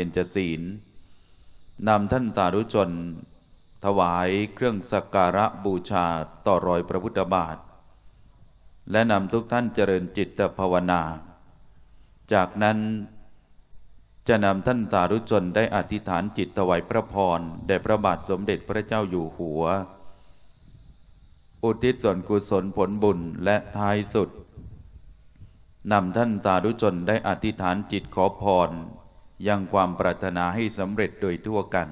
เป็นจศีลนำท่านสาธุชนถวายเครื่องสักการะบูชาต่อรอยพระพุทธบาทและนำทุกท่านเจริญจิตภาวนา จากนั้นจะนำท่านสาธุชนได้อธิษฐานจิตถวายพระพรแด่พระบาทสมเด็จพระเจ้าอยู่หัว อุทิศส่วนกุศลผลบุญและท้ายสุด นำท่านสาธุชนได้อธิษฐานจิตขอพรยังความปรารถนาให้สำเร็จโดยทั่วกัน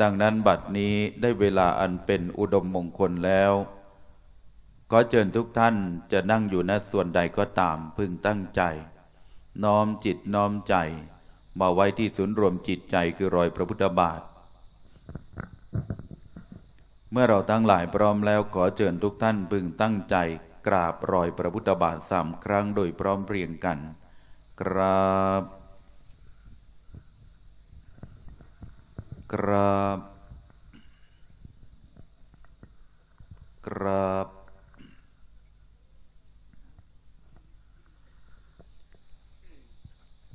ดังนั้นบัดนี้ได้เวลาอันเป็นอุดมมงคลแล้ว ขอเชิญทุกท่านจะนั่งอยู่ณส่วนใดก็ตามพึงตั้งใจ น้อมจิตน้อมใจ มาไว้ที่ศูนย์รวมจิตใจคือรอยพระพุทธบาท เมื่อเราตั้งหลายพร้อมแล้วขอเชิญทุกท่านพึงตั้งใจกราบรอยพระพุทธบาทสามครั้งโดยพร้อมเพรียงกันครับกราบกราบ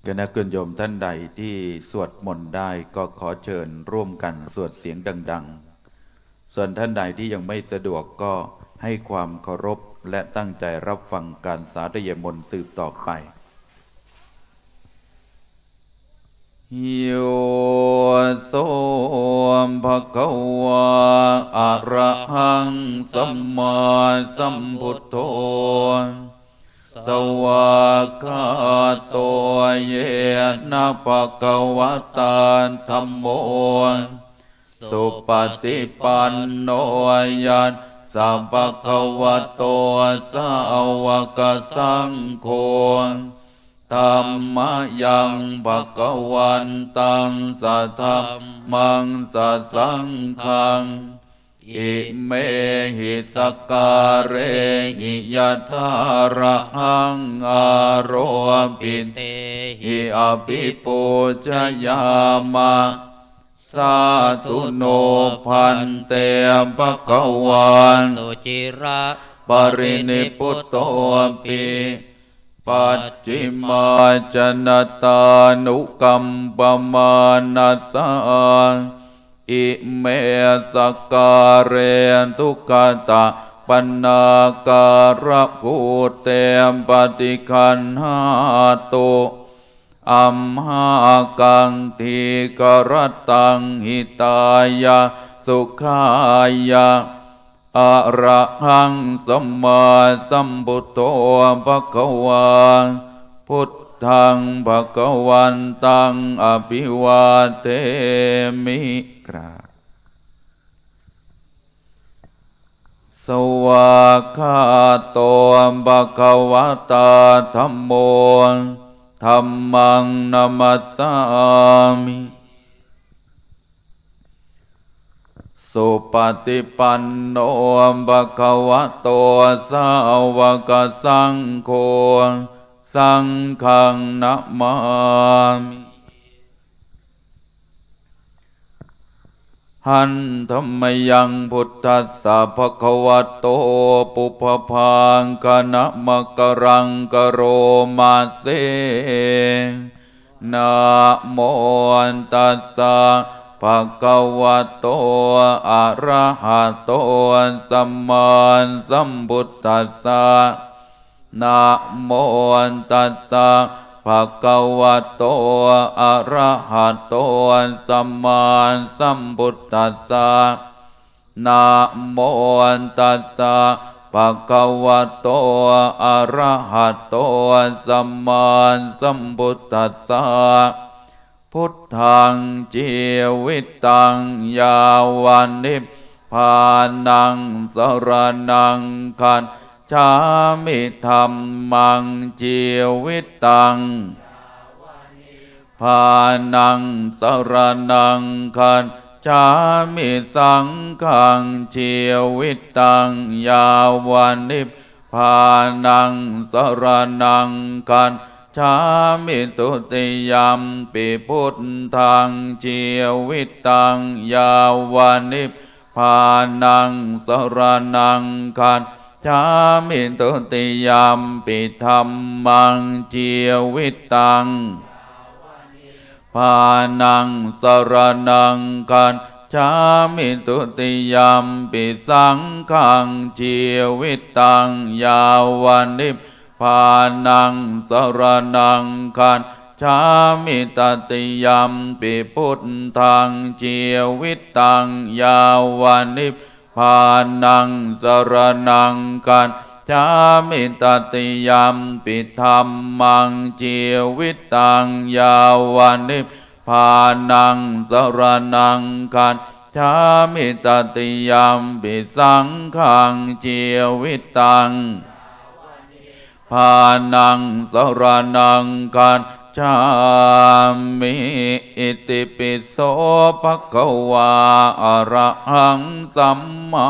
กันนะคุณโยมท่านใดที่สวดมนต์ได้ก็ขอเชิญร่วมกันสวดเสียงดัง ๆ ส่วนท่านใดที่ยังไม่สะดวกก็ให้ความเคารพและตั้งใจรับฟังการสาธยายมนต์สืบต่อไปโยโสภะคะวะอะระหังสัมมาสัมพุทโธ สวาาโตเยนะภะคะวะตาธมโสุปฏิปันโนยัตสัพพะคะวะโตสาวกสังโฆธรรมยังภกวันตังสัทธรรมังสัสังฆังอิเมหิสการเรหิยทาระหังอารปิเตหิอภิปูจยามะสาธุโนพันเตปะกวันตุจิระปรินิพุตโตปิปัจจิมาจนตานุกรรมปมาณัสสาอิเมสการเรนทุกขตาปัญญาการะภูเตมปฏิคันหาตุอัมหากังทีกรตังหิตายะสุขายะอะระหังสัมมาสัมพุทโธภะคะวาพุทธังภะคะวันตังอภิวาเทมิกราสวากขาโตภะคะวะตาธรรมโมธรรมังนัมัสสามิสุปฏิปันโนบะคะวะโตสาวกสังโฆสังฆนะมามิหันธรรมยังพุทธัสสะภะคะวะโตปุพพางกนะมะกรังกโรมาเสนะโมตัสสะภะคะวะโตอะระหะโต สัมมาสัมพุทธัสสะนะโมตัสสะ ภะคะวะโตอะระหะโต สัมมาสัมพุทธัสสะนะโมตัสสะ ภะคะวะโตอะระหะโต สัมมาสัมพุทธัสสะพุทธังจีวิตังยาวันนิพานังสรนังคันชามิธรรมังจีวิตังพานังสรนังคันชามิสังขังชีวิตังยาวันนิพานังสรนังคันชามิตุติยมปิพุทธังเชียวิตังยาวานิพานังสรนังคันชามิตุติยมปิธรรมังเชียวิตังพานังสรนังคันชามิตุติยมปิสังขังเชียวิตังยาวานิพพานังสรนังคันชามิตติยมปิพุทธังเจียวิตังยาวานิพานังสรนังกัน ชามิตติยมปิธรรมังเจียวิตังยาวานิพานังสรนังกันชามิตติยมปิสังขังเจียวิตังพานังสรนังกันชามิอิติปิโสภะควาอระหังสัมมา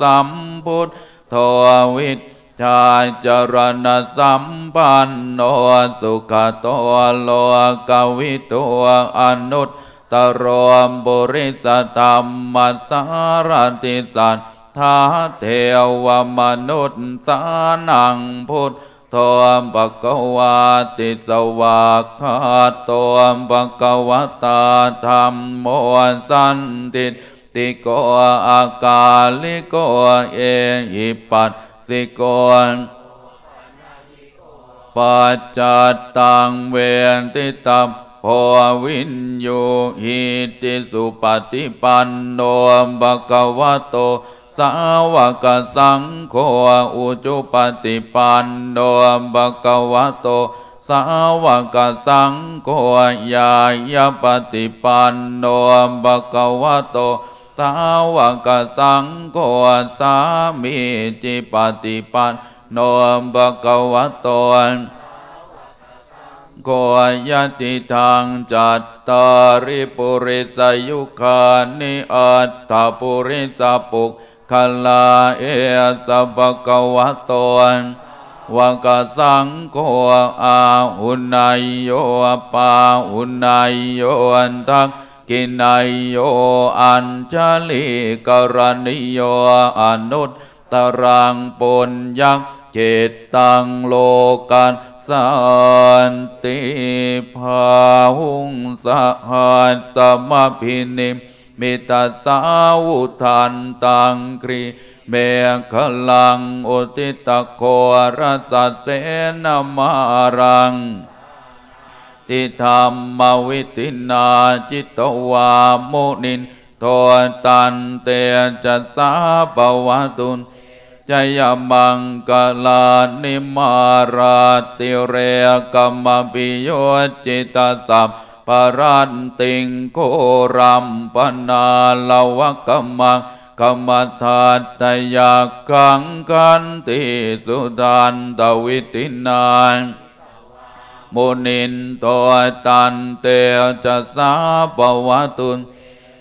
สัมพุทธวิชาจรณสัมปันโนสุขโตโลกวิตัวอนุตตรมบุริสธรรมสารติสันทาเทวมนุษย์สานังพุทธโัวปะกวาติสวากขาโัวปะกวตาธรรมโมสันติติโกอากาลิโกเอหิปัสสิโกปัจจัตตังเวนติตัมพวินโยหิติสุปฏิปันโนปะกวะโตสาวกสังโฆอุจุปติปันโนบกวะโตสาวกสังโฆญาญาปฏิปันโนบกวะโตสาวกสังโฆสามีจิปฏิปันโนบกวะโตโกยติทางจัตตาริปุริสยุคานิอัตถปุริสปุกคลาเอสัพกวะตนวกสังโฆอาหุนายโยปาหุนายโยอันทักกินายโยอัญชลีกรณิโยอนุตตรังปุญญักเจตตังโลกันสันติภาหุงสหัสสมพินิมมิตาสาวุทานตังครีเบคลังอุติตะโครสัสเสนมารัง ติธรรมวิตินาจิตวามุนินโทตันเตจัสสาปวตุนจยมังกลานิมาราติเรกรมปิโยจิตาสัพปรันติงโกรัมปนาลวะกมังกรรมธาตยากังกันติสุดานตวิตินานมุนินตัวตันเตจะสาปวตุน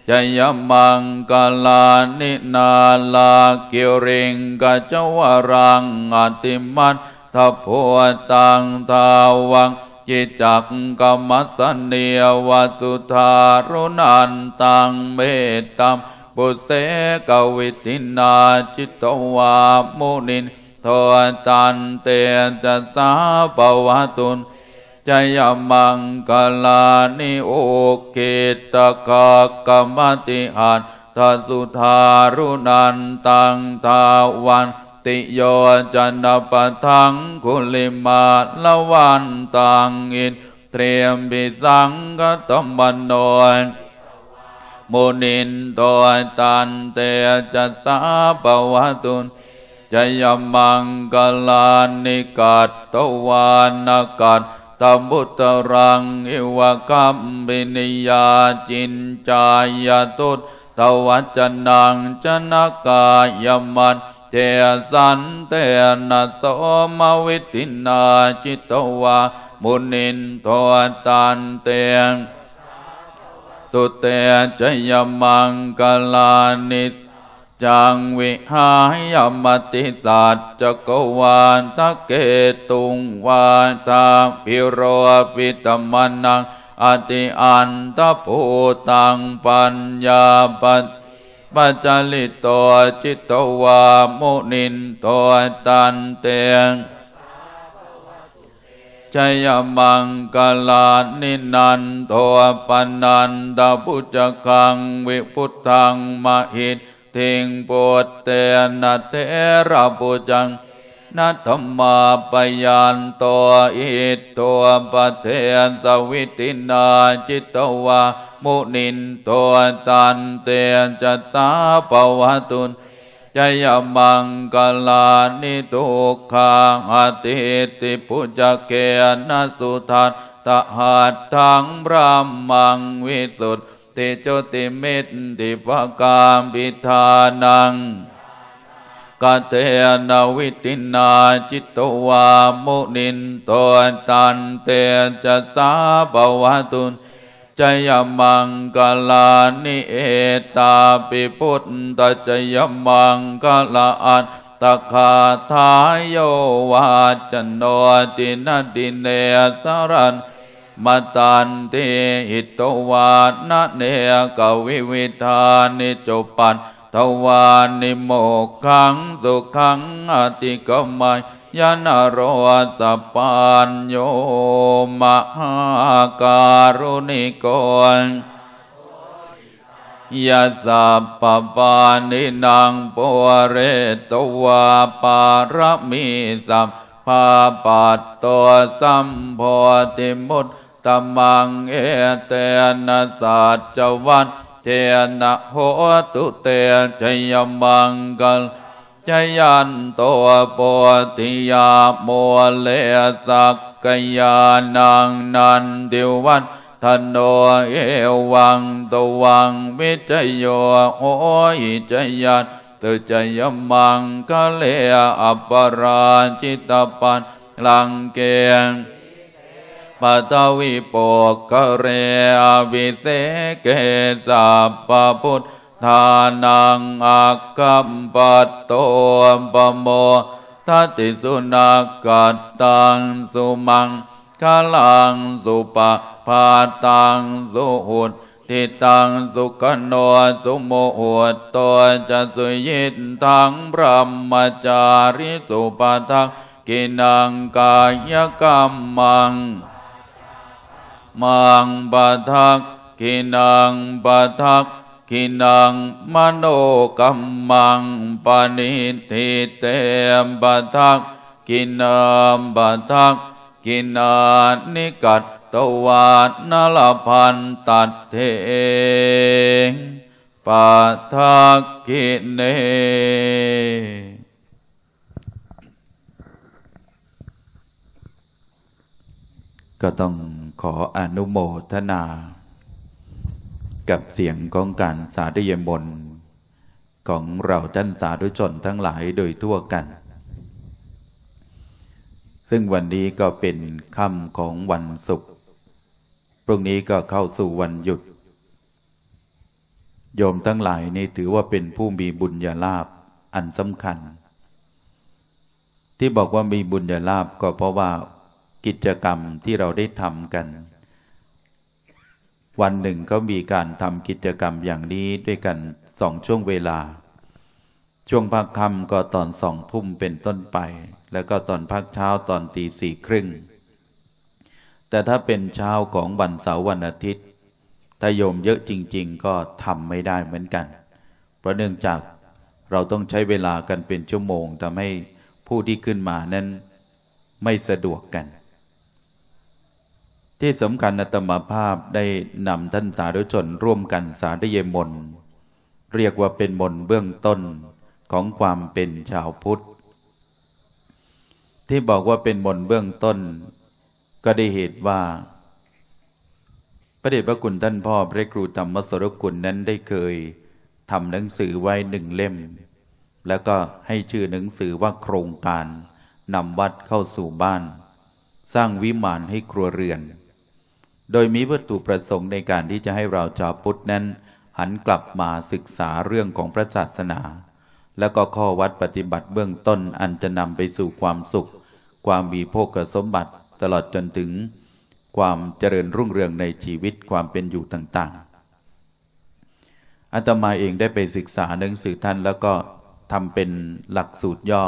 จยมังกาลานินาลาเกิริงกัจวรังอติมันทพวตังทาวังจิจักกรรมสันเนียวสุธารุนันตังเมตตามปุเสกวิตินาจิตวามุนินททตันเตจะสาปวะตุนจยมังกลานิโอเกตกรกมติหันทสุธารุนันตังทาวันติโยจันปะทังคุลิมาละวันตังอินเตรียมปิสังกตมันโนมุนินโตตันเตจัสาปวตุนจะยมังกลานิกัตตวานกัตตมุตรังอิวะกัมปินิยาจินจายตุตตวัจนังจนกายมันเจสันเตนะโสมวิตินาจิตวะมุนินโทตันเตนตุเตชยมังกลานิสจังวิหายมติสัจจกวานตะเกตุงวาตาพิโรปิตมนังอติอันตภูตังปัญญาปตปัจจลิตตัวจิตตวามุนินตัวตันเตียงชัยมังกลานินันตัวปนันตาพุจกังวิพุทธังมหิตทิงปวดเตนเทระปุจังนัธมาปยานตัวอิตตัวปเทนสวิตินาจิตวะมุนินตัวตันเตียนจัตสาปวะตุนจยมังกลานิทุกขังอติติปุจเกนสุทันตหัดทังพระมังวิสุทธิจติมิตติปกามปิธานังกเทนวิตินาจิตวามุนินตัวตันเตจะสาบวตุนจยมังกลานิเอตาปิพุทธจยมังกลาอันตคาทายโยวาจโนตินาดินเนสรันมาตันเตหิตวานะเนกวิวิธานิจปันตวานิโมขังสุขังอติกมายยานโรสปานโยมหาการุณิกนยะสัพปปานินางปวเรตวาปารมีสัมพาปัตตัวสัมพอติมุตตมังเอเตนะสัจวัตจีนะโหตุเตจัยมังกลจยันตัวปวติยาโมเลสักกยานังนันียวันทนโนเอวังตวังวิจโยโหยใจยันตุจยมังกะเลอปราจิตปันลังเกงปตวิปกคเรอวิเสเกสัพปพุทธานังอักขัมปัตโต ปโมทัติสุนักกตังสุมังคลังสุปพาตังสุหุตทิตังสุขโนสุโมหตตัวจะสุยิตทังพรหมจาริสุปทังกินังกายกรรมังมังปะทักขินังปะทักขินังมโนกัมมังปนิทิเตมปะทักขินามปะทักขินานิกัตตวานลพันตัดเทปะทักขิเนก็ต้องขออนุโมทนา กับเสียงของการสาธยมนของเราท่านสาธุชนทั้งหลายโดยทั่วกัน ซึ่งวันนี้ก็เป็นค่ำของวันศุกร์ พรุ่งนี้ก็เข้าสู่วันหยุด โยมทั้งหลายนี่ถือว่าเป็นผู้มีบุญญาลาภอันสำคัญ ที่บอกว่ามีบุญญาลาภก็เพราะว่ากิจกรรมที่เราได้ทำกัน วันหนึ่งก็มีการทำกิจกรรมอย่างนี้ด้วยกันสองช่วงเวลา ช่วงพักคำก็ตอนสองทุ่มเป็นต้นไป แล้วก็ตอนพักเช้าตอนตีสี่ครึ่ง แต่ถ้าเป็นเช้าของวันเสาร์วันอาทิตย์ถ้าโยมเยอะจริงๆก็ทำไม่ได้เหมือนกัน เพราะเนื่องจากเราต้องใช้เวลากันเป็นชั่วโมงทำให้ผู้ที่ขึ้นมานั้นไม่สะดวกกันที่สำคัญอัตมาภาพได้นำท่านสาธุชนร่วมกันสาธยมน เรียกว่าเป็นมนเบื้องต้นของความเป็นชาวพุทธ ที่บอกว่าเป็นมนเบื้องต้น ก็ได้เหตุว่าพระเดชพระคุณท่านพ่อพระครูธรรมสรคุณนั้นได้เคยทำหนังสือไว้หนึ่งเล่ม แล้วก็ให้ชื่อหนังสือว่าโครงการนำวัดเข้าสู่บ้าน สร้างวิมานให้ครัวเรือนโดยมีวัตถุประสงค์ในการที่จะให้เราชาวพุทธนั้น หันกลับมาศึกษาเรื่องของพระศาสนา และก็ข้อวัดปฏิบัติเบื้องต้นอันจะนำไปสู่ความสุข ความมีโภคสมบัติตลอดจนถึงความเจริญรุ่งเรืองในชีวิตความเป็นอยู่ต่างๆอาตมาเองได้ไปศึกษาหนังสือท่านแล้วก็ทำเป็นหลักสูตรย่อ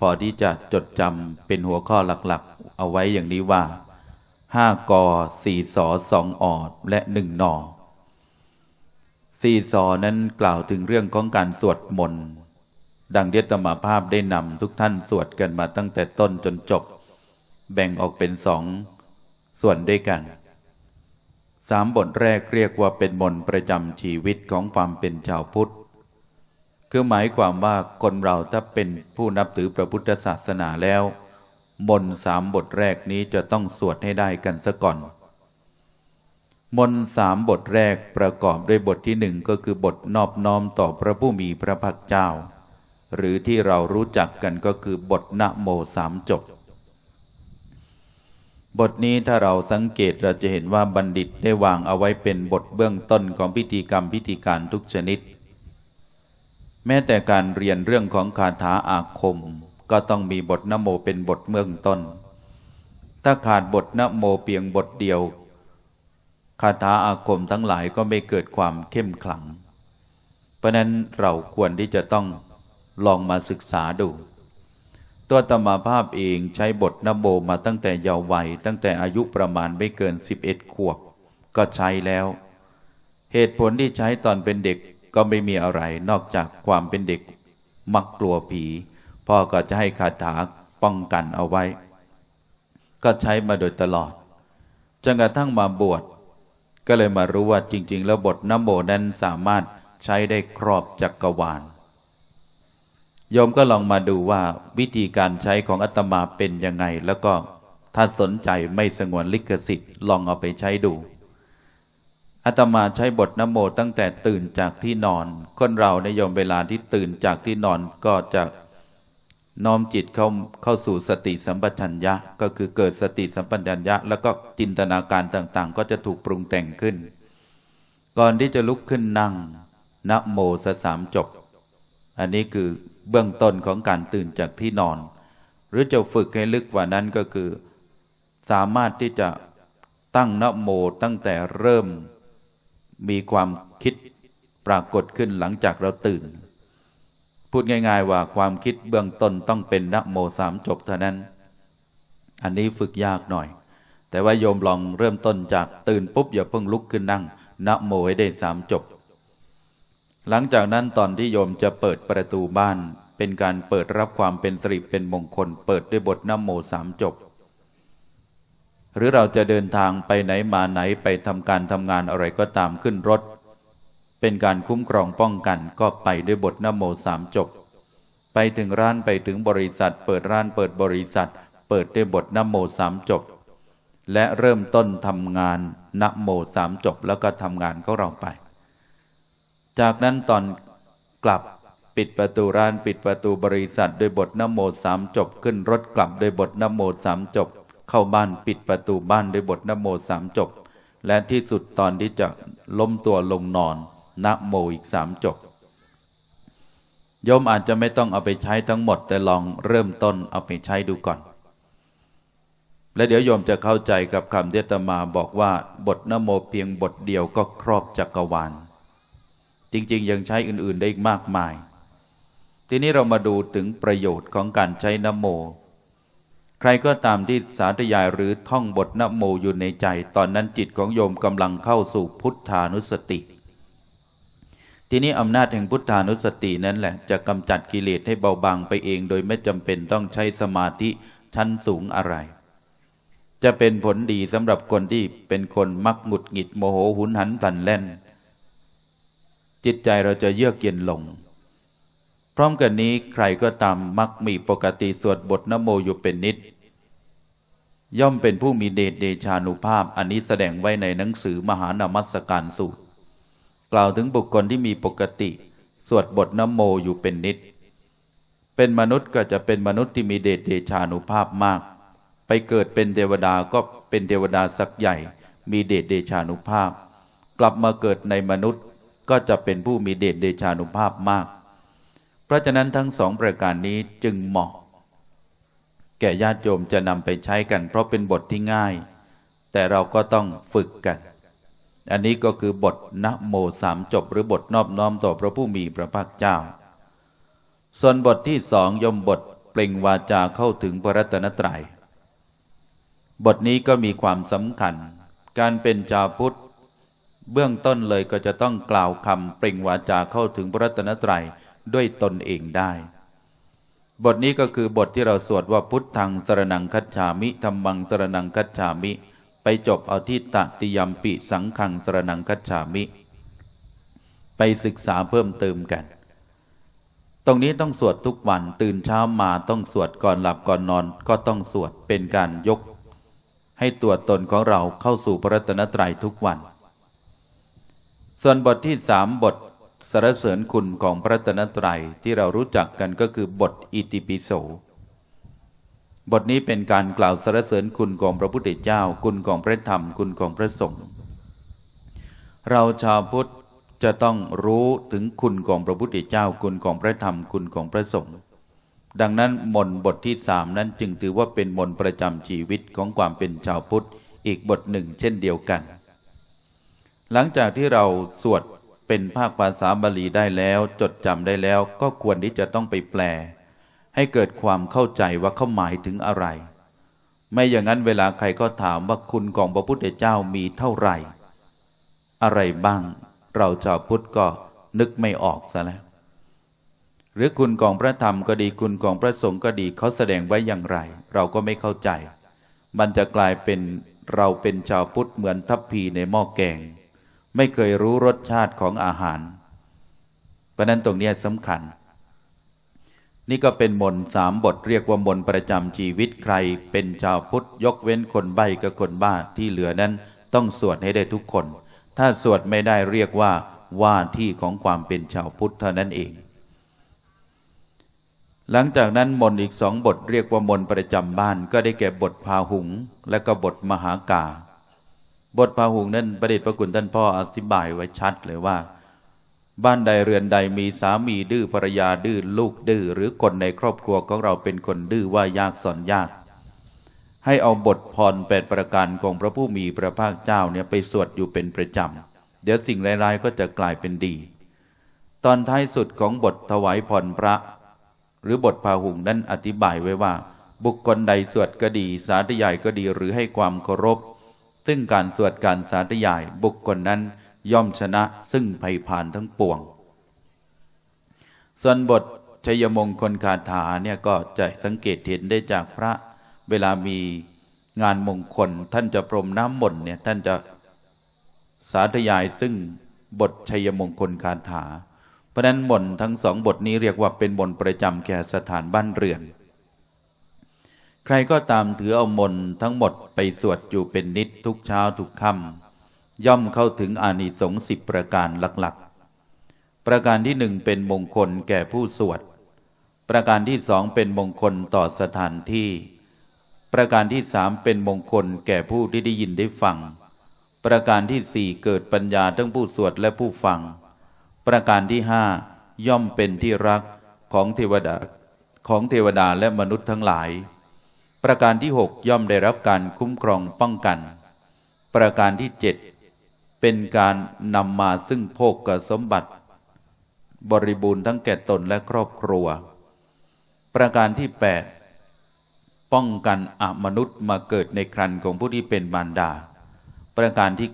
พอที่จะจดจำเป็นหัวข้อหลักๆ เอาไว้อย่างนี้ว่าห้ากอสี่สอสองออดและหนึ่งนอสี่สอนั้นกล่าวถึงเรื่องของการสวดมนต์ดังเดตมาภาพได้นำทุกท่านสวดกันมาตั้งแต่ต้นจนจบ แบ่งออกเป็นสองส่วนด้วยกัน สามบทแรกเรียกว่าเป็นมนต์ประจำชีวิตของความเป็นชาวพุทธ คือหมายความว่าคนเราถ้าเป็นผู้นับถือพระพุทธศาสนาแล้วมนสามบทแรกนี้จะต้องสวดให้ได้กันซะก่อน มนสามบทแรกประกอบด้วยบทที่หนึ่งก็คือบทนอบน้อมต่อพระผู้มีพระภาคเจ้า หรือที่เรารู้จักกันก็คือบทนะโมสามจบบทนี้ถ้าเราสังเกตเราจะเห็นว่าบัณฑิตได้วางเอาไว้เป็นบทเบื้องต้นของพิธีกรรมพิธีการทุกชนิด แม้แต่การเรียนเรื่องของคาถาอาคมก็ต้องมีบทนโมเป็นบทเมืองต้น ถ้าขาดบทนโมเพียงบทเดียวคาถาอาคมทั้งหลายก็ไม่เกิดความเข้มขลัง เพราะนั้นเราควรที่จะต้องลองมาศึกษาดู ตัวธรรมภาพเองใช้บทนโมมาตั้งแต่เยาว์วัยตั้งแต่อายุประมาณไม่เกิน11ขวบก็ใช้แล้ว เหตุผลที่ใช้ตอนเป็นเด็กก็ไม่มีอะไรนอกจากความเป็นเด็ก มักกลัวผีพ่อก็จะให้คาถาป้องกันเอาไว้ ก็ใช้มาโดยตลอด จนกระทั่งมาบวช ก็เลยมารู้ว่าจริงๆ แล้วบทนโมนั้นสามารถใช้ได้ครอบจักกรวาลโยมก็ลองมาดูว่าวิธีการใช้ของอัตมาเป็น ยัง ไง แล้วก็ถ้าสนใจไม่สงวนลิขสิทธิ์ลองเอาไปใช้ดูอาตมาใช้บทนโมตั้งแต่ตื่นจากที่นอน คนเราในยมเวลาที่ตื่นจากที่นอนก็จะน้อมจิตเข้าเข้าสู่สติสัมปชัญญะก็คือเกิดสติสัมปชัญญะ แล้วก็จินตนาการต่าง ๆ ก็จะถูกปรุงแต่งขึ้น ก่อนที่จะลุกขึ้นนั่งนะโมสสามจบ อันนี้คือเบื้องต้นของการตื่นจากที่นอน หรือจะฝึกให้ลึกกว่านั้นก็คือสามารถที่จะตั้งนะโมตั้งแต่เริ่มมีความคิดปรากฏขึ้นหลังจากเราตื่นพูดง่าย ๆว่าความคิดเบื้องต้นต้องเป็นนะโมสามจบเท่านั้น อันนี้ฝึกยากหน่อย แต่ว่าโยมลองเริ่มต้นจากตื่นปุ๊บอย่าเพิ่งลุกขึ้นนั่งนะโมให้ได้สามจบ หลังจากนั้นตอนที่โยมจะเปิดประตูบ้าน เป็นการเปิดรับความเป็นสิริเป็นมงคล เปิดด้วยบทนะโมสามจบ หรือเราจะเดินทางไปไหนมาไหนไปทำการทำงานอะไรก็ตามขึ้นรถเป็นการคุ้มครองป้องกันก็ไปด้วยบทนโมสามจบ ไปถึงร้านไปถึงบริษัทเปิดร้านเปิดบริษัท เปิดด้วยบทนโมสามจบ และเริ่มต้นทำงานนโมสามจบแล้วก็ทำงานขาเราไป จากนั้นตอนกลับปิดประตูร้านปิดประตูบริษัทด้วยบทนโมสามจบขึ้นรถกลับด้วยบทนโมสามจบ เข้าบ้านปิดประตูบ้านด้วยบทนโมสามจบ และที่สุดตอนที่จะล้มตัวลงนอนนะโมอีกสามจบ โยมอาจจะไม่ต้องเอาไปใช้ทั้งหมดแต่ลองเริ่มต้นเอาไปใช้ดูก่อน และเดี๋ยวโยมจะเข้าใจกับคำเทตมาบอกว่าบทนโมเพียงบทเดียวก็ครอบจักรวาล จริง ๆ ยังใช้อื่นๆได้อีกมากมาย ทีนี้เรามาดูถึงประโยชน์ของการใช้นโม ใครก็ตามที่สาธยายหรือท่องบทนโมอยู่ในใจ ตอนนั้นจิตของโยมกำลังเข้าสู่พุทธานุสติเทีนี้อำนาจแห่งพุทธานุสตินั้นแหละ จะกำจัดกิเลสให้เบาบางไปเอง โดยไม่จำเป็นต้องใช้สมาธิชั้นสูงอะไร จะเป็นผลดีสำหรับคนที่เป็นคนมักหงุดหงิดโมโหหุนหันพลันแล่น จิตใจเราจะเยือกเย็นลง พร้อมกันนี้ใครก็ตามมักมีปกติ สวดบทนโมอยู่เป็นนิด ย่อมเป็นผู้มีเดชเดชานุภาพ อันนี้แสดงไว้ในหนังสือมหานามัสการสูตรกล่าวถึงบุคคลที่มีปกติสวดบทนโมอยู่เป็นนิด เป็นมนุษย์ก็จะเป็นมนุษย์ที่มีเดชเดชานุภาพมาก ไปเกิดเป็นเทวดาก็เป็นเทวดาสักใหญ่มีเดชเดชานุภาพ กลับมาเกิดในมนุษย์ก็จะเป็นผู้มีเดชเดชานุภาพมาก เพราะฉะนั้นทั้งสองประการนี้จึงเหมาะ แก่ญาติโยมจะนำไปใช้กันเพราะเป็นบทที่ง่าย แต่เราก็ต้องฝึกกันอันนี้ก็คือบทนะโมสามจบหรือบทนอบ น้อมต่อพระผู้มีพระภาคเจ้า ส่วนบทที่สองยมบทเปล่งวาจาเข้าถึงพระรัตนตรยัย บทนี้ก็มีความสำคัญ การเป็นชาวพุทธ เบื้องต้นเลยก็จะต้องกล่าวคำเปล่งวาจาเข้าถึงพระรัตนตรัยด้วยตนเองได้ บทนี้ก็คือบทที่เราสวดว่าพุทธังสรนังคัจฉามิธรรมังสรนังคัจฉามิไปจบเอาที่ตติยมปิสังขังสรนังคัจฉามิ ไปศึกษาเพิ่มเติมกัน ตรงนี้ต้องสวดทุกวัน ตื่นเช้ามาต้องสวดก่อนหลับก่อนนอน ก็ต้องสวดเป็นการยก ให้ตัวตนของเราเข้าสู่พระรตนตรัยทุกวัน ส่วนบทที่สามบทสรรเสริญคุณของพระรตนตรัยที่เรารู้จักกันก็คือบทอิติปิโสบทนี้เป็นการกล่าวสรรเสริญคุณของพระพุทธเจ้าคุณของพระธรรมคุณของพระสงฆ์เราชาวพุทธจะต้องรู้ถึงคุณของพระพุทธเจ้าคุณของพระธรรมคุณของพระสงฆ์ดังนั้นมนบทที่สามนั้นจึงถือว่าเป็นมนประจำชีวิตของความเป็นชาวพุทธอีกบทหนึ่ง เช่นเดียวกัน หลังจากที่เราสวดเป็นภาคภาษาบาลีได้แล้วจดจำได้แล้วก็ควรที่จะต้องไปแปลให้เกิดความเข้าใจว่าเขาหมายถึงอะไร ไม่อย่างนั้นเวลาใครก็ถามว่าคุณของพระพุทธเจ้ามีเท่าไหร่ อะไรบ้าง เราชาวพุทธก็นึกไม่ออกซะแล้ว หรือคุณของพระธรรมก็ดีคุณของพระสงฆ์ก็ดีเขาแสดงไว้อย่างไร เราก็ไม่เข้าใจ มันจะกลายเป็นเราเป็นชาวพุทธเหมือนทัพพีในหม้อแกง ไม่เคยรู้รสชาติของอาหาร เพราะนั้นตรงนี้สำคัญนี่ก็เป็นมนสามบทเรียกว่ามนประจำชีวิตใครเป็นชาวพุทธยกเว้นคนใบ้กับคนบ้าที่เหลือนั้น ต้องสวดให้ได้ทุกคน ถ้าสวดไม่ได้เรียกว่าว่าที่ของความเป็นชาวพุทธเท่านั้นเอง หลังจากนั้นมนอีกสองบทเรียกว่ามนประจำบ้าน ก็ได้แก่บทพาหุง และก็บทมหากาบทพาหุงนั้นประเดชพระคุณท่านพ่ออธิบายไว้ชัดเลยว่าบ้านใด เรือน ใดมีสามีดื้อภรรยาดื้อลูกดื้อหรือคนในครอบครัวของเราเป็นคนดื้อว่ายากสอนยาก ให้เอาบทพรแปดประการของพระผู้มีพระภาคเจ้าเนี่ยไปสวดอยู่เป็นประจำ เดี๋ยวสิ่งร้าย ๆ ก็จะกลายเป็นดี ตอนท้ายสุดของบทถวายพรพระ หรือบทพาหุงนั้นอธิบายไว้ว่า บุคคลใดสวดก็ดี สาธยายก็ดีหรือให้ความเคารพ ซึ่งการสวดการสาธยายบุคคลนั้นย่อมชนะซึ่งภัยผ่านทั้งปวง ส่วนบทชยมงคลคาถาเนี่ยก็จะสังเกตเห็นได้จากพระ เวลามีงานมงคล ท่านจะพรมน้ำมนต์เนี่ยท่านจะสาธยายซึ่งบทชัยมงคลคาถาเพราะนั้นมนทั้งสองบทนี้เรียกว่าเป็นมนประจำแก่สถานบ้านเรือน ใครก็ตามถือเอามนทั้งหมดไปสวดอยู่เป็นนิดทุกเช้าทุกค่ำย่อมเข้าถึงอานิสงส์สิบประการหลักๆ ประการที่หนึ่งเป็นมงคลแก่ผู้สวด ประการที่สองเป็นมงคลต่อสถานที่ ประการที่สามเป็นมงคลแก่ผู้ที่ได้ยินได้ฟัง ประการที่สี่เกิดปัญญาทั้งผู้สวดและผู้ฟัง ประการที่ห้าย่อมเป็นที่รักของเทวดาของเทวดาและมนุษย์ทั้งหลาย ประการที่หกย่อมได้รับการคุ้มครองป้องกัน ประการที่เจ็ดเป็นการนำมาซึ่งโภคสมบัติ บริบูรณ์ทั้งแก่ตนและครอบครัว ประการที่ 8 ป้องกันอมนุษย์มาเกิดในครันของผู้ที่เป็นมารดา ประการที่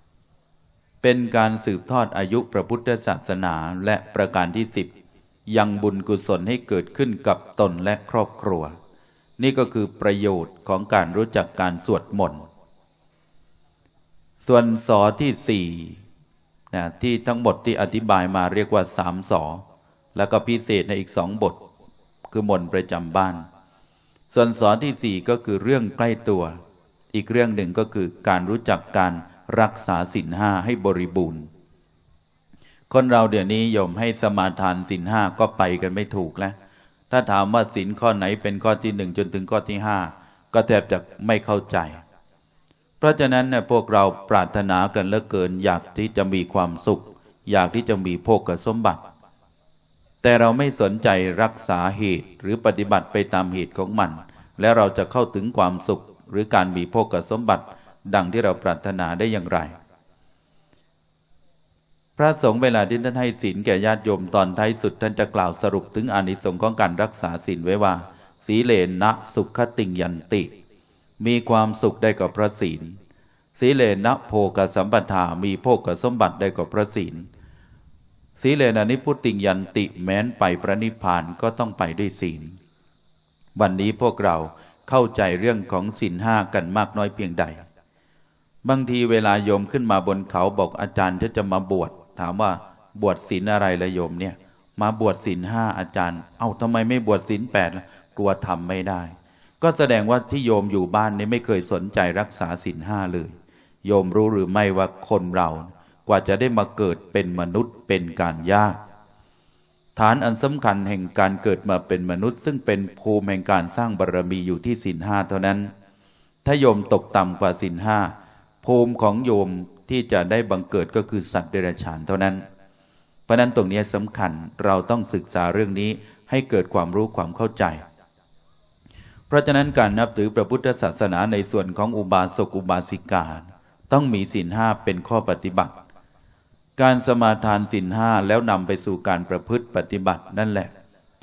9เป็นการสืบทอดอายุพระพุทธศาสนาและประการที่10ยังบุญกุศลให้เกิดขึ้นกับตนและครอบครัว นี่ก็คือประโยชน์ของการรู้จักการสวดมนต์ส่วนสอ ที่สี่นะที่ทั้งบทที่อธิบายมาเรียกว่าสามสอ แล้วก็พิเศษในอีกสองบท คือมนประจำบ้าน ส่วนสอ ที่สี่ก็คือเรื่องใกล้ตัว อีกเรื่องหนึ่งก็คือการรู้จักการรักษาสินห้าให้บริบูรณ์ คนเราเดี๋ยวนี้ยมให้สมาทานสินห้าก็ไปกันไม่ถูกแล้ว ถ้าถามว่าสินข้อไหนเป็นข้อที่หนึ่งจนถึงข้อที่ห้าก็แทบจะไม่เข้าใจเพราะฉะนั้นเนี่ยพวกเราปรารถนากันเหลือเกินอยากที่จะมีความสุข อยากที่จะมีโภคสมบัติ แต่เราไม่สนใจรักษาเหตุหรือปฏิบัติไปตามเหตุของมันและเราจะเข้าถึงความสุข หรือการมีโภคสมบัติ ดังที่เราปรารถนาได้อย่างไร พระสงฆ์เวลาที่ท่านให้ศีลแก่ญาติโยม ตอนท้ายสุดท่านจะกล่าวสรุปถึงอานิสงส์ของการรักษาศีลไว้ว่า สีเลนะสุขติงยันติมีความสุขได้กับพระศีลสีเลนะโภกสัมปทามีโภกสมบัติได้กับพระศีลสีเลนะนิพุติยันติแม้นไปพระนิพพานก็ต้องไปด้วยศีล วันนี้พวกเราเข้าใจเรื่องของศีลห้ากันมากน้อยเพียงใด บางทีเวลาโยมขึ้นมาบนเขาบอกอาจารย์จะจะมาบวชถามว่าบวชศีลอะไรละโยมเนี่ย มาบวชศีลห้าอาจารย์ เอา้าทำไมไม่บวชศีลแปดล่ะกลัวทำไม่ได้ก็แสดงว่าที่โยมอยู่บ้านนี้ไม่เคยสนใจรักษาศีลห้าเลย โยมรู้หรือไม่ว่าคนเรากว่าจะได้มาเกิดเป็นมนุษย์เป็นการยากฐานอันสำคัญแห่งการเกิดมาเป็นมนุษย์ ซึ่งเป็นภูมิแห่งการสร้างบารรมีอยู่ที่ศีลห้าเท่านั้น ถ้าโยมตกต่ำกว่าศีลห้าภูมิของโยมที่จะได้บังเกิดก็คือสัตว์เดรัจฉานเท่านั้น เพราะนั้นตรงนี้สำคัญเราต้องศึกษาเรื่องนี้ให้เกิดความรู้ความเข้าใจเพราะฉะนั้นการนับถือพระพุทธศาสนาในส่วนของอุบาสกอุบาสิกาต้องมีศีลห้าเป็นข้อปฏิบัติ การสมาทานศีลห้าแล้วนำไปสู่การประพฤติปฏิบัตินั่นแหละ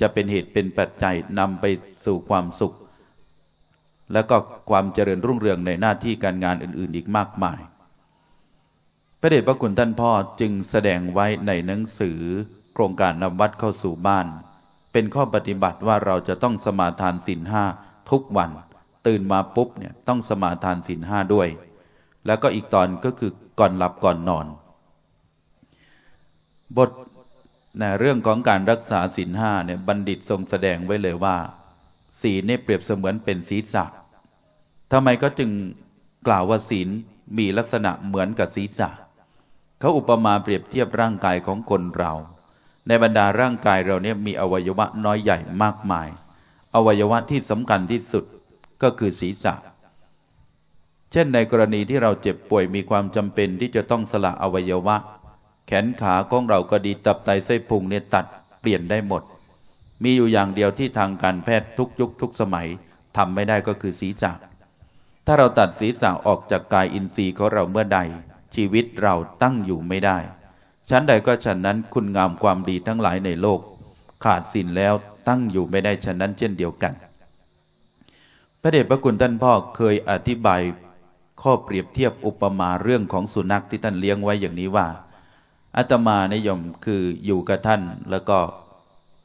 จะเป็นเหตุเป็นปัจจัยนำไปสู่ความสุข และก็ความเจริญรุ่งเรืองในหน้าที่การงานอื่น ๆอีกมากมาย พระเดชพระคุณท่านพ่อจึงแสดงไว้ในหนังสือ โครงการนำวัดเข้าสู่บ้าน เป็นข้อปฏิบัติว่าเราจะต้องสมาทานศีลห้าทุกวันตื่นมาปุ๊บเนี่ยต้องสมาทานศีลห้าด้วย แล้วก็อีกตอนก็คือก่อน หลับก่อนนอน บทนะเรื่องของการรักษาศีลห้าเนี่ย บัณฑิตทรงแสดงไว้เลยว่าศีลเนี่ยเปรียบเสมือนเป็นศีรษะทำไมก็จึงกล่าว ว่าศีลมีลักษณะเหมือนกับศีรษะเขาอุปมาเปรียบเทียบร่างกายของคนเรา ในบรรดาร่างกายเราเนี่ยมีอวัยวะน้อยใหญ่มากมายอวัยวะที่สำคัญที่สุดก็คือศีรษะ เช่นในกรณีที่เราเจ็บป่วยมีความจำเป็นที่จะต้องสละอวัยวะ แขนขาของเราก็ดีตับไตไส้พุงเนี่ยตัดเปลี่ยนได้หมด มีอยู่อย่างเดียวที่ทางการแพทย์ทุกยุคทุกสมัยทำไม่ได้ก็คือศีรษะถ้าเราตัดศีรษะออกจากกายอินทรีย์ของเราเมื่อใด ชีวิตเราตั้งอยู่ไม่ได้ชั้นใดก็ฉันนั้นคุณงามความดีทั้งหลายในโลก ขาดสินแล้วตั้งอยู่ไม่ได้ฉะนั้นเช่นเดียวกัน พระเดชพระคุณท่านพ่อเคยอธิบายข้อเปรียบเทียบอุปมาเรื่องของสุนัขที่ท่านเลี้ยงไว้อย่างนี้ว่าอาตมานิยมคืออยู่กับท่านแล้วก็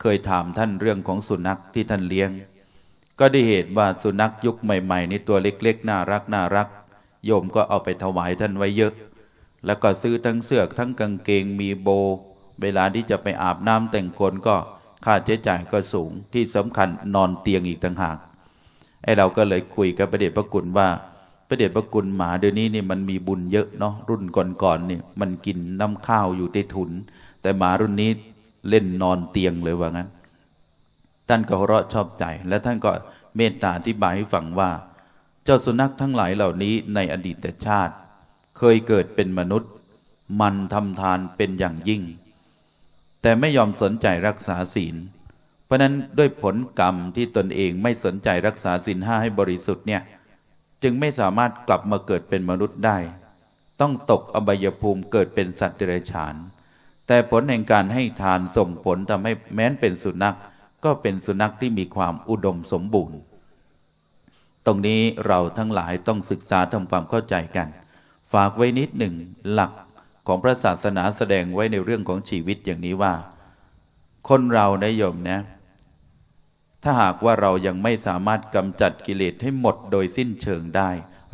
เคยถามท่านเรื่องของสุนัขที่ท่านเลี้ยง ก็ได้เหตุว่าสุนัขยุคใหม่ๆนี่ตัวเล็กๆน่ารักน่ารัก โยมก็เอาไปถวายท่านไว้เยอะ แล้วก็ซื้อทั้งเสื้อทั้งกางเกงมีโบ เวลาที่จะไปอาบน้ำแต่งคนก็ค่าใช้จ่ายก็สูงที่สำคัญนอนเตียงอีกต่างหากไอ้เราก็เลยคุยกับประเดชพระกุลว่าประเดชพระกุลหมาเดี๋ยวนี้นี่ มันมีบุญเยอะเนาะรุ่นก่อนๆนี่มันกินน้ำข้าวอยู่ใต้ถุน แต่หมารุ่นนี้เล่นนอนเตียงเลยว่างั้นท่านก็หัวเราะชอบใจ และท่านก็เมตตาอธิบายให้ฟังว่า เจ้าสุนัขทั้งหลายเหล่านี้ในอดีตชาติ เคยเกิดเป็นมนุษย์มันทำทานเป็นอย่างยิ่งแต่ไม่ยอมสนใจรักษาศีล เพราะนั้นด้วยผลกรรมที่ตนเองไม่สนใจรักษาศีลห้าให้บริสุทธิ์เนี่ยจึงไม่สามารถกลับมาเกิดเป็นมนุษย์ได้ ต้องตกอบายภูมิเกิดเป็นสัตว์เดรัจฉานแต่ผลแห่งการให้ทานส่งผลทำให้แม้นเป็นสุนัขก็เป็นสุนัขที่มีความอุดมสมบูรณ์ ตรงนี้เราทั้งหลายต้องศึกษาทำความเข้าใจกัน ฝากไว้นิดหนึ่งหลักของพระศาสนาแสดงไว้ในเรื่องของชีวิตอย่างนี้ว่า คนเราในโยมนะ ถ้าหากว่าเรายังไม่สามารถกำจัดกิเลสให้หมดโดยสิ้นเชิงได้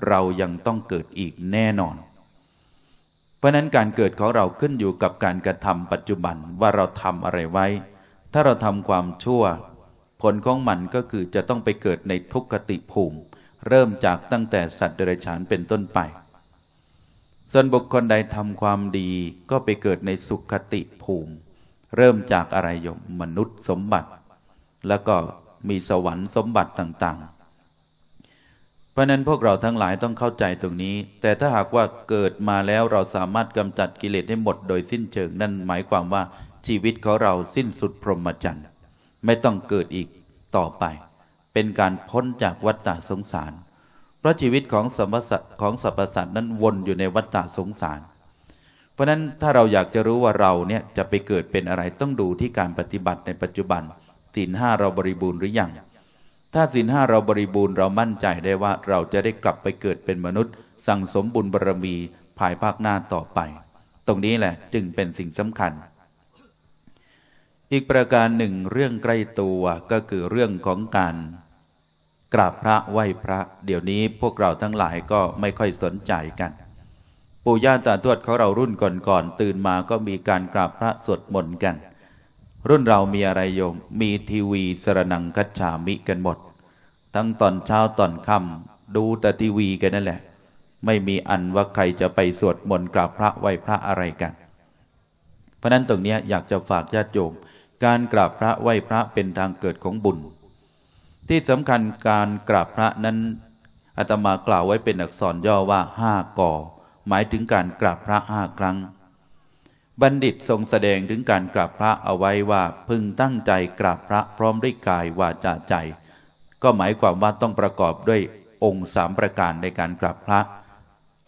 เรายังต้องเกิดอีกแน่นอน เพราะนั้นการเกิดของเราขึ้นอยู่กับการกระทำปัจจุบันว่าเราทำอะไรไว้ ถ้าเราทำความชั่ว ผลของมันก็คือจะต้องไปเกิดในทุกขติภูมิ เริ่มจากตั้งแต่สัตว์เดรัจฉานเป็นต้นไปส่วนบุคคลใดทำความดีก็ไปเกิดในสุขติภูมิ เริ่มจากอะไรยม มนุษย์สมบัติ แล้วก็มีสวรรค์สมบัติต่างๆ เพราะนั้นพวกเราทั้งหลายต้องเข้าใจตรงนี้ แต่ถ้าหากว่าเกิดมาแล้วเราสามารถกำจัดกิเลสได้หมดโดยสิ้นเชิงนั่นหมายความว่าชีวิตของเราสิ้นสุดพรหมจรรย์ไม่ต้องเกิดอีกต่อไป เป็นการพ้นจากวัฏฏะสงสารพราะชีวิตของสัมสัตของสรรพสัตว์นั้นวนอยู่ในวัฏฏะสงสาร เพราะนั้นถ้าเราอยากจะรู้ว่าเราเนี่ยจะไปเกิดเป็นอะไรต้องดูที่การปฏิบัติในปัจจุบันศีลห้าเราบริบูรณ์หรือยังถ้าศีลห้าเราบริบูรณ์เรามั่นใจได้ว่า เราจะได้กลับไปเกิดเป็นมนุษย์สั่งสมบุญบารรมีภายภาคหน้าต่อไป ตรงนี้แหละจึงเป็นสิ่งสำคัญ อีกประการหนึ่งเรื่องใกล้ตัวก็คือเรื่องของการกราบพระไหว้พระเดี๋ยวนี้พวกเราทั้งหลายก็ไม่ค่อยสนใจกัน ปู่ย่าตาทวดเขาเรารุ่นก่อนๆตื่นมาก็มีการกราบพระสวดมนต์กัน รุ่นเรามีอะไรโยมมีทีวีสรนังคัจฉามิกันหมด ทั้งตอนเช้าตอนค่ำดูแต่ทีวีกันนั่นแหละ ไม่มีอันว่าใครจะไปสวดมนต์กราบพระไหว้พระอะไรกัน เพราะนั้นตรงนี้อยากจะฝากญาติโยมการกราบพระไหว้พระเป็นทางเกิดของบุญที่สำคัญการกราบพระนั้นอาตมากล่าวไว้เป็นอักษรย่อว่าห้ากอหมายถึงการกราบพระห้าครั้ง บัณฑิตทรงแสดงถึงการกราบพระเอาไว้ว่าพึงตั้งใจกราบพระพร้อมด้วยกายวาจาใจ ก็หมายความว่าต้องประกอบด้วยองค์สามประการในการกราบพระ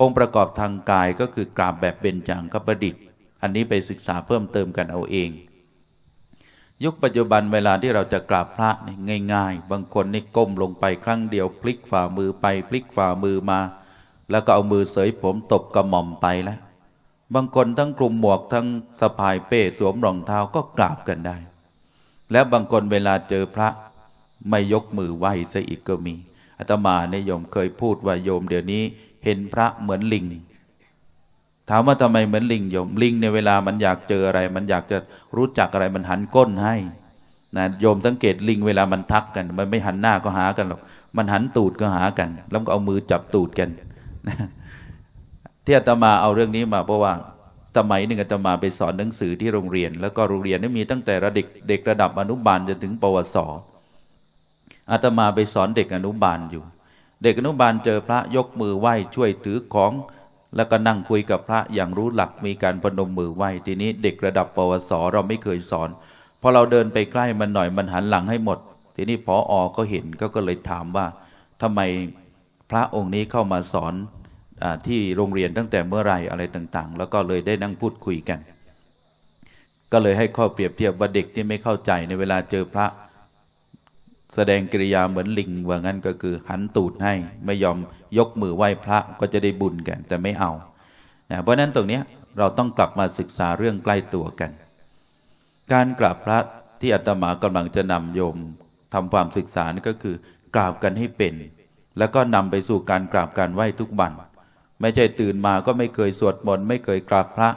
องค์ประกอบทางกายก็คือกราบแบบเบญจังบประดิษฐ์ อันนี้ไปศึกษาเพิ่มเติมกันเอาเองยุคปัจจุบันเวลาที่เราจะกราบพระนี่ง่าย ๆ บางคนนี่ก้มลงไปครั้งเดียวพลิกฝ่ามือไปพลิกฝ่า มือมา แล้วก็เอามือเสยผม ตบกระหม่อมไปแล้วบางคนทั้งกลุ่มหมวกทั้งสะพายเป้สวมรองเท้าก็กราบกันได้ แล้วบางคนเวลาเจอพระไม่ยกมือไหว้ซะอีกก็มีอาตมาเนี่ยโยมเคยพูดว่าโยมเดี๋ยวนี้เห็นพระเหมือนลิงถามว่าทำไมเหมือนลิงโยม ลิงในเวลามันอยากเจออะไร มันอยากจะรู้จักอะไร มันหันก้นให้นะโยมสังเกตลิงเวลามันทักกัน มันไม่หันหน้าก็หากันหรอกมันหันตูดก็หากัน แล้วก็เอามือจับตูดกันที่อาตมาเอาเรื่องนี้มาเพราะว่า สมัยหนึ่งอาตมาไปสอนหนังสือที่โรงเรียนแล้วก็โรงเรียนนี่มีตั้งแต่ระดักเด็กระดับอนุบาลจนถึงปวสอาตมาไปสอนเด็กอนุบาลอยู่ เด็กอนุบาลเจอพระยกมือไหว้ช่วยถือของแล้วก็นั่งคุยกับพระอย่างรู้หลักมีการพนมมือไหว้ทีนี้เด็กระดับปวสเราไม่เคยสอนพอเราเดินไปใกล้มันหน่อยมันหันหลังให้หมด ทีนี้พออก็เห็นก็ก็เลยถามว่า ทำไมพระองค์นี้เข้ามาสอนอที่โรงเรียนตั้งแต่เมื่อไรอะไรต่างๆ แล้วก็เลยได้นั่งพูดคุยกัน ก็เลยให้ข้อเปรียบเทียบว่าเด็กที่ไม่เข้าใจในเวลาเจอพระแสดงกิริยาเหมือนลิงว่างั้นก็คือหันตูดให้ไม่ยอมยกมือไหว้พระก็จะได้บุญกันแต่ไม่เอานะเพราะนั้นตรงนี้เราต้องกลับมาศึกษาเรื่องใกล้ตัวกัน การกราบพระที่อาตมากำลังจะนำโยมทำความศึกษาก็คือกราบกันให้เป็น แล้วก็นำไปสู่การกราบการไหว้ทุกวัน ไม่ใช่ตื่นมาก็ไม่เคยสวดมนต์ไม่เคยกราบพระ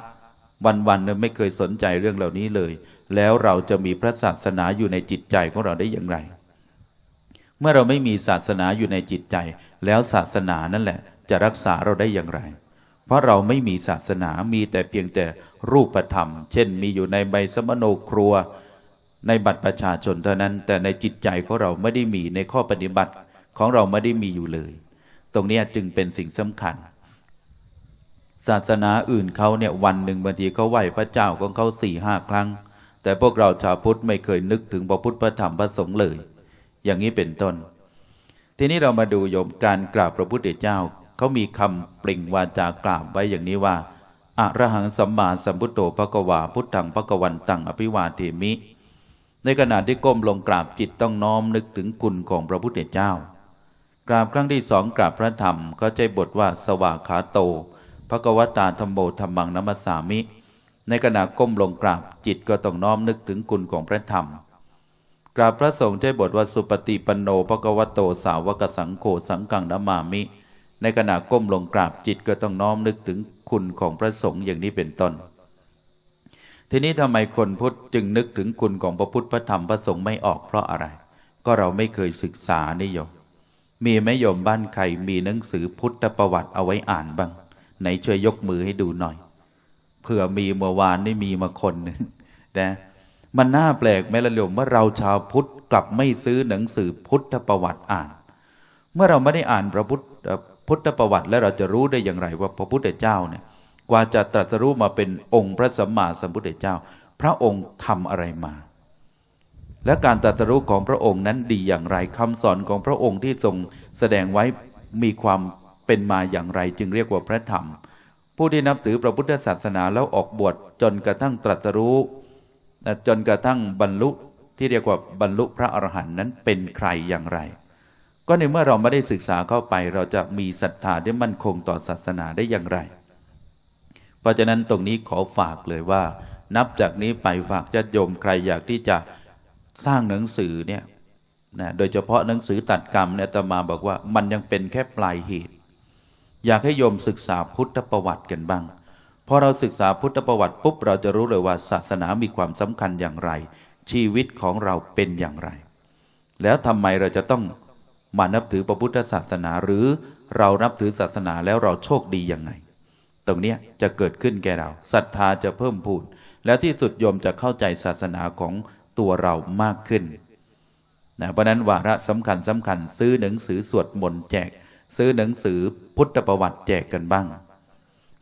วันๆเนี่ยไม่เคยสนใจเรื่องเหล่านี้เลย แล้วเราจะมีพระศาสนาอยู่ในจิตใจของเราได้อย่างไรเมื่อเราไม่มีศาสนาอยู่ในจิตใจแล้วศาสนานั่นแหละ จะรักษาเราได้อย่างไร เพราะเราไม่มีศาสนา มีแต่เพียงแต่รูปธรรม เช่น มีอยู่ในใบสมโนครัว ในบัตรประชาชนเท่านั้น แต่ในจิตใจของเราไม่ได้มีในข้อปฏิบัติของเราไม่ได้มีอยู่เลย ตรงนี้จึงเป็นสิ่งสำคัญ ศาสนาอื่นเขาเนี่ยวันหนึ่งบางทีเขาไหว้พระเจ้าของเขาสี่ห้าครั้ง แต่พวกเราชาวพุทธไม่เคยนึกถึงพระพุทธพระธรรมพระสงฆ์เลยอย่างนี้เป็นต้น ทีนี้เรามาดูโยมการกราบพระพุทธเจ้า เขามีคำเปล่งวาจากราบไว้อย่างนี้ว่าอะระหังสัมมาสัมพุทโธพระกวาพุทธังพระกวันตังอภิวาเทมิ ในขณะที่ก้มลงกราบจิตต้องน้อมนึกถึงคุณของพระพุทธเจ้า กราบครั้งที่สองกราบพระธรรมก็ใจบทว่าสวากขาโต พระกวตาธรรมโธธรรมังนัมสามิ ในขณะก้มลงกราบจิตก็ต้องน้อมนึกถึงคุณของพระธรรมกราบพระสงฆ์ด้วยบทว่าสุปฏิปันโนพระกวโต สาวกสังโฆสังกังนามามิ ในขณะก้มลงกราบจิตก็ต้องน้อมนึกถึงคุณของพระสงฆ์อย่างนี้เป็นต้น ทีนี้ทำไมคนพุทธจึงนึกถึงคุณของพระพุทธพระธรรมพระสงฆ์ไม่ออกเพราะอะไร ก็เราไม่เคยศึกษานิยม มีไหมโยมบ้านใครมีหนังสือพุทธประวัติเอาไว้อ่านบ้างไหนช่วยยกมือให้ดูหน่อย เผื่อมีเมื่อวานไม่มีมาคนหนึ่งนะมันน่าแปลกไหมล่ะโยมว่า เราชาวพุทธกลับไม่ซื้อหนังสือพุทธประวัติอ่าน เมื่อเราไม่ได้อ่านพระพุทธพุทธประวัติแล้วเราจะรู้ได้อย่างไรว่าพระพุทธเจ้าเนี่ยกว่าจะตรัสรู้มาเป็นองค์พระสัมมาสัมพุทธเจ้า พระองค์ทำอะไรมา และการตรัสรู้ของพระองค์นั้นดีอย่างไร คำสอนของพระองค์ที่ทรงแสดงไว้มีความเป็นมาอย่างไร จึงเรียกว่าพระธรรม ผู้ที่นับถือพระพุทธศาสนาแล้วออกบวชจนกระทั่งตรัสรู้จนกระทั่งบรรลุที่เรียกว่าบรรลุพระอรหันต์ นั้นเป็นใครอย่างไร ก็ในเมื่อเราไม่ได้ศึกษาเข้าไป เราจะมีศรัทธาได้มั่นคงต่อศาสนาได้อย่างไร เพราะฉะนั้นตรงนี้ขอฝากเลยว่า นับจากนี้ไปฝากญาติโยมใครอยากที่จะสร้างหนังสือเนี่ยนะโดยเฉพาะหนังสือตัดกรรมเนี่ยตมาบอกว่ามันยังเป็นแค่ปลายเหตุ อยากให้โยมศึกษาพุทธประวัติกันบ้างพอเราศึกษาพุทธประวัติปุ๊บ เราจะรู้เลยว่าศาสนามีความสำคัญอย่างไร ชีวิตของเราเป็นอย่างไร แล้วทำไมเราจะต้องมานับถือพระพุทธศาสนา หรือเรานับถือศาสนาแล้วเราโชคดียังไง ตรงนี้จะเกิดขึ้นแก่เราศรัทธาจะเพิ่มพูนแล้วที่สุดโยมจะเข้าใจศาสนาของตัวเรามากขึ้นนะเพราะนั้นวาระสำคัญสำคัญ ซื้อหนังสือสวดมนต์แจก ซื้อหนังสือพุทธประวัติแจกกันบ้าง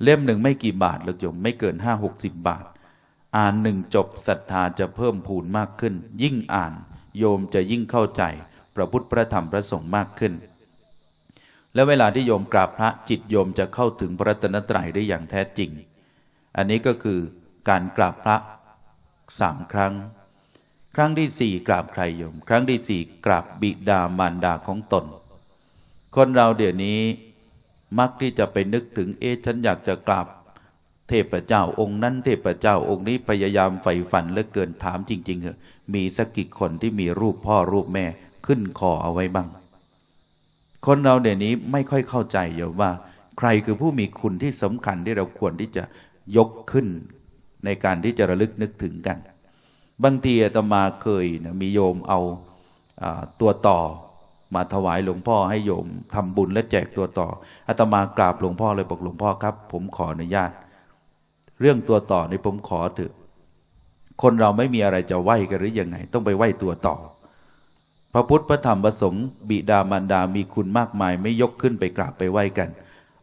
เล่มหนึ่งไม่กี่บาท หรอกโยมไม่เกินห้าหกสิบ บาท อ่านหนึ่งจบศรัทธาจะเพิ่มพูนมากขึ้น ยิ่งอ่านโยมจะยิ่งเข้าใจพระพุทธพระธรรมพระสงฆ์มากขึ้น และเวลา ที่ โยมกราบ พระจิต โยมจะเข้าถึงพระ ตนตรัย ได้อย่างแท้จริง อันนี้ก็คือการกราบพระสามครั้ง ครั้งที่สี่กราบใครโยม ครั้งที่สี่กราบบิดามารดาของตน คนเราเดี๋ยวนี้มักที่จะไปนึกถึงเอ๊ะฉันอยากจะกราบเทพเจ้า องค์นั้น เทพเจ้า องค์นี้พยายามใฝ่ฝันเหลือเกินถามจริงๆเหอะมีสักกี่คนที่มีรูปพ่อรูปแม่ขึ้นคอเอาไว้บ้าง คนเราเดี๋ยวนี้ไม่ค่อยเข้าใจอยู่ว่าใครคือผู้มีคุณที่สำคัญที่เราควรที่จะยกขึ้นในการที่จะระลึกนึกถึงกันบางทีอาตมาเคยนะมีโยมเอาอตัวต่อมาถวายหลวงพ่อให้โยมทำบุญและแจกตัวต่ออาตมากราบหลวงพ่อเลยบอกหลวงพ่อครับ ผมขออนุญาตเรื่องตัวต่อในผมขอถือคนเราไม่มีอะไรจะไหวกันหรือยังไง ต้องไปไหวตัวต่อ พระพุทธพระธรรมพระสงฆ์บิดามารดามีคุณมากมายไม่ยกขึ้นไปกราบไปไหวกัน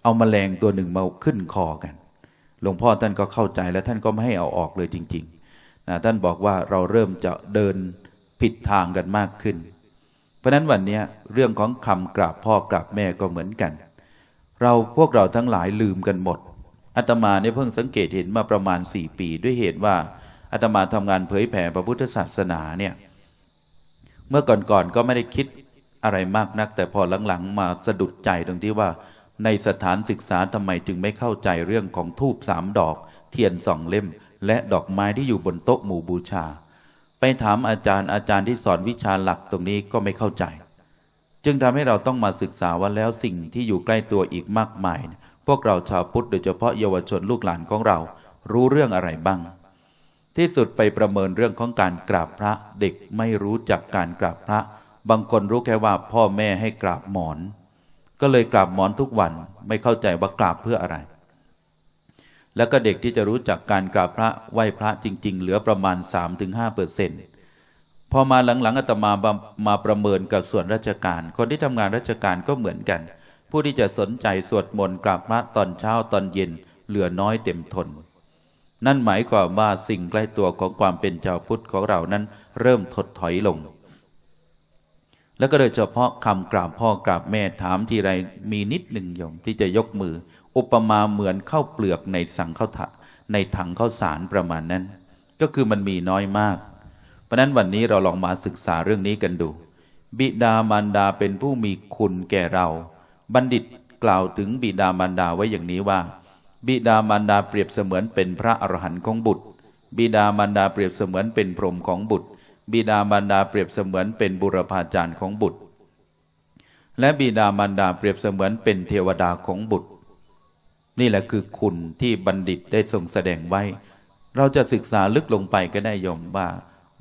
เอามาแมลงตัวหนึ่งมาขึ้นคอกัน หลวงพ่อท่านก็เข้าใจ และท่านก็ไม่ให้เอาออกเลยจริงๆนะท่านบอกว่าเราเริ่มจะเดินผิดทางกันมากขึ้นเพราะนั้นวันนี้เรื่องของคำกราบพ่อกราบแม่ก็เหมือนกัน เราพวกเราทั้งหลายลืมกันหมดอาตมาเนี่ยเพิ่งสังเกตเห็นมาประมาณสี่ปีด้วยเหตุว่าอาตมาทำงานเผยแผ่พระพุทธศาสนาเนี่ย เมื่อก่อนๆกก็ไม่ได้คิดอะไรมากนัก แต่พอหลังๆ มาสะดุดใจตรงที่ว่า ในสถานศึกษาทำไมจึงไม่เข้าใจเรื่องของทูบสามดอก เทียนสองเล่ม และดอกไม้ที่อยู่บนโต๊ะหมู่บูชาไปถามอาจารย์อาจารย์ที่สอนวิชาหลักตรงนี้ก็ไม่เข้าใจ จึงทำให้เราต้องมาศึกษาว่าแล้วสิ่งที่อยู่ใกล้ตัวอีกมากมายพวกเราชาวพุทธโดยเฉพาะเยาวชนลูกหลานของเรา รู้เรื่องอะไรบ้าง ที่สุดไปประเมินเรื่องของการกราบพระเด็กไม่รู้จักการกราบพระ บางคนรู้แค่ว่าพ่อแม่ให้กราบหมอน ก็เลยกราบหมอนทุกวันไม่เข้าใจว่ากราบเพื่ออะไรแล้วก็เด็กที่จะรู้จักการกราบพระไหว้พระจริง ๆ เหลือประมาณ3-5%เปอร์เซ็นต์พอมาหลังๆอาตมามาประเมินกับส่วนราชการ คนที่ทำงานราชการก็เหมือนกัน ผู้ที่จะสนใจสวดมนต์กราบพระตอนเช้าตอนเย็นเหลือน้อยเต็มทน นั่นหมายความว่าสิ่งใกล้ตัวของความเป็นชาวพุทธของเรานั้น เริ่มถดถอยลง แล้วก็โดยเฉพาะคำกราบพ่อกราบแม่ถามทีไรมีนิดหนึ่งยมที่จะยกมืออุปมาเหมือนข้าวเปลือกในสังข้าวในถังข้าวสารประมาณนั้น ก็คือมันมีน้อยมาก เพราะนั้นวันนี้เราลองมาศึกษาเรื่องนี้กันดู บิดามารดาเป็นผู้มีคุณแก่เรา บัณฑิตกล่าวถึงบิดามารดาไว้อย่างนี้ว่า บิดามารดาเปรียบเสมือนเป็นพระอรหันต์ของบุตร บิดามารดาเปรียบเสมือนเป็นพรหมของบุตร บิดามารดาเปรียบเสมือนเป็นบุรพาจารย์ของบุตร และบิดามารดาเปรียบเสมือนเป็นเทวดาของบุตรนี่แหละคือคุณที่บัณฑิตได้ทรงแสดงไว้ เราจะศึกษาลึกลงไปก็ได้ยมว่า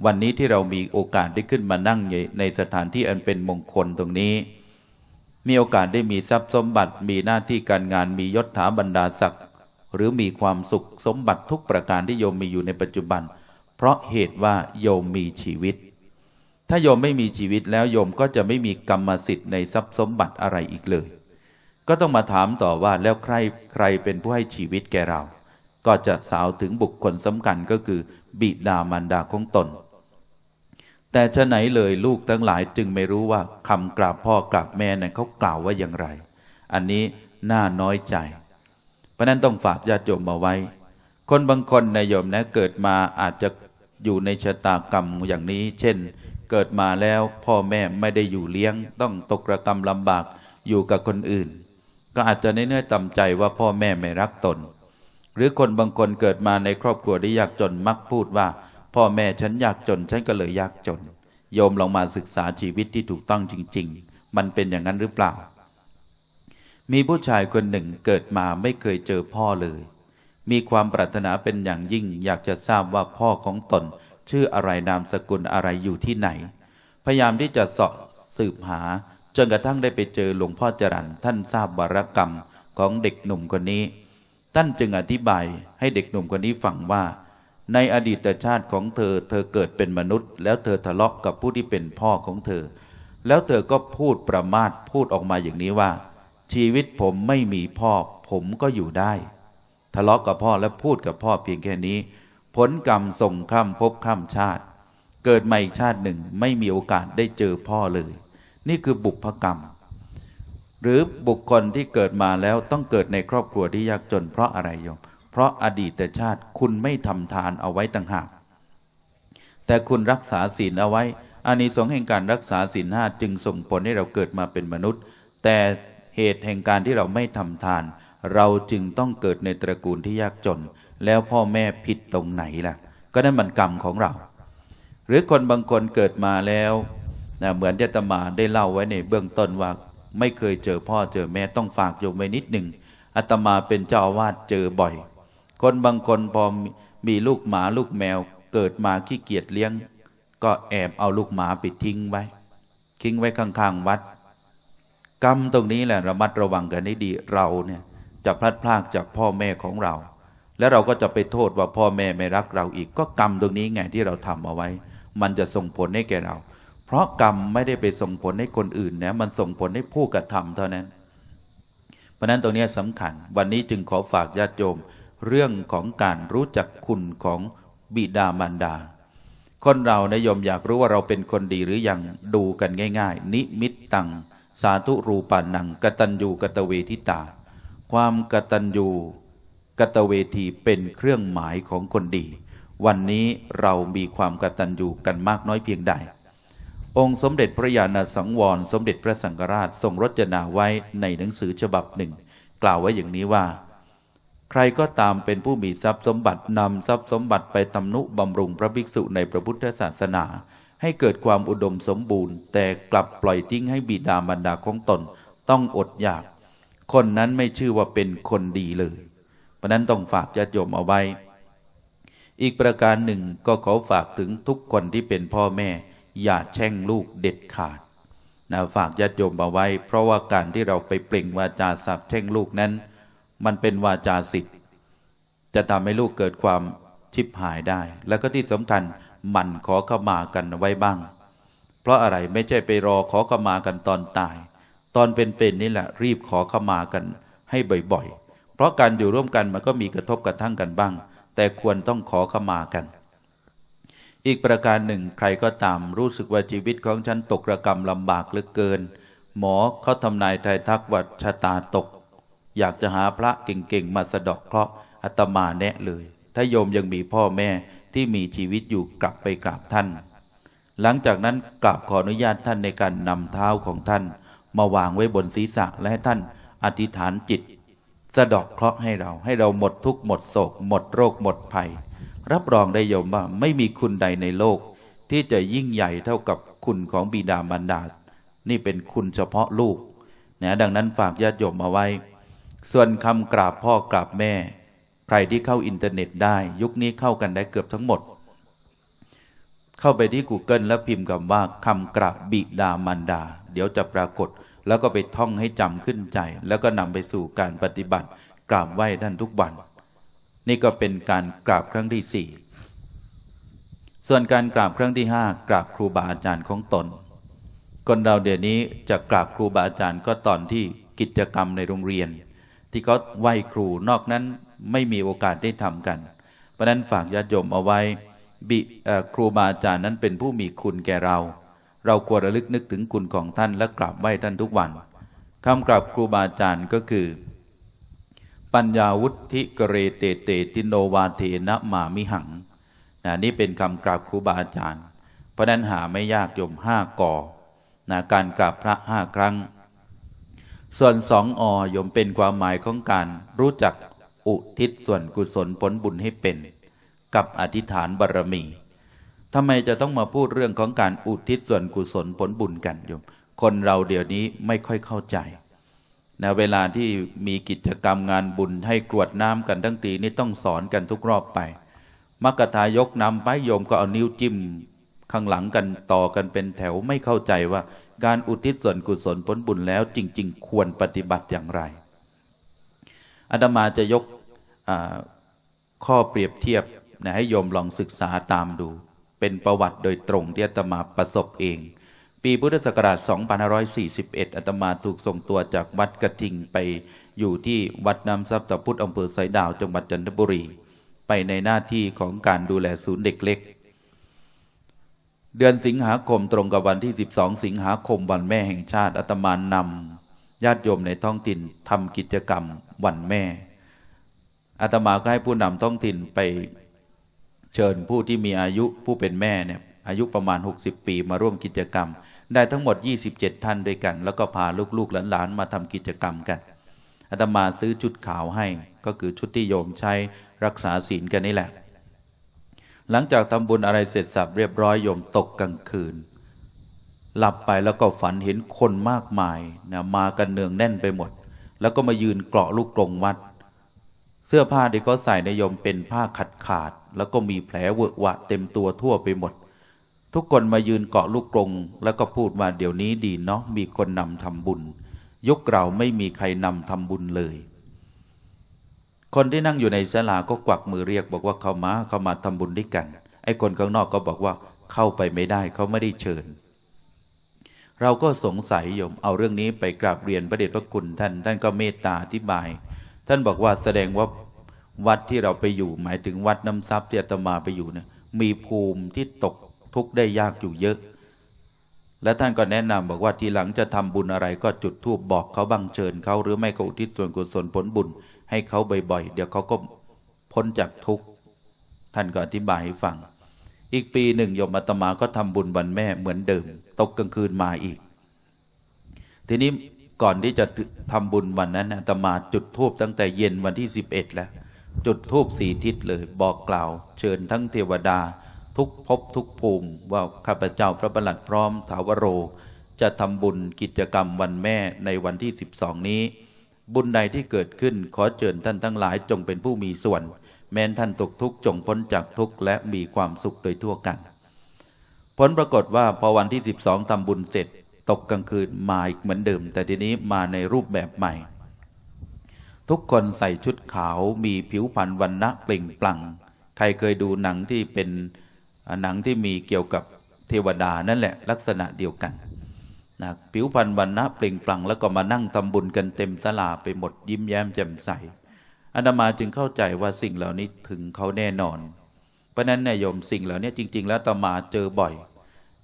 วันนี้ที่เรามีโอกาสได้ขึ้นมานั่งในสถานที่อันเป็นมงคลตรงนี้ มีโอกาสได้มีทรัพย์สมบัติ มีหน้าที่การงาน มียศถาบรรดาศักดิ์ หรือมีความสุขสมบัติทุกประการที่โยมมีอยู่ในปัจจุบัน เพราะเหตุว่าโยมมีชีวิต ถ้าโยมไม่มีชีวิตแล้วโยมก็จะไม่มีกรรมสิทธิ์ในทรัพย์สมบัติอะไรอีกเลยก็ต้องมาถามต่อว่าแล้วใคร ใครเป็นผู้ให้ชีวิตแก่เรา ก็จะสาวถึงบุคคลสำคัญก็คือ บิดามารดาของตน แต่ชะไหนเลยลูกทั้งหลายจึงไม่รู้ว่าคำกราบพ่อกราบแม่นั้นเขากล่าวว่าอย่างไร อันนี้น่าน้อยใจ เพราะนั้นต้องฝากญาติโยมมาไว้ คนบางคนในโยมนะเกิดมาอาจจะอยู่ในชะตากรรมอย่างนี้ เช่นเกิดมาแล้วพ่อแม่ไม่ได้อยู่เลี้ยง ต้องตกระกรรมลำบากอยู่กับคนอื่นก็อาจจะในเนื้อต่ำใจว่าพ่อแม่ไม่รักตน หรือคนบางคนเกิดมาในครอบครัวที่ยากจนมักพูดว่า พ่อแม่ ฉันยากจน ฉัน ก็เลยยากจน โยมลองมาศึกษาชีวิตที่ถูก ต้อง จริง ๆ มันเป็นอย่างนั้นหรือเปล่า มีผู้ชายคนหนึ่งเกิดมาไม่เคยเจอพ่อเลย มีความปรารถนาเป็นอย่างยิ่ง อยากจะทราบว่าพ่อของตน ชื่ออะไรนามสกุลอะไรอยู่ที่ไหน พยายามที่จะสอบสืบหาจนกระทั่งได้ไปเจอหลวงพ่อจรันท่านทราบบารกรรมของเด็กหนุ่มคนนี้ ท่านจึงอธิบายให้เด็กหนุ่มคนนี้ฟังว่า ในอดีตชาติของเธอ เธอเกิดเป็นมนุษย์ แล้วเธอทะเลาะกกับผู้ที่เป็นพ่อของเธอ แล้วเธอก็พูดประมาทพูดออกมาอย่างนี้ว่า ชีวิตผมไม่มีพ่อ ผมก็อยู่ได้ ทะเลาะกกับพ่อและพูดกับพ่อเพียงแค่นี้ ผลกรรมส่งข้ามภพข้ามชาติ เกิดใหม่ชาติหนึ่งไม่มีโอกาสได้เจอพ่อเลยนี่คือบุพกรรม หรือบุคคลที่เกิดมาแล้วต้องเกิดในครอบครัวที่ยากจน เพราะอะไรโยมเพราะอดีตชาติคุณไม่ทำทานเอาไว้ต่างหากแต่คุณรักษาศีลเอาไว้อานิสงส์แห่งการรักษาศีลห้า จึงส่งผลให้เราเกิดมาเป็นมนุษย์ แต่เหตุแห่งการที่เราไม่ทำทาน เราจึงต้องเกิดในตระกูลที่ยากจน แล้วพ่อแม่ผิดตรงไหนล่ะ ก็นั่นมันกรรมของเรา หรือคนบางคนเกิดมาแล้วนะเหมือนที่ตมาได้เล่าไว้ในเบื้องต้นว่า ไม่เคยเจอพ่อเจอแม่ต้องฝากโยมไว้นิดหนึ่งอาตมาเป็นเจ้าอาวาสเจอบ่อย คนบางคน พอมีลูกหมาลูกแมว เกิดมาขี้เกียจเลี้ยง ก็แอบเอาลูกหมาไปทิ้งไว้ ทิ้งไว้ข้าง ๆ วัด กรรมตรงนี้แหละระมัดระวังกันให้ดีเราเนี่ย จะพลัดพรากจากพ่อแม่ของเรา แล้วเราก็จะไปโทษว่าพ่อแม่ไม่รักเราอีกก็กรรมตรงนี้ไงที่เราทำเอาไว้ มันจะส่งผลให้แก่เราเพราะกรรมไม่ได้ไปส่งผลให้คนอื่นนะ มันส่งผลให้ผู้กระทำเท่านั้น เพราะนั้นตรงนี้สำคัญ วันนี้จึงขอฝากญาติโยมเรื่องของการรู้จักคุณของบิดามารดา คนเรานะโยมอยากรู้ว่าเราเป็นคนดีหรืออยัง ดูกันง่าย ๆ นิมิตตัง สาธุรูปานัง กตัญญูกตเวทิตา ความกตัญญูกตเวทีเป็นเครื่องหมายของคนดี วันนี้เรามีความกตัญญูกันมากน้อยเพียงใดองค์สมเด็จพระญาณสังวรสมเด็จพระสังฆราชทรงรจนาไว้ในหนังสือฉบับหนึ่ง กล่าวไว้อย่างนี้ว่า ใครก็ตามเป็นผู้มีทรัพย์สมบัตินำทรัพย์สมบัติไปทำนุบำรุงพระภิกษุในพระพุทธศาสนา ให้เกิดความอุดมสมบูรณ์ แต่กลับปล่อยทิ้งให้บิดามารดาของตน ต้องอดอยาก คนนั้นไม่ชื่อว่าเป็นคนดีเลย เพราะนั้นต้องฝากญาติโยมเอาไว้ อีกประการหนึ่งก็ขอฝากถึงทุกคนที่เป็นพ่อแม่อย่าแช่งลูกเด็ดขาดนะฝากญาติโยมเอาไว้ เพราะว่าการที่เราไปเปล่งวาจาสับแช่งลูกนั้นมันเป็นวาจาสิทธิ์จะทำให้ลูกเกิดความชิบหายได้ แล้วก็ที่สำคัญมันขอขมากันไว้บ้าง เพราะอะไรไม่ใช่ไปรอขอขมากันตอนตาย ตอนเป็นๆนนี่แหละรีบขอขมากันให้บ่อยๆ เพราะการอยู่ร่วมกันมันก็มีกระทบกระทั่งกันบ้าง แต่ควรต้องขอขมากันอีกประการหนึ่งใครก็ตามรู้สึกว่าชีวิตของฉันตกระกรรมลำบากเหลือเกิน หมอเขาทำนายทายทักว่าชะตาตก อยากจะหาพระเก่งๆ มาสะดอกเคราะห์อาตมาแนะเลย ถ้าโยมยังมีพ่อแม่ที่มีชีวิตอยู่กลับไปกราบท่าน หลังจากนั้นกราบขออนุญาตท่านในการนำเท้าของท่าน มาวางไว้บนศีรษะและให้ท่านอธิษฐานจิต สะดอกเคราะห์ให้เราให้เราหมดทุกข์หมดโศก หมดโรคหมดภัยรับรองได้โยมว่าไม่มีคุณใดในโลก ที่จะยิ่งใหญ่เท่ากับคุณของบิดามารดา นี่เป็นคุณเฉพาะลูกนะดังนั้นฝากญาติโยมมาไว้ ส่วนคำกราบพ่อกราบแม่ ใครที่เข้าอินเทอร์เน็ตได้ ยุคนี้เข้ากันได้เกือบทั้งหมด เข้าไปที่ Google แล้วพิมพ์คำว่าคำกราบบิดามารดา เดี๋ยวจะปรากฏแล้วก็ไปท่องให้จำขึ้นใจแล้วก็นำไปสู่การปฏิบัติกราบไหว้ท่านทุกวันนี่ก็เป็นการกราบครั้งที่สี่ ส่วนการกราบครั้งที่ห้ากราบครูบาอาจารย์ของตน คนเราเดี๋ยวนี้จะกราบครูบาอาจารย์ก็ตอนที่กิจกรรมในโรงเรียน ที่เขาไหว้ครูนอกนั้นไม่มีโอกาสได้ทำกัน เพราะนั้นฝากญาติโยมเอาไว้บิครูบาอาจารย์นั้นเป็นผู้มีคุณแก่เรา เราควรระลึกนึกถึงคุณของท่านและกราบไหว้ท่านทุกวันคำกราบครูบาอาจารย์ก็คือปัญญาวุธิกเรเตเตตินโนวาเทนะมามิหังนะนี่เป็นคำกราบครูบาอาจารย์เพราะนั้นหาไม่ยากโยมห้ากอนะการกราบพระห้าครั้ง ส่วนสองอโยมเป็นความหมายของการรู้จักอุทิศส่วนกุศลผลบุญให้เป็นกับอธิษฐานบารรมีทำไมจะต้องมาพูดเรื่องของการอุทิศส่วนกุศลผลบุญกันโยม คนเราเดี๋ยวนี้ไม่ค่อยเข้าใจนะเวลาที่มีกิจกรรมงานบุญให้กรวดน้ำกันทั้งตีนี่ต้องสอนกันทุกรอบไปมักกะทายกนำไปโยมก็เอานิ้วจิ้ม ข้างหลังกันต่อกันเป็นแถวไม่เข้าใจว่าการอุทิศส่วนกุศลผลบุญแล้ว จริง ๆ ควรปฏิบัติอย่างไรอาตมาจะยกข้อเปรียบเทียบนะให้โยมลองศึกษาตามดู เป็นประวัติโดยตรงที่อาตมาประสบเองปีพุทธศักราช 2541 อาตมาถูกส่งตัวจากวัดกระทิงไปอยู่ที่วัดน้ำซับตะพุทธอำเภอสาดาวจังหวัดจันทบุรี ไปในหน้าที่ของการดูแลศูนย์เด็กเล็กเดือนสิงหาคมตรงกับวันที่ 12 สิงหาคมวันแม่แห่งชาติอาตมานำญาติโยมในท้องถิ่นทำกิจกรรมวันแม่อาตมาก็ให้ผู้นำท้องถิ่นไปเชิญผู้ที่มีอายุผู้เป็นแม่เนี่ยอายุประมาณ 60 ปีมาร่วมกิจกรรมได้ทั้งหมด 27 ท่านด้วยกัน แล้วก็พาลูกๆ หลาน ๆ มาทำกิจกรรมกัน อาตมาซื้อ ชุดขาวให้ ก็คือชุดที่โยมใช้รักษาศีลกันนี่แหละ หลังจากทำบุญอะไรเสร็จสับเรียบร้อย โยมตกกลางคืน หลับไปแล้วก็ฝันเห็นคนมากมายนะมากันเนืองแน่นไปหมด แล้วก็มายืนเกาะลูกกรงวัด เสื้อผ้าที่เขาใส่ในโยมเป็นผ้าขาดขาดแล้วก็มีแผลเวอะวะเต็มตัวทั่วไปหมดทุกคนมายืนเกาะลูกกรงแล้วก็พูดมาเดี๋ยวนี้ดีเนาะมีคนนำทำบุญยกเราไม่มีใครนำทำบุญเลย คนที่นั่งอยู่ในศาลาก็กวักมือเรียกบอกว่าเขามาเขามาทำบุญด้วยกันไอ้คนข้างนอกก็บอกว่าเข้าไปไม่ได้เขาไม่ได้เชิญ เราก็สงสัยโยม เอาเรื่องนี้ไปกราบเรียนพระเดชพระคุณท่านท่านก็เมตตาอธิบาย ท่านบอกว่าแสดงว่าวัดที่เราไปอยู่ หมายถึงวัดน้ำซับที่อาตมาไปอยู่เนี่ยมีภูมิที่ตกทุกข์ ได้ยากอยู่เยอะ และท่านก็แนะนำบอกว่าทีหลังจะทำบุญอะไรก็จุดธูปบอกเขาบังเชิญเขาหรือ ไม่ ก็ อุทิศส่วนกุศลผล บุญ ให้เขาบ่อยๆ เดี๋ยวเขาก็พ้นจากทุกข์ ท่าน ก็ อธิบาย ให้ฟัง อีกปีหนึ่งโยมอาตมาก็ทำบุญวันแม่เหมือนเดิมตกกลางคืนมาอีก ทีนี้ก่อนที่จะทำบุญวันนั้นอาตมาจุดธูปตั้งแต่เย็นวันที่11แล้ว จุดธูปสี่ทิศเลย บอกกล่าว เชิญทั้งเทวดาทุกภพทุกภูมิ ว่า ข้าพเจ้าพระบัลลัดพร้อมถาวโรจะทำบุญกิจกรรมวันแม่ในวันที่ 12 นี้ บุญใดที่เกิดขึ้นขอเชิญท่านทั้งหลายจงเป็นผู้มีส่วน แม้นท่านตกทุกข์จงพ้นจากทุกข์และมีความสุขโดยทั่วกันผลปรากฏว่าพอวันที่ 12ทำบุญเสร็จ ตกกลางคืน มาอีกเหมือนเดิม แต่ทีนี้มาในรูปแบบใหม่ ทุกคนใส่ชุดขาวมีผิวพรรณวันณะเปล่งปลั่งใครเคยดูหนังที่เป็นหนังที่มีเกี่ยวกับเทวดานั่นแหละลักษณะเดียวกันนะผิวพรรณวันนะเปล่งปลั่งแล้วก็มานั่งทำบุญกันเต็มสลาไปหมดยิ้มแย้มแจ่มใสอานมาจึงเข้าใจว่าสิ่งเหล่านี้ถึงเขาแน่นอน เพราะนั้นนายโยมสิ่งเหล่านี้จริงๆ แล้วตมาเจอบ่อย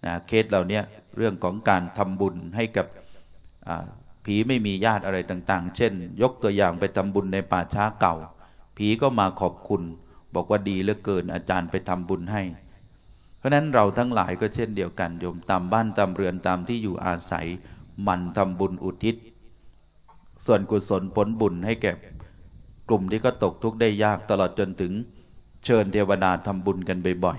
นะเคสเหล่านี้เรื่องของการทำบุญให้กับผีไม่มีญาติอะไรต่างๆ เช่น ยกตัวอย่างไปทำบุญในป่าช้าเก่า ผีก็มาขอบคุณ บอกว่าดีเหลือเกินอาจารย์ไปทำบุญให้ราะนั้น เราทั้งหลายก็เช่นเดียวกันโยมตามบ้าน ตามเรือนตามที่อยู่อาศัยมันทำบุญอุทิศ ส่วนกุศลผลบุญให้แก่กลุ่มที่ก็ตกทุกข์ได้ยากตลอดจนถึง เชิญเทวดาทำบุญกัน บ่อย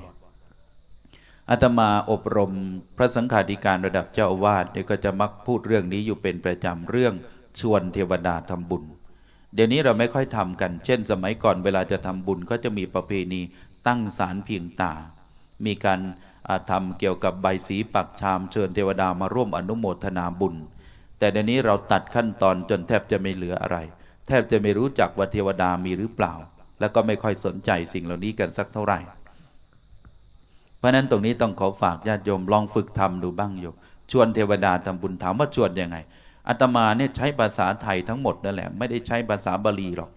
ๆอาตมาอบรม พระสังฆาธิการระดับเจ้าอาวาสเนี่ยก็จะมักพูดเรื่องนี้อยู่เป็นประจำเรื่องชวนเทวดาทำบุญ เดี๋ยวนี้เราไม่ค่อยทำกัน เช่นสมัยก่อนเวลาจะทำบุญก็จะมีประเพณีตั้งศาลเพียงตามีการทำเกี่ยวกับใบสีปักชามเชิญเทวดามาร่วมอนุโมทนาบุญ แต่ในนี้เราตัดขั้นตอนจนแทบจะไม่เหลืออะไร แทบจะไม่รู้จักว่าเทวดามีหรือเปล่า แล้วก็ไม่ค่อยสนใจสิ่งเหล่านี้กันสักเท่าไหร่ เพราะนั้นตรงนี้ต้องขอฝากญาติโยมลองฝึกทำดูบ้างโยมชวนเทวดาทำบุญถามว่าชวนยังไงอาตมาเนี่ยใช้ภาษาไทยทั้งหมดนั่นแหละไม่ได้ใช้ภาษาบาลีหรอก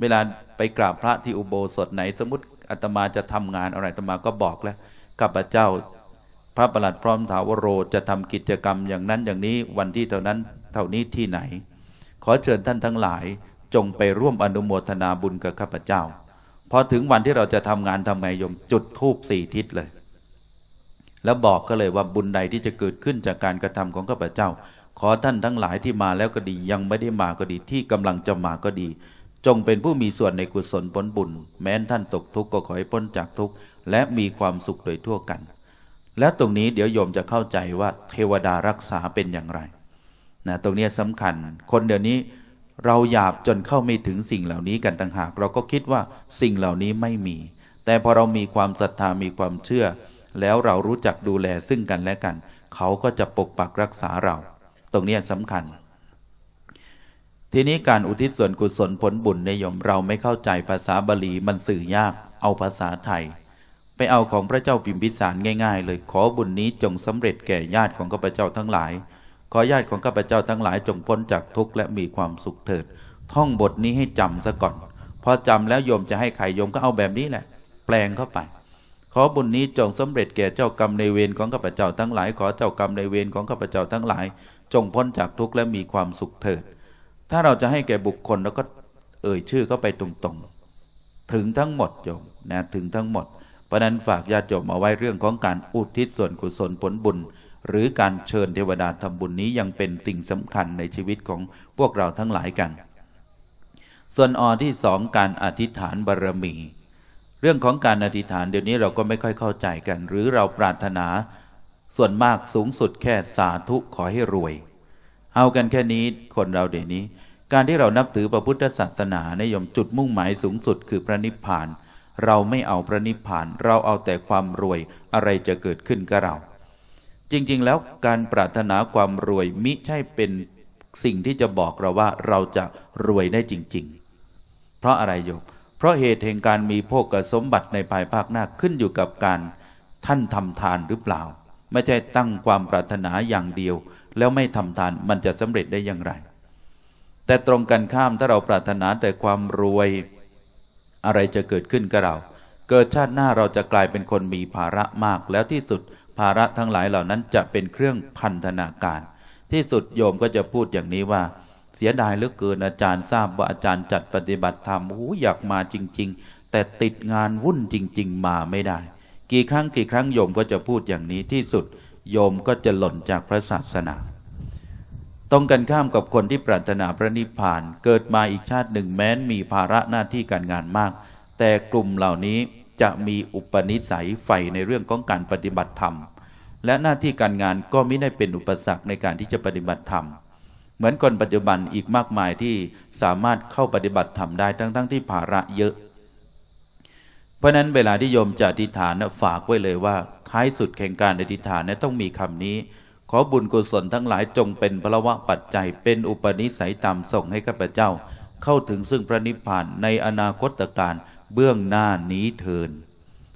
เวลาไปกราบพระที่อุโบสถไหนสมมติอาตมาจะทำงานอะไรอาตมาก็บอกแล้วข้าพเจ้า พระประหลัดพร้อมถาวโรจะทำกิจกรรมอย่างนั้นอย่างนี้วันที่เท่านั้นเท่านี้ที่ไหน ขอเชิญท่านทั้งหลายจงไปร่วมอนุโมทนาบุญกับข้าพเจ้าพอถึงวันที่เราจะทำงานทำไงโยมจุดทูบสี่ทิศเลย แล้วบอกก็เลยว่าบุญใดที่จะเกิดขึ้นจากการกระทำของข้าพเจ้า ขอท่านทั้งหลายที่มาแล้วก็ดียังไม่ได้มาก็ดีที่กำลังจะมาก็ดีจงเป็นผู้มีส่วนในกุศลผลบุญแม้นท่านตกทุกข์ก็ขอให้พ้นจากทุกข์และมีความสุขโดยทั่วกัน และตรงนี้เดี๋ยวโยมจะเข้าใจว่าเทวดารักษาเป็นอย่างไร นะตรงนี้สำคัญ คนเดี๋ยวนี้เราหยาบจนเข้าไม่ถึงสิ่งเหล่านี้กันต่างหาก เราก็คิดว่าสิ่งเหล่านี้ไม่มี แต่พอเรามีความศรัทธามีความเชื่อ แล้วเรารู้จักดูแลซึ่งกันและกัน เขาก็จะปกปักรักษาเรา ตรงนี้สำคัญทีนี้การอุทิศส่วนกุศลผลบุญในยมเราไม่เข้าใจภาษาบาลีมันสื่อยาก เอาภาษาไทย ไปเอาของพระเจ้าพิมพิสารง่ายๆ เลย ขอบุญนี้จงสำเร็จแก่ญาติของข้าพเจ้าทั้งหลาย ขอญาติของข้าพเจ้าทั้งหลาย จงพ้นจากทุกข์และมีความสุขเถิด ท่องบทนี้ให้จำซะก่อน พอจำแล้วโยมจะให้ใครโยมก็เอาแบบนี้แหละแปลงเข้าไป ขอบุญนี้จงสำเร็จแก่เจ้ากรรมในเวรของข้าพเจ้าทั้งหลาย ขอเจ้ากรรมในเวรของข้าพเจ้าทั้งหลาย จงพ้นจากทุกข์และมีความสุขเถิดถ้าเราจะให้แก่บุคคล เราก็เอ่ยชื่อเข้าไปตรงๆถึงทั้งหมดโยมนะถึงทั้งหมดเพราะนั้นฝากญาติโยมเอาไว้เรื่องของการอุทิศส่วนกุศลผลบุญ หรือการเชิญเทวดาทำบุญนี้ยังเป็นสิ่งสำคัญในชีวิตของพวกเราทั้งหลายกัน ส่วนอที่สองการอธิษฐานบารรมี เรื่องของการอธิษฐานเดี๋ยวนี้เราก็ไม่ค่อยเข้าใจกัน หรือเราปรารถนาส่วนมากสูงสุดแค่สาธุขอให้รวยเอากันแค่นี้คนเราเดี๋ยวนี้ การที่เรานับถือพระพุทธศาสนาในยม จุดมุ่งหมายสูงสุดคือพระนิพพาน เราไม่เอาพระนิพพาน เราเอาแต่ความรวยอะไรจะเกิดขึ้นกับเรา จริง ๆแล้วการปรารถนาความรวยมิใช่เป็นสิ่งที่จะบอกเราว่าเราจะรวยได้จริง ๆ เพราะอะไร โยมเพราะเหตุแห่งการมีโภคสมบัติในภายภาคหน้าขึ้นอยู่กับการท่านทำทานหรือเปล่า ไม่ใช่ตั้งความปรารถนาอย่างเดียวแล้วไม่ทำทานมันจะสำเร็จได้อย่างไร แต่ตรงกันข้ามถ้าเราปรารถนาแต่ความรวย อะไรจะเกิดขึ้นกับเรา เกิดชาติหน้าเราจะกลายเป็นคนมีภาระมากแล้วที่สุด ภาระทั้งหลายเหล่านั้นจะเป็นเครื่องพันธนาการ ที่สุดโยมก็จะพูดอย่างนี้ว่า เสียดายเหลือเกินอาจารย์ทราบว่าอาจารย์ จัดปฏิบัติธรรมหูอยากมาจริง ๆ แต่ติดงานวุ่นจริง ๆ มาไม่ได้ กี่ครั้งกี่ครั้งโยมก็จะพูดอย่างนี้ที่สุดโยมก็จะหล่นจากพระศาสนาตรงกันข้ามกับคนที่ปรารถนาพระนิพพาน เกิดมาอีกชาติหนึ่งแม้นมีภาระหน้าที่การงานมาก แต่กลุ่มเหล่านี้จะมีอุปนิสัยใฝ่ในเรื่องของการปฏิบัติธรรม และหน้าที่การงานก็ไม่ได้เป็นอุปสรรคในการที่จะปฏิบัติธรรม เหมือนคนปัจจุบันอีกมากมายที่สามารถเข้าปฏิบัติธรรมได้ทั้งๆทที่ภาระเยอะเพราะนั้นเวลาที่โยมจะอธิษฐานนะฝากไว้เลยว่าท้ายสุดแข่งการอธิษฐานนะต้องมีคำนี้ ขอบุญกุศลทั้งหลายจงเป็นพระวะปัจจัยเป็นอุปนิสัยตามส่งให้ข้าพเจ้า เข้าถึงซึ่งพระนิพพานในอนาคตการเบื้องหน้านี้เทิน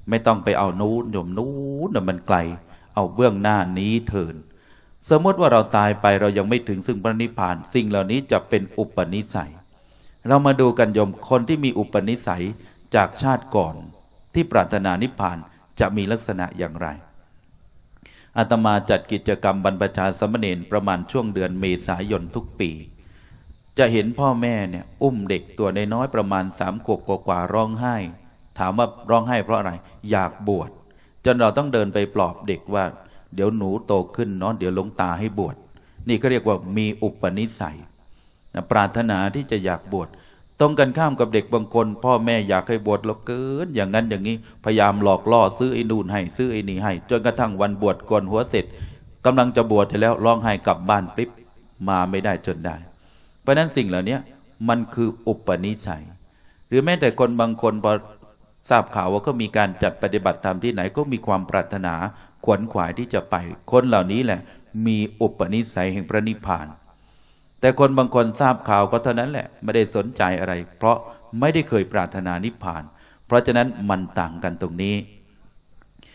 ไม่ต้องไปเอานู้นโยมนู้นมันไกล เอาเบื้องหน้านี้เทิน สมมติว่าเราตายไปเรายังไม่ถึงซึ่งพระนิพพาน สิ่งเหล่านี้จะเป็นอุปนิสัย เรามาดูกันโยมคนที่มีอุปนิสัยจากชาติก่อนที่ปรารถนานิพพานจะมีลักษณะอย่างไรอาตมาจัดกิจกรรมบรรพชาสมณีนประมาณช่วงเดือนเมษายนทุกปี จะเห็นพ่อแม่เนี่ยอุ้มเด็กตัวน้อยประมาณสามขวบกว่าร้องไห้ ถามว่า ร้องไห้เพราะอะไร อยากบวชจนเราต้องเดินไปปลอบเด็กว่า เดี๋ยวหนูโตขึ้นเนาะเดี๋ยวลงตาให้บวช นี่ก็เรียกว่ามีอุปนิสัยปรารถนาที่จะอยากบวชตรงกันข้ามกับเด็กบางคน พ่อแม่อยากให้บวชแล้วเกินอย่างนั้นอย่างนี้พยายามหลอกล่อซื้อไอ้นู่นให้ซื้อไอ้นี่ให้ จนกระทั่งวันบวชกวนหัวเสร็จ กำลังจะบวชแล้วร้องไห้กลับบ้านปริบมาไม่ได้จนได้เพราะนั้นสิ่งเหล่านี้มันคืออุปนิสัย หรือแม้แต่คนบางคนพอทราบข่าวว่าก็มีการจัดปฏิบัติธรรมที่ไหนก็มีความปรารถนาขวนขวายที่จะไปคนเหล่านี้แหละมีอุปนิสัยแห่งพระนิพพานแต่คนบางคนทราบข่าวก็เท่านั้นแหละไม่ได้สนใจอะไร เพราะไม่ได้เคยปรารถนานิพพาน เพราะฉะนั้นมันต่างกันตรงนี้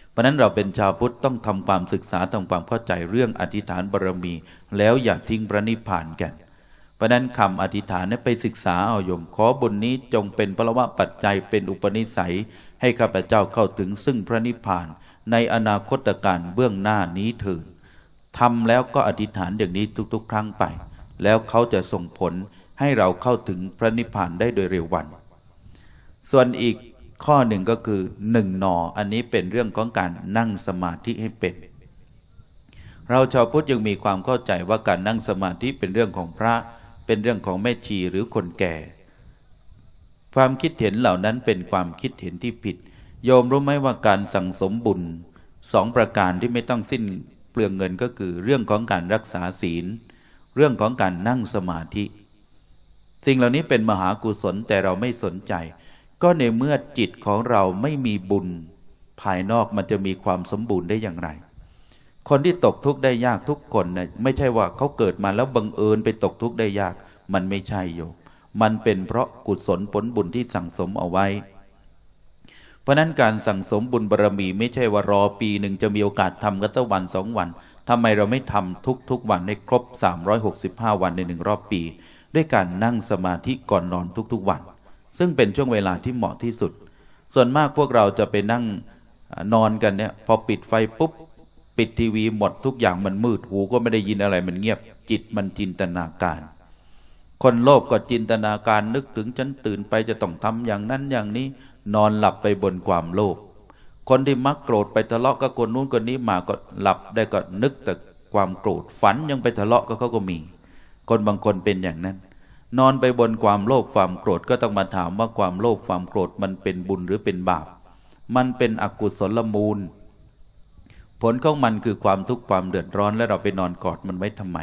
เพราะนั้นเราเป็นชาวพุทธต้องทำความศึกษาทำความเข้าใจเรื่องอธิษฐานบารมีแล้วอย่าทิ้งพระนิพพานกัน เพราะนั้นคำอธิษฐานนี้ไปศึกษาเอาโยมขอบุญนี้จงเป็นพระวะปัจจัย เป็นอุปนิสัย ให้ข้าพเจ้าเข้าถึงซึ่งพระนิพพาน ในอนาคตการเบื้องหน้านี้เถิดทำแล้วก็อธิษฐานอย่างนี้ทุก ๆ ครั้งไปแล้วเขาจะส่งผลให้เราเข้าถึงพระนิพพานได้โดยเร็ววัน ส่วนอีกข้อหนึ่งก็คือหนึ่งนออันนี้เป็นเรื่องของการนั่งสมาธิให้เป็น เราชาวพุทธยังมีความเข้าใจว่าการนั่งสมาธิเป็นเรื่องของพระเป็นเรื่องของแม่ชีหรือคนแก่ ความคิดเห็นเหล่านั้นเป็นความคิดเห็นที่ผิด โยมรู้ไหมว่าการสั่งสมบุญสองประการที่ไม่ต้องสิ้นเปลืองเงินก็คือเรื่องของการรักษาศีลเรื่องของการนั่งสมาธิ สิ่งเหล่านี้เป็นมหากุศลแต่เราไม่สนใจ ก็ในเมื่อจิตของเราไม่มีบุญ ภายนอกมันจะมีความสมบูรณ์ได้อย่างไร คนที่ตกทุกข์ได้ยากทุกคนนะ่ยไม่ใช่ว่าเขาเกิดมาแล้วบังเอิญไปตกทุกข์ได้ยาก มันไม่ใช่โยมมันเป็นเพราะกุศลผลบุญที่สั่งสมเอาไว้เพราะนั้นการสั่งสมบุญบารรมีไม่ใช่ว่ารอปีหนึ่งจะมีโอกาสทำกันสักวันสองวันทำไมเราไม่ทำทุกๆวันให้ครบ365 วันในหนึ่งรอบปี ด้วยการนั่งสมาธิก่อนนอนทุกๆ วัน ซึ่งเป็นช่วงเวลาที่เหมาะที่สุด ส่วนมากพวกเราจะไปนั่งนอนกันเนี่ยพอปิดไฟปุ๊บ ปิดทีวีหมดทุกอย่างมันมืดหูก็ไม่ได้ยินอะไรมันเงียบ จิตมันจินตนาการ คนโลภก็จินตนาการนึกถึงฉันตื่นไปจะต้องทำอย่างนั้นอย่างนี้นอนหลับไปบนความโลภ คนที่มักโกรธไปทะเลาะกับคนนู้นคนนี้มา ก็หลับได้ก็นึกแต่ความโกรธฝันยังไปทะเลาะกับเขาก็มี คนบางคนเป็นอย่างนั้น นอนไปบนความโลภความโกรธก็ต้องมาถามว่าความโลภความโกรธมันเป็นบุญหรือเป็นบาป มันเป็นอกุศลมูล ผลของมันคือความทุกข์ความเดือดร้อนและเราไปนอนกอดมันไว้ทำไม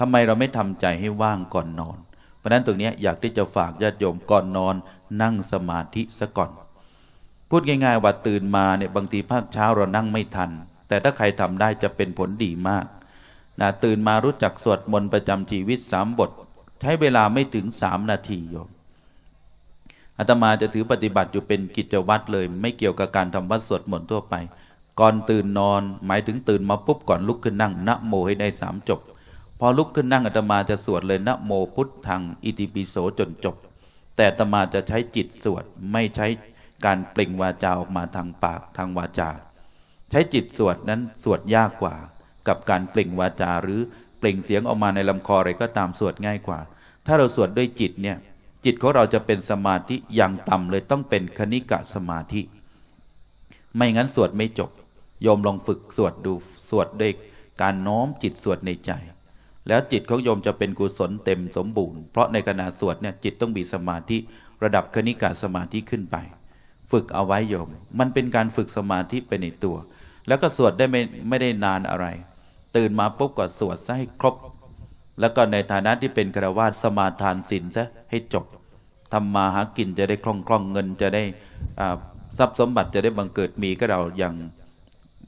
ทำไมเราไม่ทำใจให้ว่างก่อนนอน เพราะนั้นตรงนี้อยากที่จะฝากญาติโยมก่อนนอนนั่งสมาธิซะก่อน พูดง่ายๆว่าตื่นมาเนี่ยบางทีภาคเช้าเรานั่งไม่ทัน แต่ถ้าใครทำได้จะเป็นผลดีมากนะตื่นมารู้จักสวดมนต์ประจำชีวิตสามบท ใช้เวลาไม่ถึงสามนาทีโยมอาตมาจะถือปฏิบัติอยู่เป็นกิจวัตรเลย ไม่เกี่ยวกับการทำวัดสวดมนต์ทั่วไป ก่อนตื่นนอน หมายถึงตื่นมาปุ๊บก่อนลุกขึ้นนั่งนะโมให้ได้สามจบ พอลุกขึ้นนั่งอาตมาจะสวดเลยนะโมพุทธังอิติปิโสจนจบแต่ตมาจะใช้จิตสวดไม่ใช้การเปล่งวาจาออกมาทางปากทางวาจา ใช้จิตสวดนั้นสวดยากกว่า กับการเปล่งวาจาหรือเปล่งเสียงออกมาในลำคออะไรก็ตามสวดง่ายกว่า ถ้าเราสวดด้วยจิตเนี่ย จิตของเราจะเป็นสมาธิอย่างต่ำเลยต้องเป็นคณิกะสมาธิ ไม่งั้นสวดไม่จบโยมลองฝึกสวดดูสวดด้วยการน้อมจิตสวดในใจแล้วจิตของโยมจะเป็นกุศลเต็มสมบูรณ์ เพราะในขณะสวดเนี่ยจิตต้องมีสมาธิระดับคณิกาสมาธิขึ้นไป ฝึกเอาไว้โยม มันเป็นการฝึกสมาธิ ไปในตัว แล้วก็สวดได้ไม่ไม่ได้นานอะไร ตื่นมาปุ๊บก็สวดซะให้ครบ แล้วก็ในฐานะที่เป็นกรวาสสมาทานศีลซะให้จบทำมาหากินจะได้คล่องคล่องเงินจะได้ทรัพย์สมบัติจะได้บังเกิดมีก็เราอย่าง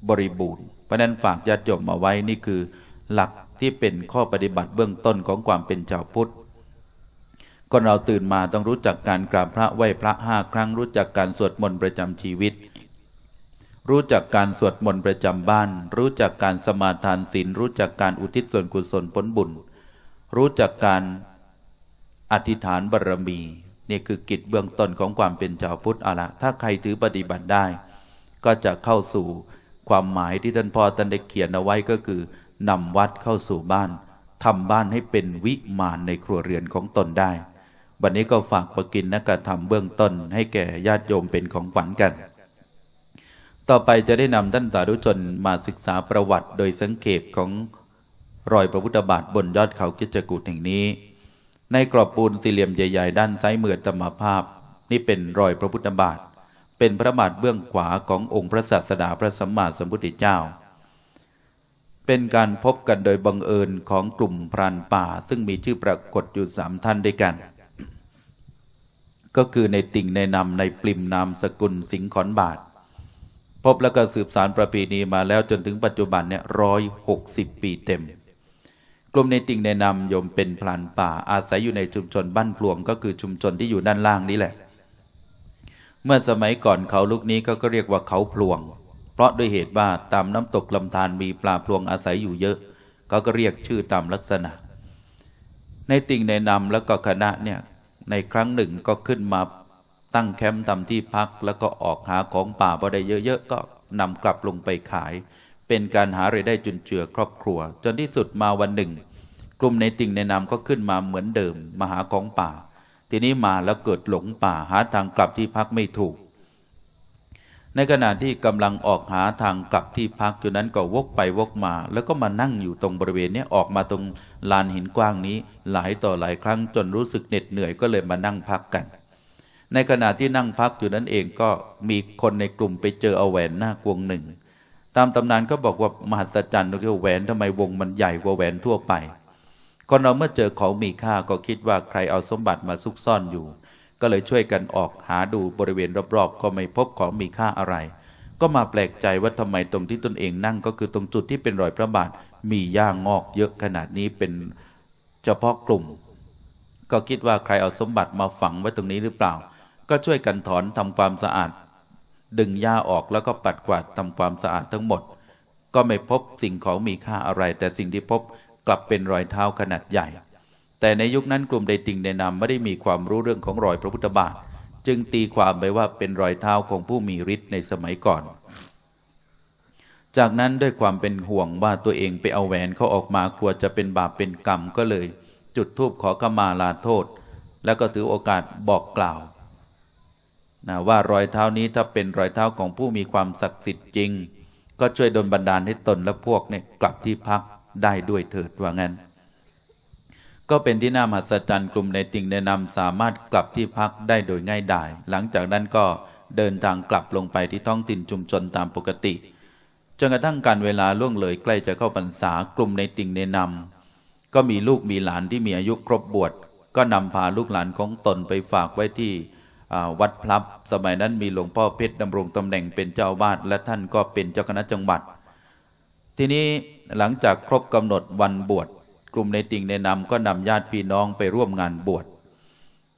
บริบูรณ์เพราะนั้นฝากญาติโยมมาไว้นี่คือหลักที่เป็นข้อปฏิบัติเบื้องต้นของความเป็นชาวพุทธคนเราตื่นมาต้องรู้จักการกราบพระไหว้พระห้าครั้ง รู้จักการสวดมนต์ประจำชีวิต รู้จักการสวดมนต์ประจำบ้าน รู้จักการสมาทานศีลรู้จักการอุทิศส่วนกุศลผลบุญ รู้จักการอธิษฐานบารรมี นี่คือกิจเบื้องต้นของความเป็นชาวพุทธอะละถ้าใครถือปฏิบัติได้ ก็จะเข้าสู่ความหมายที่ท่านพ่อท่านได้เขียนเอาไว้ก็คือนำวัดเข้าสู่บ้าน ทำบ้านให้เป็นวิมานในครัวเรือนของตนได้วันนี้ก็ฝากประกินนักธรรมเบื้องต้นให้แก่ญาติโยมเป็นของขวัญกัน ต่อไปจะได้นำท่านสาธุชนมาศึกษาประวัติ โดยสังเกตของรอยพระพุทธบาท บนยอดเขากิจกูดแห่งนี้ ในกรอบปูนสี่เหลี่ยมใหญ่ๆ ด้านซ้ายมือธรรมภาพ นี่เป็นรอยพระพุทธบาท เป็นพระบาทเบื้องขวาขององค์พระศาสดาพระสัมมาสัมพุทธเจ้าเป็นการพบกันโดยบังเอิญของกลุ่มพรานป่าซึ่งมีชื่อปรากฏอยู่สามท่านด้วยกัน ก็คือในติ่งในนำในปลิมนามสกุลสิงขอนบาทพบแล้วก็สืบสารประเพณีมาแล้วจนถึงปัจจุบันเนี่ยร้อยหกสิบปีเต็ม กลุ่มในติ่งในนำยมเป็นพรานป่า อาศัยอยู่ในชุมชนบ้านพลวงก็คือชุมชนที่อยู่ด้านล่างนี้แหละ เมื่อสมัยก่อนเขาลูกนี้ก็เรียกว่าเขาพลวงเพราะ ด้วยเหตุ ว่า ตาม น้ำตกลำธารมีปลา พลวงอาศัยอยู่เยอะเขาก็เรียกชื่อ ตาม ลักษณะ ในติ่งในนำแล้วก็คณะ เนี่ย ในครั้งหนึ่งก็ขึ้นมาตั้งแคมป์ทำที่พัก แล้วก็ออกหาของป่าพอได้เยอะๆก็นำกลับลงไปขาย เป็นการหาไรายได้ จุนเจือครอบครัวจนที่สุดมาวันหนึ่ง กลุ่มในติ่งในนำก็ขึ้นมาเหมือนเดิมมาหาของป่า ทีนี้มาแล้วเกิดหลงป่าหาทางกลับที่พักไม่ถูกในขณะที่กำลังออกหาทางกลับที่พักอยู่นั้นก็วกไปวกมาแล้วก็มานั่งอยู่ตรงบริเวณนี้ออกมาตรงลานหินกว้างนี้หลายต่อหลายครั้งจนรู้สึกเหน็ดเหนื่อยก็เลยมานั่งพักกัน ในขณะที่นั่งพักอยู่นั้นเองก็มีคนในกลุ่มไปเจอเอาแหวนหน้ากวงหนึ่ง ตามตำนานก็บอกว่ามหัศจรรย์ตรงที่แหวนทำไมวงมันใหญ่กว่าแหวนทั่วไปคนเราเมื่อเจอของมีค่าก็คิดว่าใครเอาสมบัติมาซุกซ่อนอยู่ก็เลยช่วยกันออกหาดูบริเวณรอบๆก็ไม่พบของมีค่าอะไร ก็มาแปลกใจว่าทำไมตรงที่ตนเองนั่งก็คือตรงจุดที่เป็นรอยพระบาท มีหญ้างงอกเยอะขนาดนี้เป็นเฉพาะกลุ่ม ก็คิดว่าใครเอาสมบัติมาฝังไว้ตรงนี้หรือเปล่า ก็ช่วยกันถอนทำความสะอาด ดึงหญ้าออกแล้วก็ปัดกวาดทำความสะอาดทั้งหมด ก็ไม่พบสิ่งของมีค่าอะไรแต่สิ่งที่พบกลับเป็นรอยเท้าขนาดใหญ่แต่ในยุคนั้นกลุ่มใดติงในนามไม่ได้มีความรู้เรื่องของรอยพระพุทธบาทจึงตีความไปว่าเป็นรอยเท้าของผู้มีฤทธิ์ในสมัยก่อน จากนั้นด้วยความเป็นห่วงว่าตัวเองไปเอาแหวนเขาออกมากลัวจะเป็นบาปเป็นกรรมก็เลย จุดธูปขอขมาลาโทษ แล้วก็ถือโอกาสบอกกล่าวนะว่ารอยเท้านี้ถ้าเป็นรอยเท้าของผู้มีความศักดิ์สิทธิ์จริงก็ช่วยดลบันดาลให้ตนและพวกเนี่ยกลับที่พักได้ด้วยเถิดว่างั้นก็เป็นที่น่ามหัศจรรย์กลุ่มในติ่งแนะนำสามารถกลับที่พักได้โดยง่ายดายหลังจากนั้นก็เดินทางกลับลงไปที่ท้องถิ่นชุมชนตามปกติจนกระทั่งการเวลาล่วงเลยใกล้จะเข้าพรรษากลุ่มในติ่งแนะนำก็มีลูกมีหลานที่มีอายุครบบวช ก็นำพาลูกหลานของตนไปฝากไว้ที่วัดพลับ สมัยนั้นมีหลวงพ่อเพชรดำรงตำแหน่งเป็นเจ้าวาดและท่านก็เป็นเจ้าคณะจังหวัดทีนี้หลังจากครบกำหนดวันบวชกลุ่มในติ่งในนำก็นำญาติพี่น้องไปร่วมงานบวช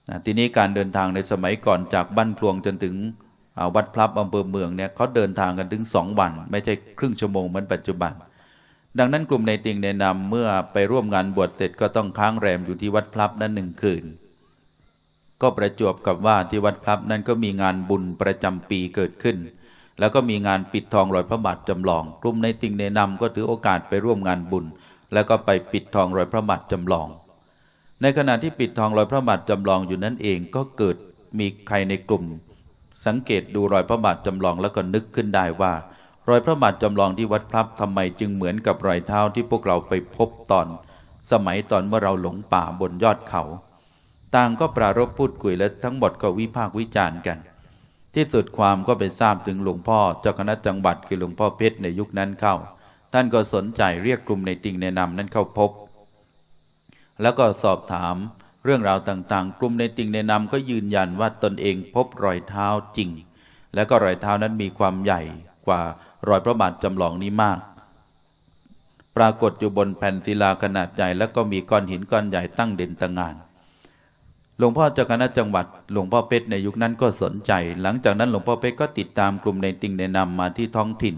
นะทีนี้การเดินทางในสมัยก่อนจากบ้านพลวงจนถึงวัดพลับอาเภอเมืองเนี่ยเขาเดินทางกันถึงสองวันไม่ใช่ครึ่งชั่วโมงเหมือนปัจจุบัน ดังนั้นกลุ่มในติ่งในนำเมื่อไปร่วมงานบวชเสร็จก็ต้องค้างแรมอยู่ที่วัดพลับนั้นหนึ่งคืน ก็ประจวบกับว่าที่วัดพลับนั้นก็มีงานบุญประจำปีเกิดขึ้น แล้วก็มีงานปิดทองรอยพระบาทจำลองกลุ่มในติ่งในนำก็ถือโอกาสไปร่วมงานบุญแล้วก็ไปปิดทองรอยพระบาทจำลอง ในขณะที่ปิดทองรอยพระบาทจำลองอยู่นั้นเองก็เกิดมีใครในกลุ่ม สังเกตดูรอยพระบาทจำลองแล้วก็นึกขึ้นได้ว่า รอยพระบาทจำลองที่วัดพรับทำไมจึงเหมือนกับรอยเท้าที่พวกเราไปพบตอน สมัยตอนเมื่อเราหลงป่าบนยอดเขา ต่างก็ปรารบพูดคุยและทั้งหมดก็วิพากษ์วิจารณ์กัน ที่สุดความก็ไปทราบถึงหลวงพ่อเจ้าคณะจังหวัดคือหลวงพ่อเพชรในยุคนั้นเข้าท่านก็สนใจเรียกกลุ่มในติงในนำนั้นเข้าพบ แล้วก็สอบถาม เรื่องราวต่างๆ กลุ่มในติงในนำก็ยืนยันว่าตนเองพบรอยเท้าจริง และก็รอยเท้านั้นมีความใหญ่กว่ารอยพระบาทจำลองนี้มาก ปรากฏอยู่บนแผ่นศิลาขนาดใหญ่แล้วก็มีก้อนหินก้อนใหญ่ตั้งเด่นตางานหลวงพ่อเจ้าคณะจังหวัด หลวงพ่อเพชรในยุคนั้นก็สนใจ หลังจากนั้นหลวงพ่อเพชรก็ติดตามกลุ่มในติงในนำมาที่ท้องถิ่น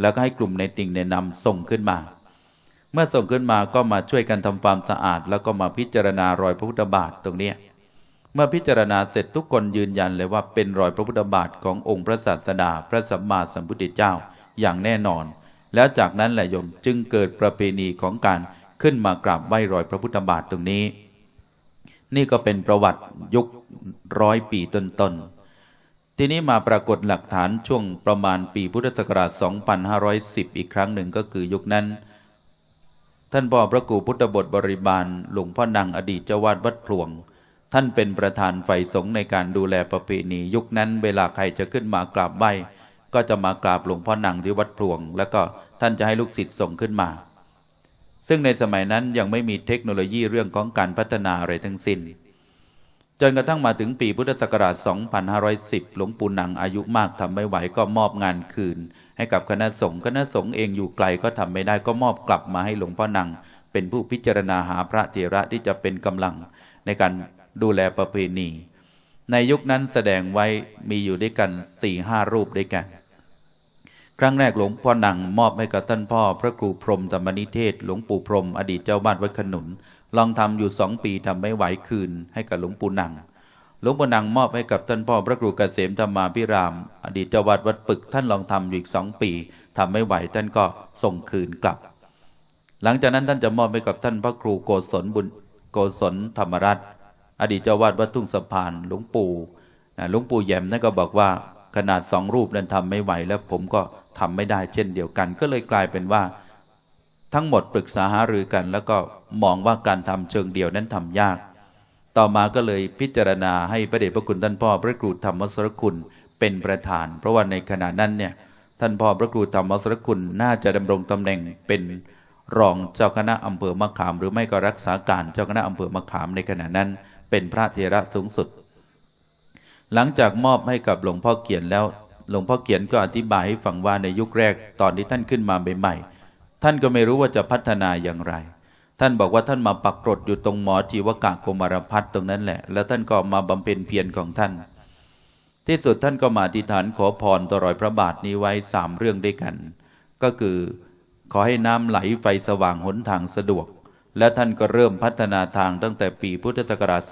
แล้วก็ให้กลุ่มในติ่งในนำส่งขึ้นมา เมื่อส่งขึ้นมาก็มาช่วยกันทำความสะอาด แล้วก็มาพิจารณารอยพระพุทธบาทตรงเนี้ เมื่อพิจารณาเสร็จทุกคนยืนยันเลยว่าเป็นรอยพระพุทธบาทขององค์พระศาสดาพระสัมมาสัมพุทธเจ้าอย่างแน่นอน แล้วจากนั้นแหละโยมจึงเกิดประเพณีของการขึ้นมากราบไหว้รอยพระพุทธบาทตรงนี้ นี่ก็เป็นประวัติยุคร้อยปีต้นๆทีนี้มาปรากฏหลักฐานช่วงประมาณปีพุทธศักราช 2510 อีกครั้งหนึ่งก็คือยุคนั้น ท่านพ่อพระกูพุทธบทบริบาล หลวงพ่อนังอดีตเจ้าวาดวัดพลวง ท่านเป็นประธานฝ่ายสงฆ์ในการดูแลประเพณียุคนั้น เวลาใครจะขึ้นมากราบไหว้ก็จะมากราบหลวงพ่อนังที่วัดพลวง แล้วก็ท่านจะให้ลูกศิษย์ส่งขึ้นมา ซึ่งในสมัยนั้นยังไม่มีเทคโนโลยีเรื่องของการพัฒนาอะไรทั้งสิน้นจนกระทั่งมาถึงปีพุทธศักราช 2510 หลวงปู่หนังอายุมากทำไม่ไหวก็มอบงานคืน ให้กับคณะสงฆ์คณะสงฆ์เองอยู่ไกลก็ทำไม่ได้ก็มอบกลับมาให้หลวงพ่อหนัง เป็นผู้พิจารณาหาพระเถระ ที่จะเป็นกำลังในการดูแลประเพณี ในยุคนั้นแสดงไว้มีอยู่ด้วยกัน4ี่ห้ารูปด้วยกัน ครั้งแรกหลวงพ่อหนัง มอบให้กับท่านพ่อ พระครูพรมธรรมนิเทศ หลวงปู่พรมอดีตเจ้าบ้านวัดขนุนลองทำอยู่สองปีทำไม่ไหวคืนให้กับหลวงปู่นัง หลวงปู่นังมอบให้กับท่านพ่อพระครูเกษมธรรมาพิรามอดีตเจ้าวัดวัดปึกท่านลองทำอยู่อีกสองปี ทำไม่ไหวท่านก็ส่งคืนกลับ หลังจากนั้นท่านจะมอบให้กับท่านพระครูโกศลบุญ โกศลธรรมรัตน์อดีตเจ้าวาดวัดทุ่งสะพานหลวงปู่หลวงปู่แยมนั่นก็บอกว่า ขนาดสองรูปนั้นทำไม่ไหวแล้วผมก็ทำไม่ได้ เช่นเดียวกัน ก็เลยกลายเป็นว่าทั้งหมดปรึกษาหารือกัน แล้วก็มองว่าการทำเชิงเดียวนั้นทำยาก ต่อมาก็เลยพิจารณาให้พระเดชพระคุณท่านพ่อพระครูธรรมสรคุณ เป็นประธาน เพราะว่าในขณะนั้นเนี่ย ท่านพ่อพระครูธรรมสรคุณน่าจะดำรงตำแหน่งเป็นรองเจ้าคณะอำเภอมะขามหรือไม่ก็รักษาการเจ้าคณะอำเภอมะขามในขณะนั้นเป็นพระเทระสูงสุด หลังจากมอบให้กับหลวงพ่อเกียนแล้วหลวงพ่อเกียนก็อธิบายให้ฟังว่าในยุคแรกตอนที่ท่านขึ้นมาใหม่ท่านก็ไม่รู้ว่าจะพัฒนาอย่างไร ท่านบอกว่าท่านมาปักกรดอยู่ตรงหมอทีวกะโกมารพัฒตรงนั้นแหละ แล้วท่านก็มาบำเพ็ญเพียรของท่าน ที่สุดท่านก็มาอธิษฐานขอพรต่อรอยพระบาทนี้ไว้สามเรื่องด้วยกัน ก็คือขอให้น้ำไหลไฟสว่างหนทางสะดวก และท่านก็เริ่มพัฒนาทางตั้งแต่ปีพุทธศักราช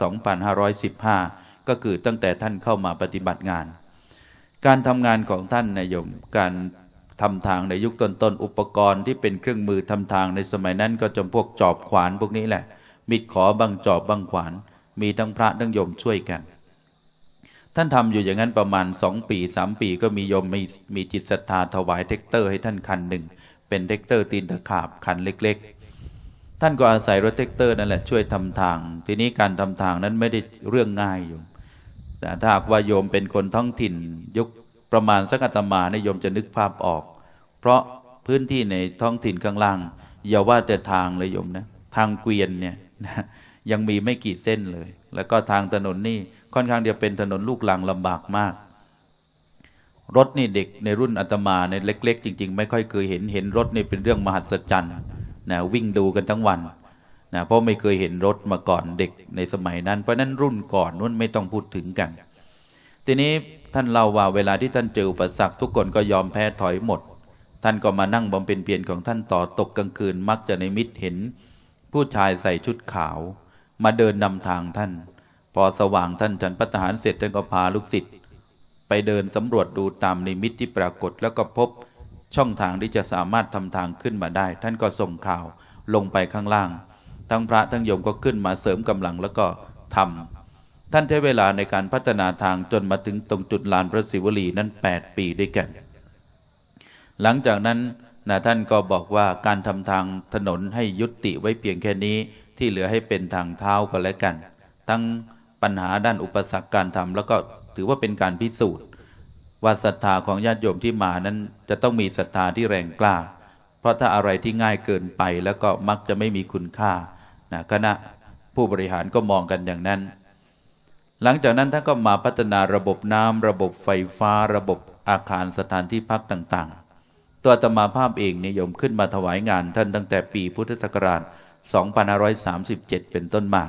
2515 ก็คือตั้งแต่ท่านเข้ามาปฏิบัติงาน การทำงานของท่านนายมการทำ ทางในยุคต้นๆอุปกรณ์ที่เป็นเครื่องมือทำทางในสมัยนั้นก็จำพวกจอบขวานพวกนี้แหละ มีดขอบังจอบบังขวาน มีทั้งพระ ทั้งโยมช่วยกัน ท่านทำอยู่อย่าง นั้นประมาณสองปีสามปี ก็มีโยมมีมี จิตศรัทธาถวายเทคเตอร์ ให้ท่านคันหนึ่ง เป็นเทคเตอร์ตีนตะขาบคันเล็ก ๆ ท่านก็อาศัยรถเทคเตอร์นั่นแหละช่วยทำทาง ทีนี้การทำทางนั้นไม่ได้เรื่องง่ายอยู่ แต่ถ้าหากว่าโยมเป็นคนท้องถิ่นยุคประมาณ สักอาตมานิยมจะนึกภาพออก เพราะพื้นที่ในท้องถิ่นข้าง ล่างอย่าว่าแต่ทางเลยโยม นะ ทางเกวียน เนี่ยยังมีไม่กี่ เส้นเลย แล้วก็ทางถนนนี่ค่อนข้างจะเป็นถนนลูกหลังลำบากมาก รถนี่เด็กในรุ่นอาตมา ใน เล็ก ๆ จริง ๆ ไม่ค่อยเคยเห็นเห็นรถนี่เป็นเรื่องมหัศจรรย์นะวิ่งดูกันทั้งวันนะเพราะไม่เคยเห็นรถมาก่อนเด็กในสมัยนั้น เพราะนั้นรุ่นก่อนนู่นไม่ต้องพูดถึงกัน ทีนี้ท่านเล่าว่าเวลา ที่ท่านเจออุปสรรคทุกคนก็ยอมแพ้ถอยหมด ท่านก็มานั่งบำเพ็ญเพียรของท่านต่อตกกลางคืนมักจะในมิตรเห็น ผู้ชายใส่ชุดขาว มาเดินนำทางท่าน พอสว่างท่านฉันพัฒหารเสร็จท่านก็ พาลูกศิษย์ไปเดินสำรวจดูตามในมิตรที่ปรากฏแล้วก็พบช่องทางที่จะสามารถทำทางขึ้นมาได้ ท่านก็ส่งข่าวลงไปข้างล่างทั้งพระทั้งโยมก็ขึ้นมาเสริมกำลังแล้วก็ทำท่านใช้เวลาในการพัฒนาทางจนมาถึงตรงจุดลานพระศิวลีนั้น8 ปีด้วยกัน หลังจากนั้นนะท่านก็บอกว่าการทำทางถนนให้ยุติไว้เพียงแค่นี้ที่เหลือให้เป็นทางเท้าก็แล้วกัน ทั้งปัญหาด้านอุปสรรคการทำแล้วก็ถือว่าเป็นการพิสูจน์ ว่าศรัทธาของญาติโยมที่มานั้นจะต้องมีศรัทธาที่แรงกล้า เพราะถ้าอะไรที่ง่ายเกินไปแล้วก็มักจะไม่มีคุณค่า นะคณะผู้บริหารก็มองกันอย่างนั้นหลังจากนั้นท่านก็มาพัฒนาระบบน้ำระบบไฟฟ้าระบบอาคารสถานที่พักต่างๆ ตัวตมาภาพเองนิยมขึ้นมาถวายงานท่านตั้งแต่ปีพุทธศักราช 2537 เป็นต้นมา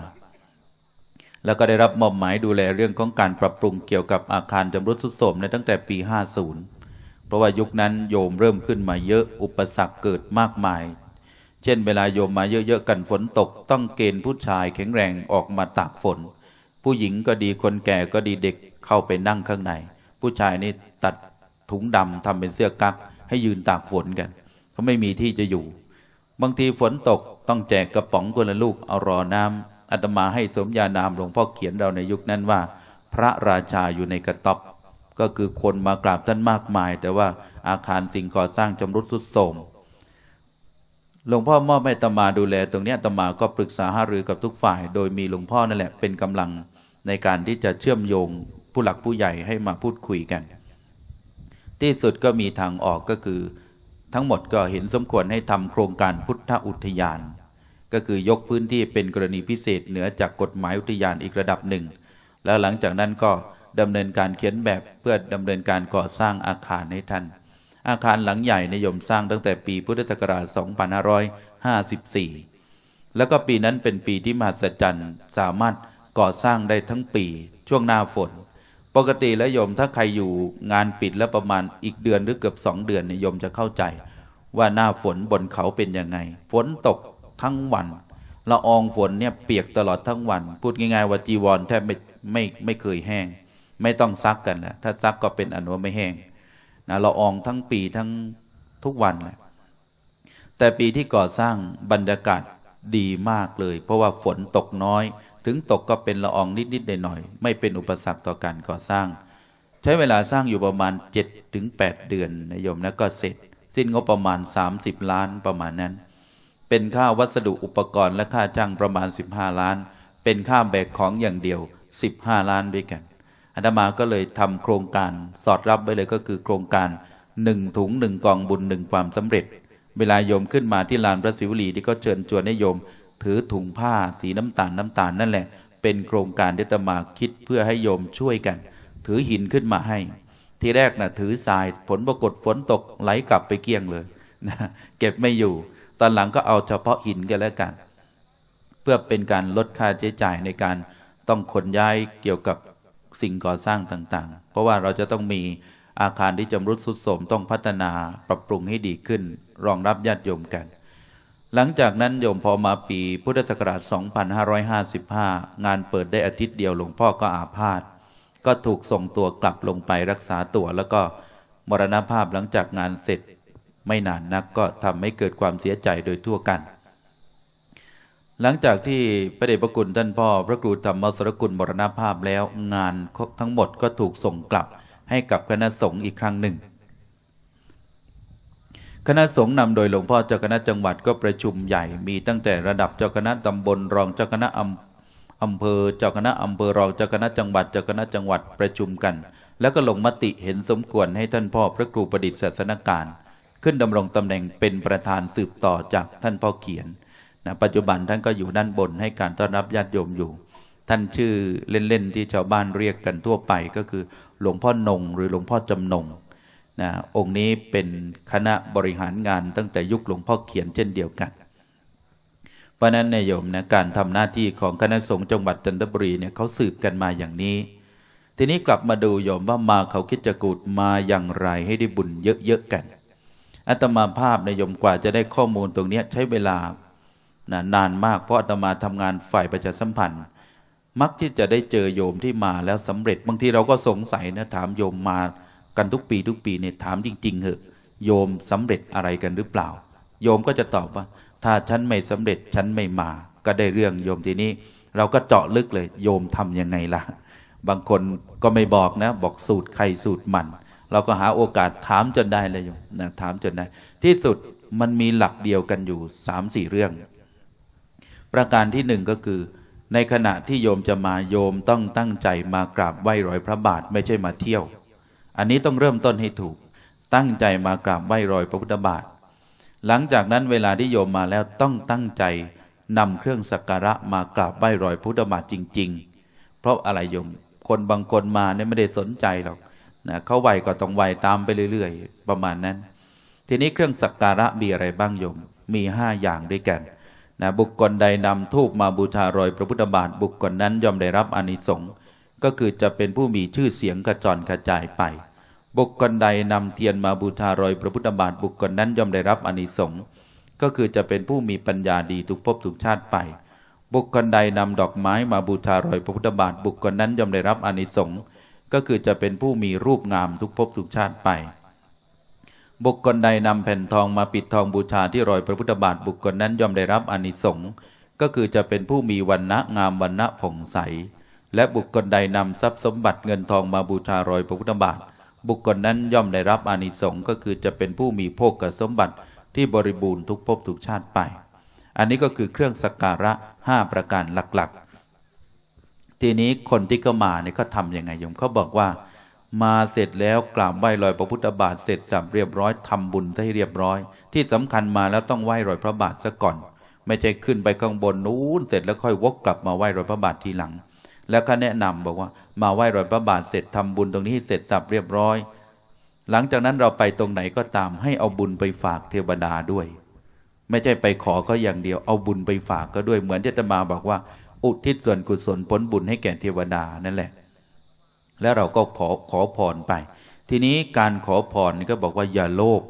แล้วก็ได้รับมอบหมายดูแลเรื่องของการปรับปรุงเกี่ยวกับอาคารจำรุดทุดโทมในตั้งแต่ปี 50 เพราะว่ายุคนั้นโยมเริ่มขึ้นมาเยอะอุปสรรคเกิดมากมาย เช่น เวลาโยมมาเยอะๆ กันฝนตกต้องเกณฑ์ผู้ชายแข็งแรงออกมาตากฝนผู้หญิงก็ดีคนแก่ก็ดีเด็กเข้าไปนั่งข้างใน ผู้ชายนี่ตัดถุงดำทำเป็นเสื้อกั๊กให้ยืนตากฝนกัน เขาไม่มีที่จะอยู่ บางทีฝนตกต้องแจกกระป๋องคนละลูกเอารอน้ำอาตมาให้สมญานามหลวงพ่อเขียนเราในยุคนั้นว่า พระราชาอยู่ในกระต๊อบก็คือคนมากราบท่านมากมายแต่ว่าอาคารสิ่งก่อสร้างจำรุดสุดโทรมหลวงพ่อมอบให้ตมาดูแล ตรงนี้ตมาก็ปรึกษาหารือกับทุกฝ่ายโดยมีหลวงพ่อนั่นแหละเป็นกำลังในการที่จะเชื่อมโยงผู้หลักผู้ใหญ่ให้มาพูดคุยกัน ที่สุดก็มีทางออกก็คือทั้งหมดก็เห็นสมควรให้ทำโครงการพุทธอุทยาน ก็คือยกพื้นที่เป็นกรณีพิเศษเหนือจากกฎหมายอุทยานอีกระดับหนึ่ง แล้วหลังจากนั้นก็ดำเนินการเขียนแบบเพื่อดำเนินการก่อสร้างอาคารให้ท่านอาคาร หลังใหญ่ในยมสร้างตั้งแต่ปีพุทธศักราช 2554 แล้วก็ปีนั้นเป็นปีที่ มหัศจรรย์สามารถก่อสร้างได้ทั้งปีช่วงหน้าฝน ปกติแล้วโยมถ้าใครอยู่งานปิด แล้ว ประมาณอีกเดือน หรือ เกือบสอง เดือนเนี่ยโยมจะเข้าใจ ว่าหน้าฝนบนเขาเป็นยังไง ฝนตกทั้งวันละอองฝนเนี่ยเปียกตลอดทั้งวัน พูดง่ายๆว่าจีวรแทบไม่ไม่ไม่เคยแห้ง ไม่ต้องซักกันแหละถ้าซักก็เป็นอนุไม่แห้งนะละอองทั้งปีทั้งทุกวันแหละ แต่ปีที่ก่อสร้างบรรยากาศดีมากเลย เพราะว่าฝนตกน้อย ถึงตกก็เป็นละอองนิดๆหน่อยๆ ไม่เป็นอุปสรรคต่อการก่อสร้าง ใช้เวลาสร้างอยู่ประมาณ7-8 เดือนนะโยมแล้วก็เสร็จ สิ้นงบประมาณ30ล้านประมาณนั้น เป็นค่าวัสดุอุปกรณ์และค่าจ้างประมาณ15ล้าน เป็นค่าแบกของอย่างเดียว15 ล้านด้วยกันอาตมาก็เลยทำโครงการ สอดรับไว้เลยก็คือ โครงการหนึ่งถุงหนึ่งกองบุญหนึ่งความสำเร็จ เวลาโยมขึ้นมาที่ลานพระศิวลีที่ก็เชิญชวนให้โยม ถือถุงผ้าสีน้ำตาลน้ำตาลนั่นแหละ เป็นโครงการที่อาตมาคิดเพื่อให้โยมช่วยกัน ถือหินขึ้นมาให้ ทีแรกนะ่ะถือทรายผลปรากฏฝนตกไหลกลับไปเกี้ยงเลยนะเก็บไม่อยู่ ตอนหลังก็เอาเฉพาะหินกันแล้วกัน เพื่อเป็นการลดค่าใช้จ่ายในการต้องขนย้ายเกี่ยวกับสิ่งก่อสร้างต่าง ๆ เพราะว่าเราจะต้องมีอาคารที่จำรุดสุดโมต้องพัฒนาปรับปรุงให้ดีขึ้น รองรับญาติโยมกัน หลังจากนั้นโยมพอมาปีพุทธศักราช2555 งานเปิดได้อาทิตย์เดียวหลวงพ่อก็อาพาธก็ถูกส่งตัวกลับลงไปรักษาตัว แล้วก็มรณภาพหลังจากงานเสร็จไม่นานนักก็ทำให้เกิดความเสียใจโดยทั่วกันหลังจากที่พระเดชพระคุณท่านพ่อพระครูธรรมสรกุลมรณภาพแล้วงานทั้งหมดก็ถูกส่งกลับให้กับคณะสงฆ์อีกครั้งหนึ่ง คณะสงฆ์นำโดยหลวงพ่อเจ้าคณะจังหวัดก็ประชุมใหญ่ มีตั้งแต่ระดับเจ้าคณะตำบลรองเจ้าคณะอำเภอเจ้าคณะอำเภอรองเจ้าคณะจังหวัดเจ้าคณะจังหวัดประชุมกัน แล้วก็ลงมติเห็นสมควรให้ท่านพ่อพระครูประดิษฐ์ศาสนการขึ้นดำรงตำแหน่งเป็นประธานสืบต่อจากท่านพ่อเขียนนะปัจจุบันท่านก็อยู่ด้านบนให้การต้อนรับญาติโยมอยู่ ท่านชื่อเล่น ๆ ที่ชาวบ้านเรียกกันทั่วไปก็คือหลวงพ่อนงหรือหลวงพ่อจำนงนะองค์นี้เป็นคณะบริหารงานตั้งแต่ยุคหลวงพ่อเขียนเช่นเดียวกัน เพราะนั้นนายโยมนะการทำหน้าที่ของคณะสงฆ์จังหวัดจันทบุรีเนี่ยเขาสืบกันมาอย่างนี้ ทีนี้กลับมาดูโยมว่ามาเขาคิดจะกูดมาอย่างไรให้ได้บุญเยอะๆกัน อัตมาภาพนายโยมกว่าจะได้ข้อมูลตรงนี้ใช้เวลานะนานมากเพราะอาตมาทำงานฝ่ายประชาสัมพันธ์ มักที่จะได้เจอโยมที่มาแล้วสำเร็จบางทีเราก็สงสัยนะถามโยมมากันทุกปีทุกปีเนี่ยถามจริง ๆเหอะ โยมสำเร็จอะไรกันหรือเปล่า โยมก็จะตอบว่า ถ้าฉันไม่สำเร็จฉันไม่มา ก็ได้เรื่องโยมทีนี้เราก็เจาะลึกเลย โยมทํำยังไงล่ะบางคนก็ไม่บอกนะ บอกสูตรใครสูตรมันเราก็หาโอกาสถามจนได้เลยโยมนะถามจนได้ ที่สุดมันมีหลักเดียวกันอยู่สามสี่เรื่องประการที่หนึ่งก็คือในขณะที่โยมจะมาโยมต้องตั้งใจมากราบไหว้รอยพระบาทไม่ใช่มาเที่ยว อันนี้ต้องเริ่มต้นให้ถูกตั้งใจมากราบไหว้รอยพระพุทธบาทหลังจากนั้นเวลาที่โยมมาแล้วต้องตั้งใจนำเครื่องสักการะมากราบไหว้รอยพุทธบาท จริง ๆ เพราะอะไรโยมคนบางคนมาเนี่ยไม่ได้สนใจหรอกนะเขาไหวก็ต้องไหวตามไปเรื่อยๆประมาณนั้น ทีนี้เครื่องสักการะมีอะไรบ้างโยมมีห้าอย่างด้วยกันนะบุคคลใดนำทูปมาบูชารอยพระพุทธบาทบุคคลนั้นย่อมได้รับอานิสงส์ก็คือจะเป็นผู้มีชื่อเสียงกระจรกระจายไป บุคคลใดนำเทียนมาบูชารอยพระพุทธบาทบุคคลนั้นย่อมได้รับอานิสงส์ก็คือจะเป็นผู้มีปัญญาดีทุกภพทุกชาติไป บุคคลใดนำดอกไม้มาบูชารอยพระพุทธบาท บุคคลนั้นย่อมได้รับอานิสงส์ก็คือจะเป็นผู้มีรูปงามทุกภพทุกชาติไปบุคคลใดนำแผ่นทองมาปิดทองบูชาที่รอยพระพุทธบาทบุคคลนั้นย่อมได้รับอนิสงส์ก็คือจะเป็นผู้มีวันณะงามวันณะผ่องใสและบุคคลใดนำทรัพย์สมบัติเงินทองมาบูชารอยพระพุทธบาท บุคคลนั้นย่อมได้รับอนิสงส์ก็คือจะเป็นผู้มีโภคสมบัติที่บริบูรณ์ทุกภพทุกชาติไป อันนี้ก็คือเครื่องสักการะ5ประการหลักๆ ทีนี้คนที่เข้ามาเนี่ยเขาทำยังไงโยมเขาบอกว่ามาเสร็จแล้วกราบไหว้รอยพระพุทธบาทเสร็จสับเรียบร้อยทำบุญให้เรียบร้อย ที่สำคัญมาแล้วต้องไหว้รอยพระบาทซะก่อน ไม่ใช่ขึ้นไปข้างบนนู้นเสร็จแล้วค่อยวกกลับมาไหว้รอยพระบาททีหลัง แล้วก็แนะนำบอกว่า มาไหว้รอยพระบาทเสร็จทำบุญตรงนี้เสร็จสับเรียบร้อย หลังจากนั้นเราไปตรงไหนก็ตามให้เอาบุญไปฝากเทวดาด้วย ไม่ใช่ไปขอก็อย่างเดียวเอาบุญไปฝากก็ด้วยเหมือนที่ตมาบอกว่า อุทิศส่วนกุศลผลบุญให้แก่เทวดานั่นแหละแล้วเราก็ขอขอพรไป ทีนี้การขอพรนี่ก็บอกว่าอย่าโลภ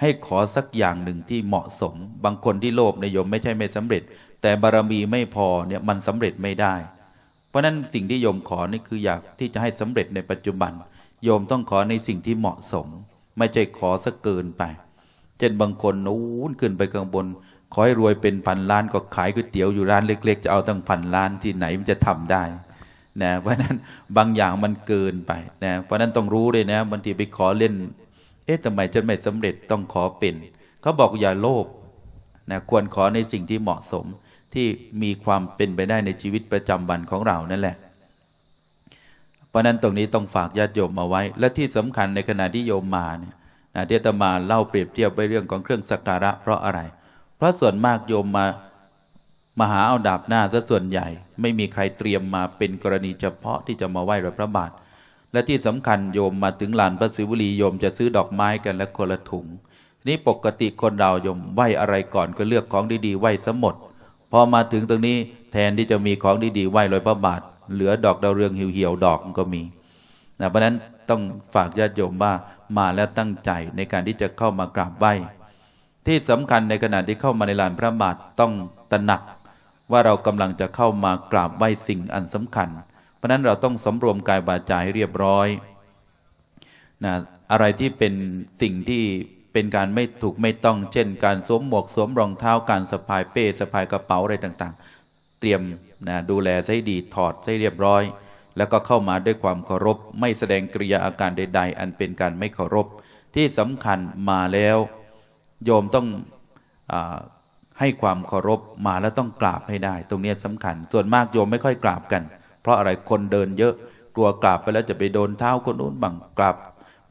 ให้ขอสักอย่างหนึ่งที่เหมาะสม บางคนที่โลภในโยมไม่ใช่ไม่สำเร็จ แต่บารมีไม่พอเนี่ยมันสำเร็จไม่ได้ เพราะฉะนั้นสิ่งที่โยมขอนี่คืออยากที่จะให้สำเร็จในปัจจุบัน โยมต้องขอในสิ่งที่เหมาะสม ไม่ใช่ขอสักเกินไป เช่นบางคนนู้นขึ้นไปข้างบน ขอให้รวยเป็นพันล้านก็ขายก๋วยเตี๋ยวอยู่ร้านเล็กๆ จะเอาตั้งพันล้านที่ไหนมันจะทำได้นะเพราะนั้นบางอย่างมันเกินไปนะเพราะนั้นต้องรู้เลยนะบางทีไปขอเล่น เอ๊ะทำไมจนไม่สำเร็จต้องขอเป็น เขาบอกอย่าโลภนะควรขอในสิ่งที่เหมาะสม ที่มีความเป็นไปได้ในชีวิตประจำวันของเรานั่นแหละ เพราะนั้นตรงนี้ต้องฝากญาติโยมมาไว้ และที่สำคัญในขณะที่โยมมาเนี่ยนะทีตมาเล่าเปรียบเทียบไปเรื่องของเครื่องสักการะ เพราะอะไร เพราะส่วนมากโยมมามาหาเอาดาบหน้าซะส่วนใหญ่ ไม่มีใครเตรียมมาเป็นกรณีเฉพาะที่จะมาไหว้รอยพระบาท และที่สำคัญโยมมาถึงลานพระศิวลีโยมจะซื้อดอกไม้กันและคนละถุง นี่ปกติคนเราโยมไหว้อะไรก่อนก็เลือกของดีๆไหว้สมหมด พอมาถึงตรงนี้แทนที่จะมีของดีๆ ไหว้รอยพระบาท เหลือดอกดาวเรืองเหี่ยวๆดอกก็มีนะเพราะนั้นต้องฝากญาติโยมว่า มาแล้วตั้งใจในการที่จะเข้ามากราบไหว้ที่สำคัญในขณะที่เข้ามาในลานพระบาทต้องตระหนักว่าเรากำลังจะเข้ามากราบไหว้สิ่งอันสำคัญ เพราะนั้นเราต้องสารวมกายบาจาให้เรียบร้อย นะ อะไรที่เป็นสิ่งที่เป็นการไม่ถูกไม่ต้อง เช่น การสวมหมวกสวมรองเท้าการสะพายเป้สะพายกระเป๋าอะไรต่างๆ เตรียม นะ ดูแลใช้ดี ถอดใช้เรียบร้อย แล้วก็เข้ามาด้วยความเคารพ ไม่แสดงกริยาอาการใด ๆ อันเป็นการไม่เคารพ ที่สำคัญมาแล้วโยมต้องอให้ความเคารพมาแล้วต้องกราบให้ได้ ตรงนี้สำคัญส่วนมากโยมไม่ค่อยกราบกัน เพราะอะไรคนเดินเยอะ กลัวกราบไปแล้วจะไปโดนเท้าคนนู้นบังกราบ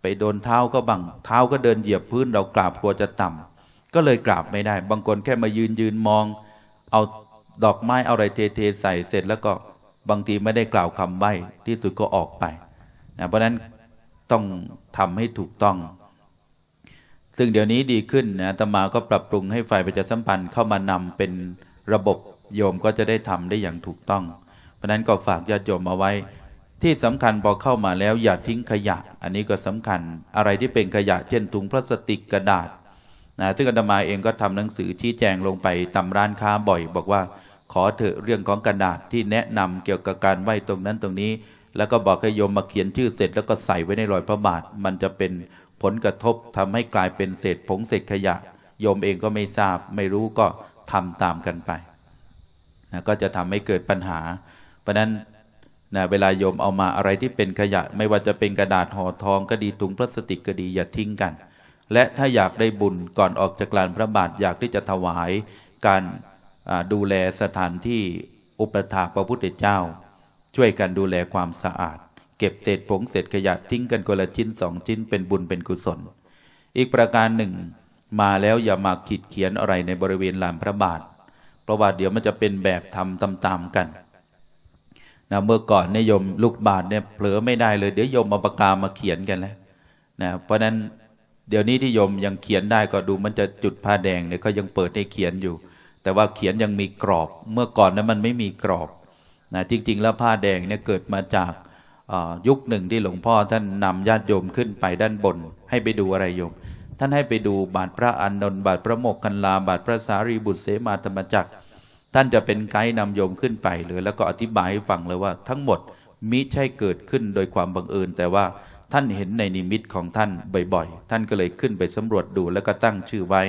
ไปโดนเท้าก็บังเท้าก็เดินเหยียบพื้น เรากราบกลัวจะต่ำ ก็เลยกราบไม่ได้บางคนแค่มายืนยืนมอง เอาดอกไม้เอาอะไรเทเทใส่เสร็จแล้วก็บางทีไม่ได้กล่าวคำใบ้ที่สุดก็ออกไปนะเพราะนั้นต้องทำให้ถูกต้องซึ่งเดี๋ยวนี้ดีขึ้นนะตมาก็ปรับปรุงให้ฝ่ายประชาสัมพันธ์เข้ามานำเป็นระบบโยมก็จะได้ทำได้อย่างถูกต้อง เพราะนั้นก็ฝากญาติโยมมาไว้ ที่สำคัญพอเข้ามาแล้วอย่าทิ้งขยะ อันนี้ก็สำคัญ อะไรที่เป็นขยะเช่นถุงพลาสติกกระดาษ นะ ซึ่งอาตมาเองก็ทำหนังสือชี้แจงลงไปตามร้านค้าบ่อยบอกว่าขอเถอะเรื่องของกระดาษที่แนะนำเกี่ยวกับการไหวตรงนั้นตรงนี้ แล้วก็บอกให้โยมมาเขียนชื่อเสร็จแล้วก็ใส่ไว้ในรอยพระบาท มันจะเป็นผลกระทบทำให้กลายเป็นเศษผงเศษขยะ โยมเองก็ไม่ทราบไม่รู้ก็ทำตามกันไปนะก็จะทำให้เกิดปัญหา เพราะนั้นนะเวลาโยมเอามาอะไรที่เป็นขยะ ไม่ว่าจะเป็นกระดาษห่อทองก็ดีถุงพลาสติกก็ดีอย่าทิ้งกัน และถ้าอยากได้บุญก่อนออกจากลานพระบาท อยากที่จะถวายการดูแลสถานที่อุปถากพระพุทธเจ้า ช่วยกันดูแลความสะอาดเก็บเศษผงเศษ ขยะทิ้งกันคนละชิ้นสองชิ้น เป็นบุญเป็นกุศล อีกประการหนึ่งมาแล้วอย่ามาขีดเขียนอะไรในบริเวณ ลานพระบาท เพราะว่าเดี๋ยวมันจะเป็นแบบทำตามๆกัน นะ เมื่อก่อนนิยมลูกบาทเนี่ยเผลอไม่ได้เลย เดี๋ยวยมมาประกามาเขียนกันแล้วนะ เพราะนั้นเดี๋ยวนี้ที่ยมยังเขียนได้ก็ดูมันจะจุดผ้าแดงเนี่ยก็ยังเปิดให้เขียนอยู่ แต่ว่าเขียนยังมีกรอบ เมื่อก่อนนั้นมันไม่มีกรอบ นะ จริงๆ แล้วผ้าแดงเนี่ยเกิดมาจากยุคหนึ่งที่หลวงพ่อท่านนำญาติโยมขึ้นไปด้านบนให้ไปดูอะไรโยม ท่านให้ไปดูบาทพระอานนท์บาทพระโมกขันลา บาทพระสารีบุตรเสมาธรรมจักรท่านจะเป็นไกด์นำโยมขึ้นไปเลยแล้วก็อธิบายให้ฟังเลยว่า ทั้งหมดมิใช่เกิดขึ้นโดยความบังเอิญแต่ว่าท่านเห็นในนิมิตของท่านบ่อยๆท่านก็เลยขึ้นไปสำรวจดูแล้วก็ตั้งชื่อไว้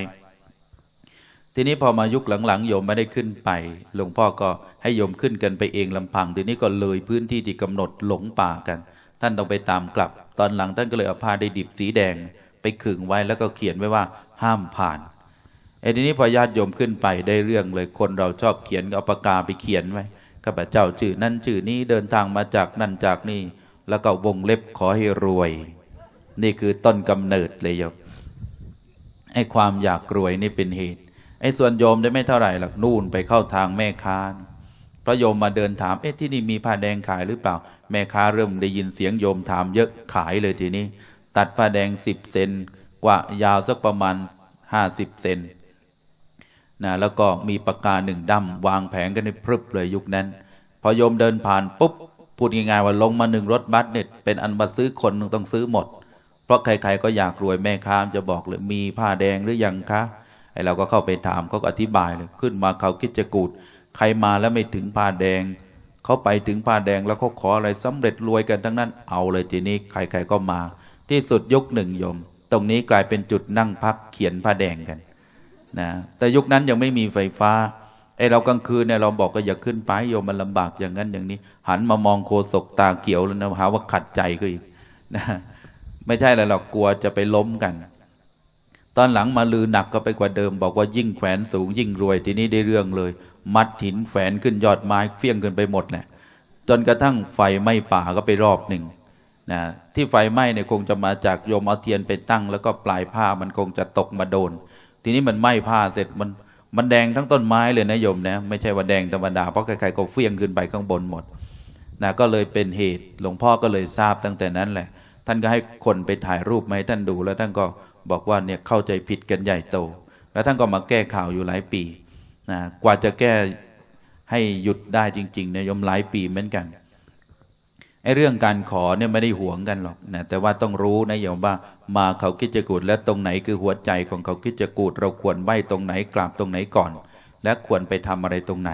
ทีนี้พอมายุคหลังๆโยมไม่ได้ขึ้นไป หลวงพ่อก็ให้โยมขึ้นกันไปเองลำพังทีนี้ก็เลยพื้นที่ที่กำหนดหลงป่ากัน ท่านต้องไปตามกลับ ตอนหลังท่านก็เลยเอาผ้าได้ดิบสีแดงไปขึงไว้แล้วก็เขียนไว้ว่าห้ามผ่านไอ้ทีนี้พอญาติโยมขึ้นไปได้เรื่องเลยคนเราชอบเขียนเอาปากกาไปเขียนไว้ข้าพเจ้าชื่อนั่นชื่อนี้เดินทางมาจากนั่นจากนี่ แล้วก็วงเล็บขอให้รวย นี่คือต้นกำเนิดเลยโยมไอ้ความอยาก รวยนี่เป็นเหตุไอ้ ส่วนโยมได้ไม่เท่าไหร่ หรอก นู่นไปเข้าทางแม่ ค้าพระโยมมาเดินถามเอ๊ะที่นี่มี ผ้า แดงขายหรือเปล่า แม่ค้าเริ่มได้ยินเสียงโยมถามเยอะขายเลยทีนี้ ตัด ผ้า แดงสิบเซนกว่า ยาวสักประมาณห้าสิบเซนนะแล้วก็มีปากกาหนึ่งด้ำวางแผงกันในพรึบเลยยุคนั้น พอโยมเดินผ่านปุ๊บพูดง่ายๆว่าลงมาหนึ่งรถบัสเนี่ยเป็นอันมาซื้อคนหนึ่งต้องซื้อหมด เพราะใครๆก็อยากรวยแม่ค้าจะบอกเลยมีผ้าแดงหรือยังคะไอเราก็เข้าไปถามเขาก็อธิบายเลย ขึ้นมาเขาคิดจะกูดใครมาแล้วไม่ถึงผ้าแดงเขาไปถึงผ้าแดงแล้วเขาขออะไรสำเร็จรวยกันทั้งนั้นเอาเลยทีนี้ ใครๆก็มา ที่สุดยุคหนึ่งยม ตรงนี้กลายเป็นจุดนั่งพักเขียนผ้าแดงกันนะแต่ยุคนั้นยังไม่มีไฟฟ้า ไอ้เรากลางคืนเนี่ยเราบอกก็อย่าขึ้นไปโยมมันลำบากอย่างนั้นอย่างนี้ หันมามองโคศกตาเขียวแล้วนะหาว่าขัดใจก็อีกนะไม่ใช่อะไรหรอกกลัวจะไปล้มกันตอนหลังมาลือหนักก็ไปกว่าเดิม บอกว่ายิ่งแขวนสูงยิ่งรวย ทีนี้ ได้เรื่องเลย มัด หินแขวนขึ้นยอดไม้เฟี้ยงขึ้นไปหมดแหละจนกระทั่งไฟไหม้ ป่าก็ไปรอบหนึ่งนะที่ไฟไหม้เนี่ยคงจะมาจากโยมเอาเทียนไปตั้งแล้วก็ปลายผ้ามันคงจะตกมาโดน ทีนี้ มันไหม้ผ้าเสร็จมันมันแดงทั้งต้นไม้เลยนะโยมนะไม่ใช่ว่าแดงธรรมดาเพราะใครๆก็เฟี้ยงขึ้นไปข้างบนหมดนะก็เลยเป็นเหตุหลวงพ่อก็เลยทราบตั้งแต่นั้นแหละ ท่านก็ให้คนไปถ่ายรูปมาให้ท่านดูแล้วท่านก็บอกว่าเนี่ย เข้าใจผิดกันใหญ่โต แล้วท่านก็มาแก้ข่าวอยู่หลายปีนะกว่าจะแก้ให้หยุดได้จริงๆเนี่ยยมหลายปีเหมือนกันไอ้เรื่องการขอเนี่ยไม่ได้หวงกันหรอกนะแต่ว่าต้องรู้นะโยมว่า มาเขาคิดจะกูดและตรงไหนคือหัวใจของเขาคิดจะกูดเราควรไหวตรงไหนกราบตรงไหนก่อน และควรไปทำอะไรตรงไหน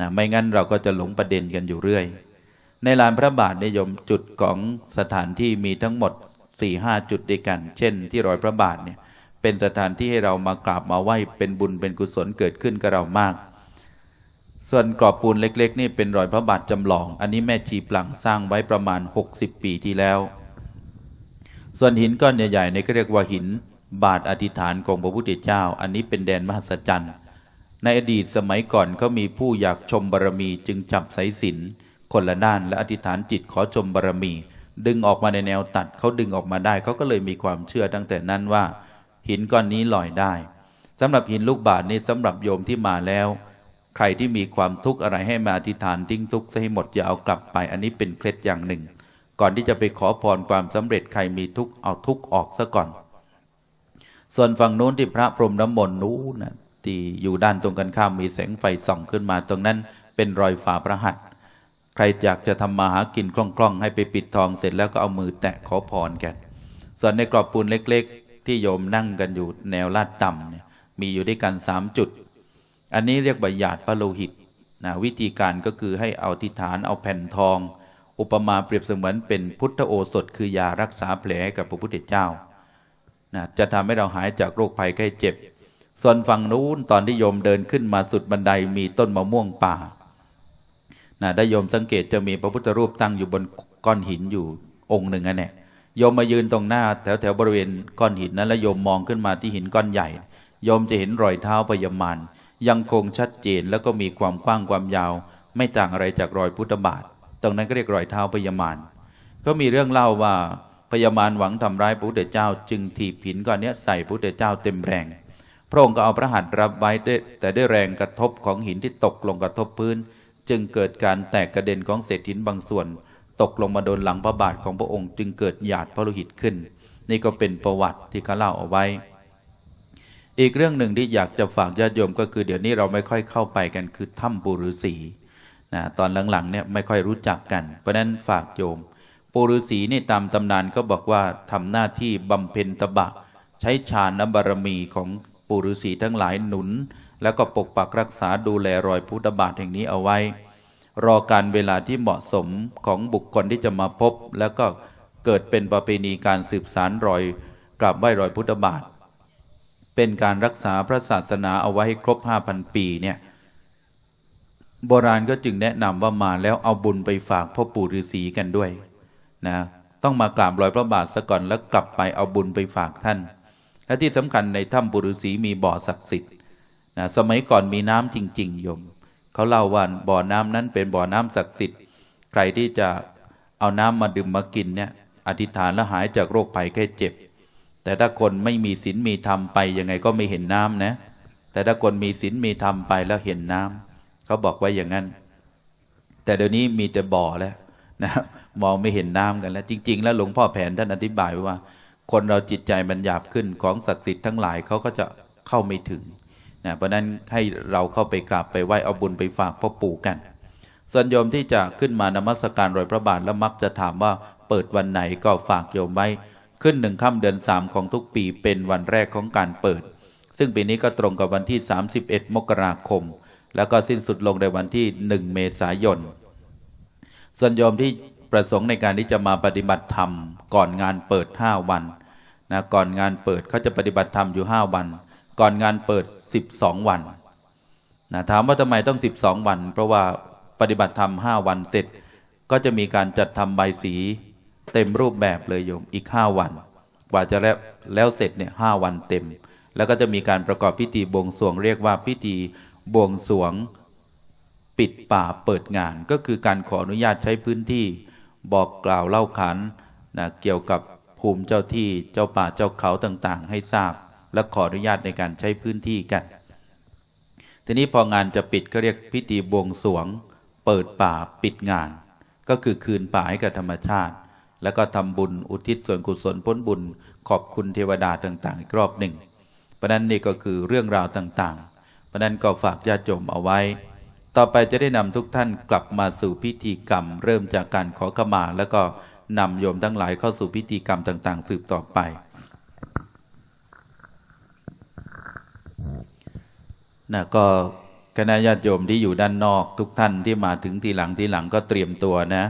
นะ ไม่งั้นเราก็จะหลงประเด็นกันอยู่เรื่อยในลานพระบาทนิยมจุดของสถานที่มีทั้งหมดสี่ห้าจุดด้วยกัน เช่นที่รอยพระบาทเนี่ย เป็นสถานที่ให้เรามากราบมาไหว้เป็นบุญเป็นกุศลเกิดขึ้นกับเรามาก ส่วนกรอบปูนเล็กๆนี่เป็นรอยพระบาทจำลอง อันนี้แม่ชีปลังสร้างไว้ประมาณ60ปีที่แล้ว ส่วนหินก้อนใหญ่ๆนี่ก็เรียกว่าหิน บาทอธิษฐานของพระพุทธเจ้า อันนี้เป็นแดนมหัศจรรย์ ในอดีตสมัยก่อนเขามีผู้อยากชมบารมีจึงจับสายสินคนละด้านและอธิษฐานจิตขอชมบารมีดึงออกมาในแนวตัดเขาดึงออกมาได้เขาก็เลยมีความเชื่อตั้งแต่นั้นว่า หินก้อนนี้ลอยได้ สำหรับหินลูกบาศนี่สำหรับโยมที่มาแล้วใครที่มีความทุกข์อะไรให้มาอธิษฐานทิ้งทุกข์ให้หมดอย่าเอากลับไปอันนี้เป็นเคล็ดอย่างหนึ่ง ก่อนที่จะไปขอพรความสำเร็จใครมีทุกข์เอาทุกข์ออกซะก่อน ส่วนฝั่งโน้นที่พระพรมน้ำมนต์นู้นนะที่อยู่ด้านตรงกันข้ามมีแสงไฟส่องขึ้นมาตรงนั้นเป็นรอยฝ่าพระหัตถ์ใครอยากจะทำมาหากินคล่อง ๆ ให้ไปปิดทองเสร็จแล้วก็เอามือแตะขอพรกัน ส่วนในกรอบปูนเล็ก ๆ ที่โยมนั่งกันอยู่แนวลาดต่ำเนี่ยมีอยู่ด้วยกันสามจุด อันนี้เรียกใบหยาดพระโลหิตนะวิธีการก็คือให้เอาทิฐานเอาแผ่นทอง อุปมาเปรียบเสมือนเป็นพุทธโอสถคือยารักษาแผลกับพระพุทธเจ้านะจะทำให้เราหายจากโรคภัยไข้เจ็บ ส่วนฝั่งนู้นตอนที่โยมเดินขึ้นมาสุดบันไดมีต้นมะม่วงป่านะได้โยมสังเกตจะมีพระพุทธรูปตั้งอยู่บนก้อนหินอยู่องค์หนึ่งอันเนี่ยโยมมายืนตรงหน้าแถวแถวบริเวณก้อนหินนั้นแล้วโยมมองขึ้นมาที่หินก้อนใหญ่โยมจะเห็นรอยเท้าพยามารยังคงชัดเจนแล้วก็มีความกว้างความยาว ไม่ต่างอะไรจากรอยพุทธบาท ตรงนั้นก็เรียกรอยเท้าพยามารก็มีเรื่องเล่าว่าพยามารหวังทำร้ายพระพุทธเจ้าจึงถีบหินก้อนนี้ใส่พระพุทธเจ้าเต็มแรงพระองค์ก็เอาพระหัตถ์รับไว้ แต่ด้วยแรงกระทบของหินที่ตกลงกระทบพื้นจึงเกิดการแตกกระเด็นของเศษหินบางส่วน ตกลงมาโดนหลังพระบาทของพระองค์จึงเกิดหยาดพระโลหิตขึ้น นี่ก็เป็นประวัติที่เขาเล่าเอาไว้ อีกเรื่องหนึ่งที่อยากจะฝากญาติโยมก็คือ เดี๋ยวนี้เราไม่ค่อยเข้าไปกันคือถ้ำปุรุษีนะตอนหลังๆเนี่ยไม่ค่อยรู้จักกัน เพราะนั้นฝากโยมปุรุษีนี่ตามตำนานก็บอกว่าทำหน้าที่บำเพ็ญตบะ ใช้ฌานบารมีของปุรุษีทั้งหลายหนุนแล้วก็ปกปักรักษาดูแลรอยพุทธบาทแห่งนี้เอาไว้ รอการเวลาที่เหมาะสมของบุคคลที่จะมาพบ แล้วก็เกิดเป็นประเพณีการสืบสารรอยกราบไหว้รอยพุทธบาทเป็นการรักษาพระศาสนาเอาไว้ครบ 5,000 ปีเนี่ยโบราณก็จึงแนะนำว่ามาแล้วเอาบุญไปฝากพ่อปู่ฤาษีกันด้วยนะต้องมากราบรอยพระบาทซะก่อนแล้วกลับไปเอาบุญไปฝากท่าน และที่สำคัญในถ้ำปู่ฤาษีมีบ่อศักดิ์สิทธิ์นะสมัยก่อนมีน้ำจริงๆ โยม เขาเล่าว่าบ่อน้ำนั้นเป็นบ่อน้ำศักดิ์สิทธิ์ ใครที่จะเอาน้ำมาดื่มมากินเนี่ย อธิษฐานแล้วหายจากโรคภัยแค่เจ็บ แต่ถ้าคนไม่มีศีลมีธรรมไปยังไงก็ไม่เห็นน้ำนะ แต่ถ้าคนมีศีลมีธรรมไปแล้วเห็นน้ำ เขาบอกไว้อย่างนั้นแต่เดี๋ยวนี้มีแต่บ่อแล้วนะมองไม่เห็นน้ำกันแล้วจริง ๆ แล้วหลวงพ่อแผนท่านอธิบายว่า คนเราจิตใจมันหยาบขึ้นของศักดิ์สิทธิ์ทั้งหลายเขาก็จะเข้าไม่ถึงนะเพราะนั้นให้เราเข้าไปกราบไปไหว้เอาบุญไปฝากพ่อปู่กัน ส่วนโยมที่จะขึ้นมานมัสการรอยพระบาทแล้วมักจะถามว่าเปิดวันไหนก็ฝากโยมไว้ ขึ้นหนึ่งค่ำเดือนสามของทุกปีเป็นวันแรกของการเปิด ซึ่งปีนี้ก็ตรงกับวันที่ 31 มกราคม แล้วก็สิ้นสุดลงในวันที่ 1 เมษายนส่วนโยมที่ประสงค์ในการที่จะมาปฏิบัติธรรม ก่อนงานเปิด5วันนะก่อนงานเปิดเขาจะปฏิบัติธรรมอยู่5วันก่อนงานเปิด 12 วันนะถามว่าทำไมต้อง12วัน เพราะว่าปฏิบัติธรรม 5 วันเสร็จก็จะมีการจัดทำใบสีเต็มรูปแบบเลยโยมอีก5วันกว่าจะแล้วแล้วเสร็จเนี่ยหวันเต็ม แล้วก็จะมีการประกอบพิธีบวงสวงเรียกว่าพิธีบวงสวงปิดป่าเปิดงานก็คือการขออนุญาตใช้พื้นที่บอกกล่าวเล่าขานนะเกี่ยวกับภูมิเจ้าที่เจ้าป่าเจ้าเขาต่างๆให้ทราบและขออนุญาตในการใช้พื้นที่กัน ทีนี้พองานจะปิดก็เรียกพิธีบวงสวง เปิดป่าปิดงาน ก็คือคืนป่าให้กับธรรมชาติ แล้วก็ทำบุญอุทิศส่วนกุศลพ้นบุญ ขอบคุณเทวดาต่างๆอีกรอบหนึ่งประนั้นนี่ก็คือเรื่องราวต่างๆประนั้นก็ฝากญาติโยมเอาไว้ ต่อไปจะได้นำทุกท่านกลับมาสู่พิธีกรรม เริ่มจากการขอขมา แล้วก็นำโยมทั้งหลายเข้าสู่พิธีกรรมต่าง ๆ สืบต่อไปนะก็คณะญาติโยมที่อยู่ด้านนอกทุกท่านที่มาถึงทีหลังทีหลังก็เตรียมตัวนะ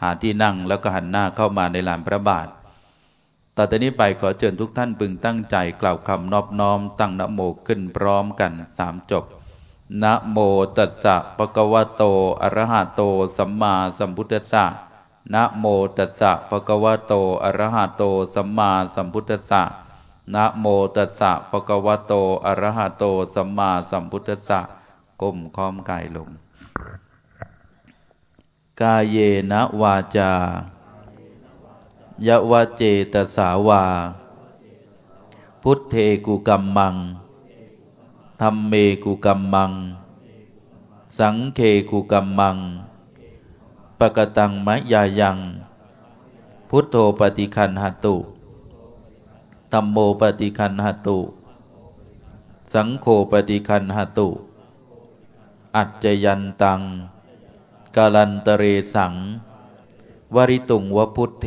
หาที่นั่งแล้วก็หันหน้าเข้ามาในลานพระบาทต่อจากนี้ไปขอเชิญทุกท่านพึงตั้งใจกล่าวคำนอบน้อมตั้งนโมขึ้นพร้อมกันสามจบนะโมตัสสะปะกวะโตอะระหะโต สัมมาสัมพุทธัสสะนะโมตัสสะปะกวะโตอะระหะโตสัมมาสัมพุทธัสสะนะโมตัสสะปะกวะโตอะระหะโตสัมมาสัมพุทธัสสะก้มค้อมกายลงกาเยนะวาจา ยะวะเจตสาวา พุทเทกุกัมมังธรรมเมกุกัมมัง สังเคกุกัมมังปะกตังมะยายัง พุทโธปฏิคันหตุธรรมโมปฏิคันหตุ สังโฆปฏิคันหตุ อัจจยันตัง กาลันตเรสังวริตุงวพุทเท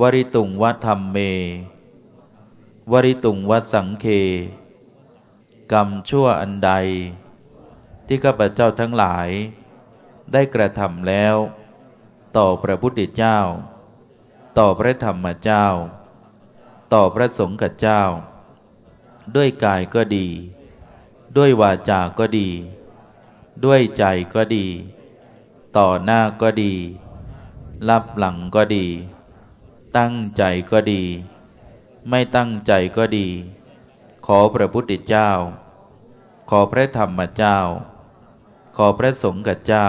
วริตุงวธรรมเม วริตุงวสังเคกรรมชั่วอันใด ที่ข้าพเจ้าทั้งหลาย ได้กระทำแล้ว ต่อพระพุทธเจ้า ต่อพระธรรมเจ้าต่อพระสงฆ์กับเจ้า ด้วยกายก็ดี ด้วยวาจาก็ดี ด้วยใจก็ดี ต่อหน้าก็ดี รับหลังก็ดี ตั้งใจก็ดี ไม่ตั้งใจก็ดี ขอพระพุทธเจ้า ขอพระธรรมเจ้า ขอพระสงฆ์กับเจ้า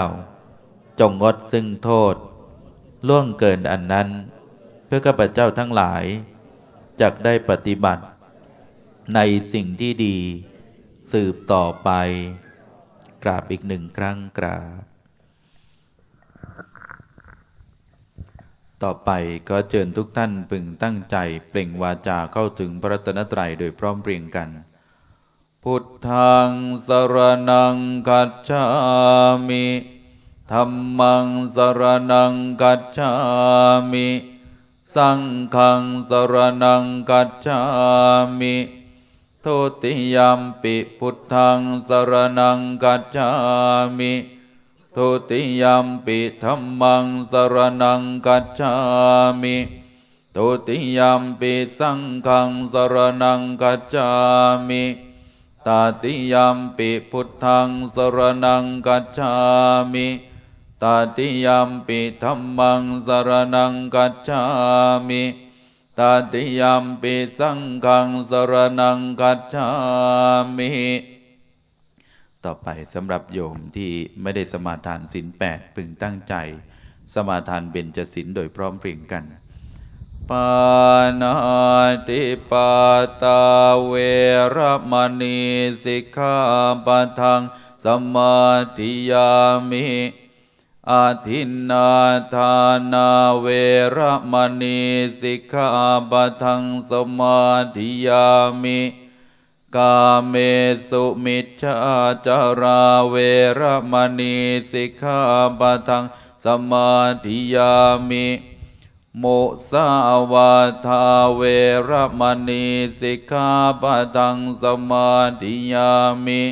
จงงดซึ่งโทษ ล่วงเกินอันนั้น เพื่อข้าพเจ้าทั้งหลายจักได้ปฏิบัติในสิ่งที่ดีสืบต่อไป กราบอีกหนึ่งครั้งกราบต่อไปก็เชิญทุกท่านพึงตั้งใจเปล่งวาจาเข้าถึงพระตนตรัยโดยพร้อมเปรียงกัน พุทธังสรนังกัจฉามิธรรมังสรนังกัจฉามิสังฆังสรนังกัจฉามิทุติยมปิพุทธังสรนังกัจฉามิทุติยมปิธรรมังสรนังกัจฉามิทุติยมปิสังฆังสรนังกัจฉามิตติยมปิพุทธังสรนังกัจฉามิตติยามปิธรรมังสรนังกัจฉามิตติยามปิสังฆังสารนังกัจฉามิ ต่อไปสำหรับโยมที่ไม่ได้สมาทานศีลแปดพึงตั้งใจ สมาทานเบญจศีลโดยพร้อมเพรียงกัน ปานาติปาตาเวรมณีสิกขาปัทังสมาธิยามิอธินาทานาเวรมณีสิกขาปัทังสมาธิยามิ กาเมสุมิชฌาจาราเวรมณีสิกขาปัทังสมาธิยามิ โมสาวาทาเวรมณีสิกขาปัทังสมาธิยามิ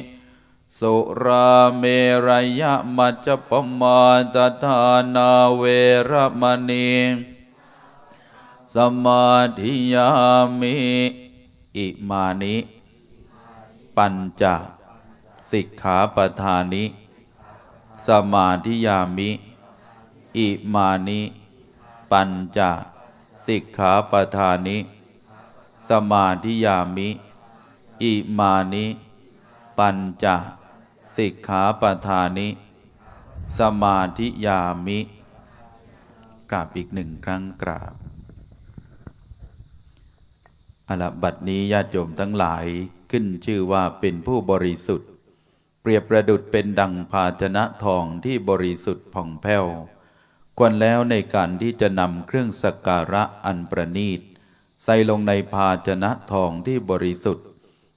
สุราเมรยะมัจจปมาตทานาเวรมณี สมาธิยามิอิมานิ ปัญจสิกขาปทานิ สมาธิยามิ อิมานิ ปัญจสิกขาปทานิ สมาธิยามิ อิมานิ ปัญจสิกขาปทานิ สมาธิยามิ กราบอีกหนึ่งครั้งกราบอลบัตนี้ญาติโยมทั้งหลายขึ้นชื่อว่าเป็นผู้บริสุทธิ์ เปรียบประดุดเป็นดังภาชนะทองที่บริสุทธิ์ผ่องแผ้ว ควรแล้วในการที่จะนำ เครื่องสักการะอันประณีตใส่ลงในภาชนะทองที่บริสุทธิ์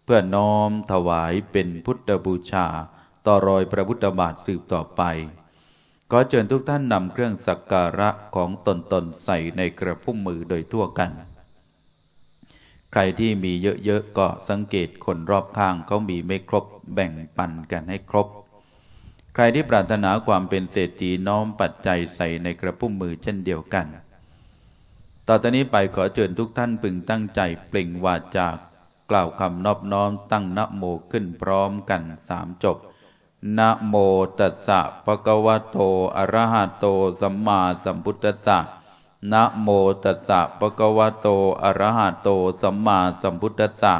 เพื่อน้อมถวายเป็นพุทธบูชาต่อรอยพระพุทธบาทสืบต่อไปขอเชิญทุกท่านนำเครื่องสักการะของตนตนใส่ในกระพุ่มมือโดยทั่วกัน ใครที่มีเยอะๆก็สังเกตคนรอบข้างเขามีไม่ครบแบ่งปันกันให้ครบ ใครที่ปรารถนาความเป็นเศรษฐีน้อมปัจจัยใส่ในกระพุ่มมือเช่นเดียวกัน ต่อตอนนี้ไปขอเชิญทุกท่านพึงตั้งใจเปล่งวาจากล่าวคำนอบน้อมตั้งนโมขึ้นพร้อมกันสามจบนะโมตัสสะปะกวะโตอะระหะโตสัมมาสัมพุทธัสสะนะโมตัสสะปะกวะโตอะระหะโตสัมมาสัมพุทธัสสะ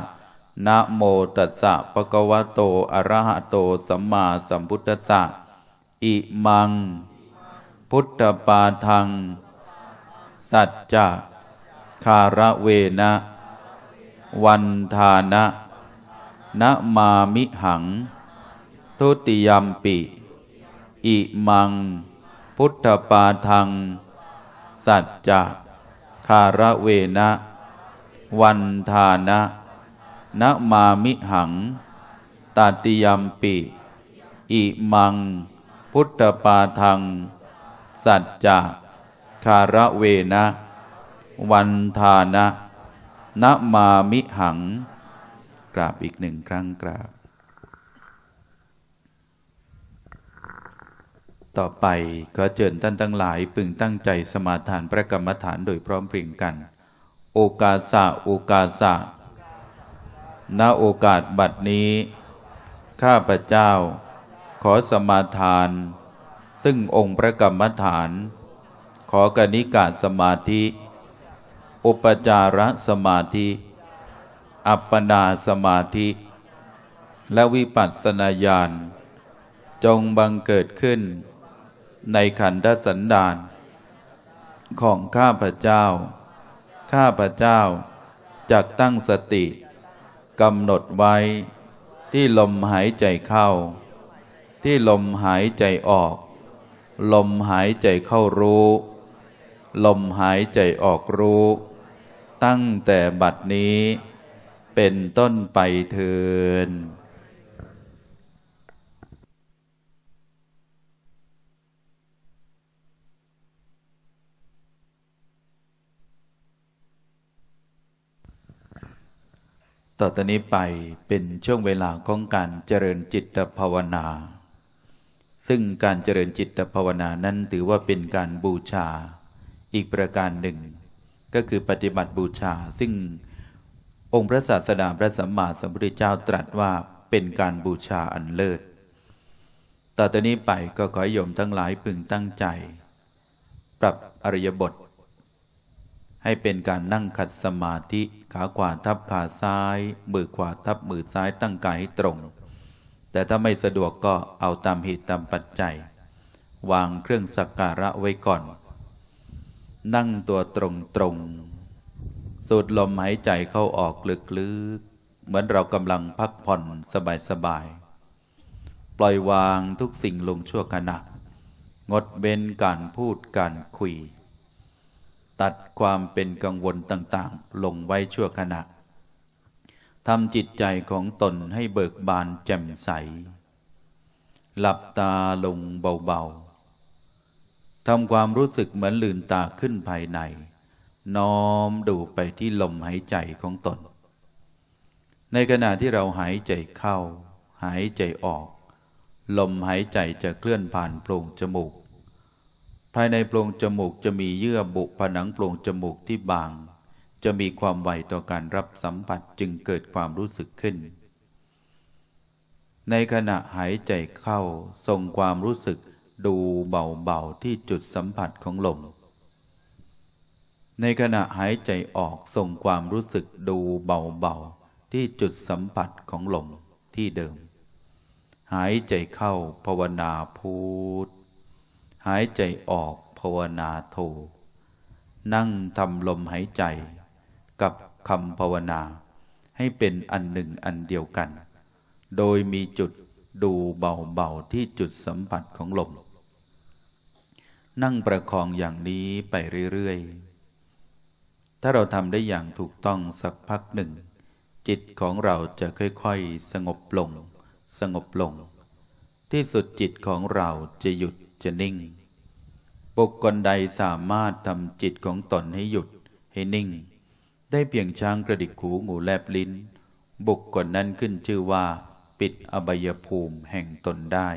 นะโมตัสสะปะกวะโตอะระหะโตสัมมาสัมพุทธัสสะอิมัง พุทธปาทังสัจจะคาระเวนะวันทานะนะมามิหังทุติยมปิอิมัง พุทธปาทัง สัจจะคาระเวนะวันทานะนะมามิหังตติยมปิอิมัง พุทธปาทังสัจจะคาระเวนะวันทานะนะมามิหัง กราบอีกหนึ่งครั้งกราบต่อไปขอเชิญท่านทั้งหลายพึงตั้งใจสมาทานพระกรรมฐานโดยพร้อมเพรียงกัน โอกาสะ โอกาสะ ณ โอกาสบัดนี้ ข้าพเจ้าขอสมาทาน ซึ่งองค์พระกรรมฐาน ขอกนิกาสมาธิ อุปจารสมาธิ อัปปนาสมาธิ และวิปัสสนาญาณจงบังเกิดขึ้นในขันธสันดานของข้าพเจ้า ข้าพเจ้าจักตั้งสติกำหนดไว้ที่ลมหายใจเข้า ที่ลมหายใจออก ลมหายใจเข้ารู้ ลมหายใจออกรู้ ตั้งแต่บัดนี้เป็นต้นไปเทินต่อตอนนี้ไปเป็นช่วงเวลาของการเจริญจิตภาวนา ซึ่งการเจริญจิตภาวนานั้นถือว่าเป็นการบูชา อีกประการหนึ่ง ก็คือปฏิบัติบูชา ซึ่งองค์พระศาสดาพระสัมมาสัมพุทธเจ้าตรัสว่าเป็นการบูชาอันเลิศ ต่อตอนนี้ไปก็ขอโยมทั้งหลายพึงตั้งใจ ปรับอริยบทให้เป็นการนั่งขัดสมาธิ ขาขวาทับ ขาซ้าย มือขวาทับ มือซ้ายตั้งกายให้ตรง แต่ถ้าไม่สะดวกก็เอาตามเหตุตามปัจจัย วางเครื่องสักการะไว้ก่อน นั่งตัวตรงตรงสูดลมหายใจเข้าออก ลึกๆ เหมือนเรากำลังพักผ่อนสบายๆ ปล่อยวางทุกสิ่งลงชั่วขณะ งดเบนการพูดการคุยตัดความเป็นกังวลต่างๆ ลงไว้ชั่วขณะทำจิตใจของตนให้เบิกบานแจ่มใส หลับตาลงเบาๆ ทำความรู้สึกเหมือนลืนตาขึ้นภายใน น้อมดูไปที่ลมหายใจของตน ในขณะที่เราหายใจเข้า หายใจออก ลมหายใจจะเคลื่อนผ่านโพรงจมูกภายในโพรงจมูกจะมีเยื่อบุผนังโพรงจมูกที่บาง จะมีความไหวต่อการรับสัมผัสจึงเกิดความรู้สึกขึ้น ในขณะหายใจเข้า ส่งความรู้สึกดูเบาๆที่จุดสัมผัสของลม ในขณะหายใจออกส่งความรู้สึกดูเบาๆที่จุดสัมผัสของลมที่เดิม หายใจเข้าภาวนาพูดหายใจออกภาวนาโทนั่งทำลมหายใจกับคำภาวนาให้เป็นอันหนึ่งอันเดียวกัน โดยมีจุดดูเบาๆที่จุดสัมผัสของลม นั่งประคองอย่างนี้ไปเรื่อยๆ ถ้าเราทำได้อย่างถูกต้องสักพักหนึ่ง จิตของเราจะค่อยๆ สงบลง สงบลง ที่สุดจิตของเราจะหยุดจะนิ่งบุคคลใดสามารถทำจิตของตนให้หยุดให้นิ่ง ได้เพียงช้างกระดิกหูงูแลบลิ้น บุคคลนั้นขึ้นชื่อว่า ปิดอบายภูมิแห่งตนได้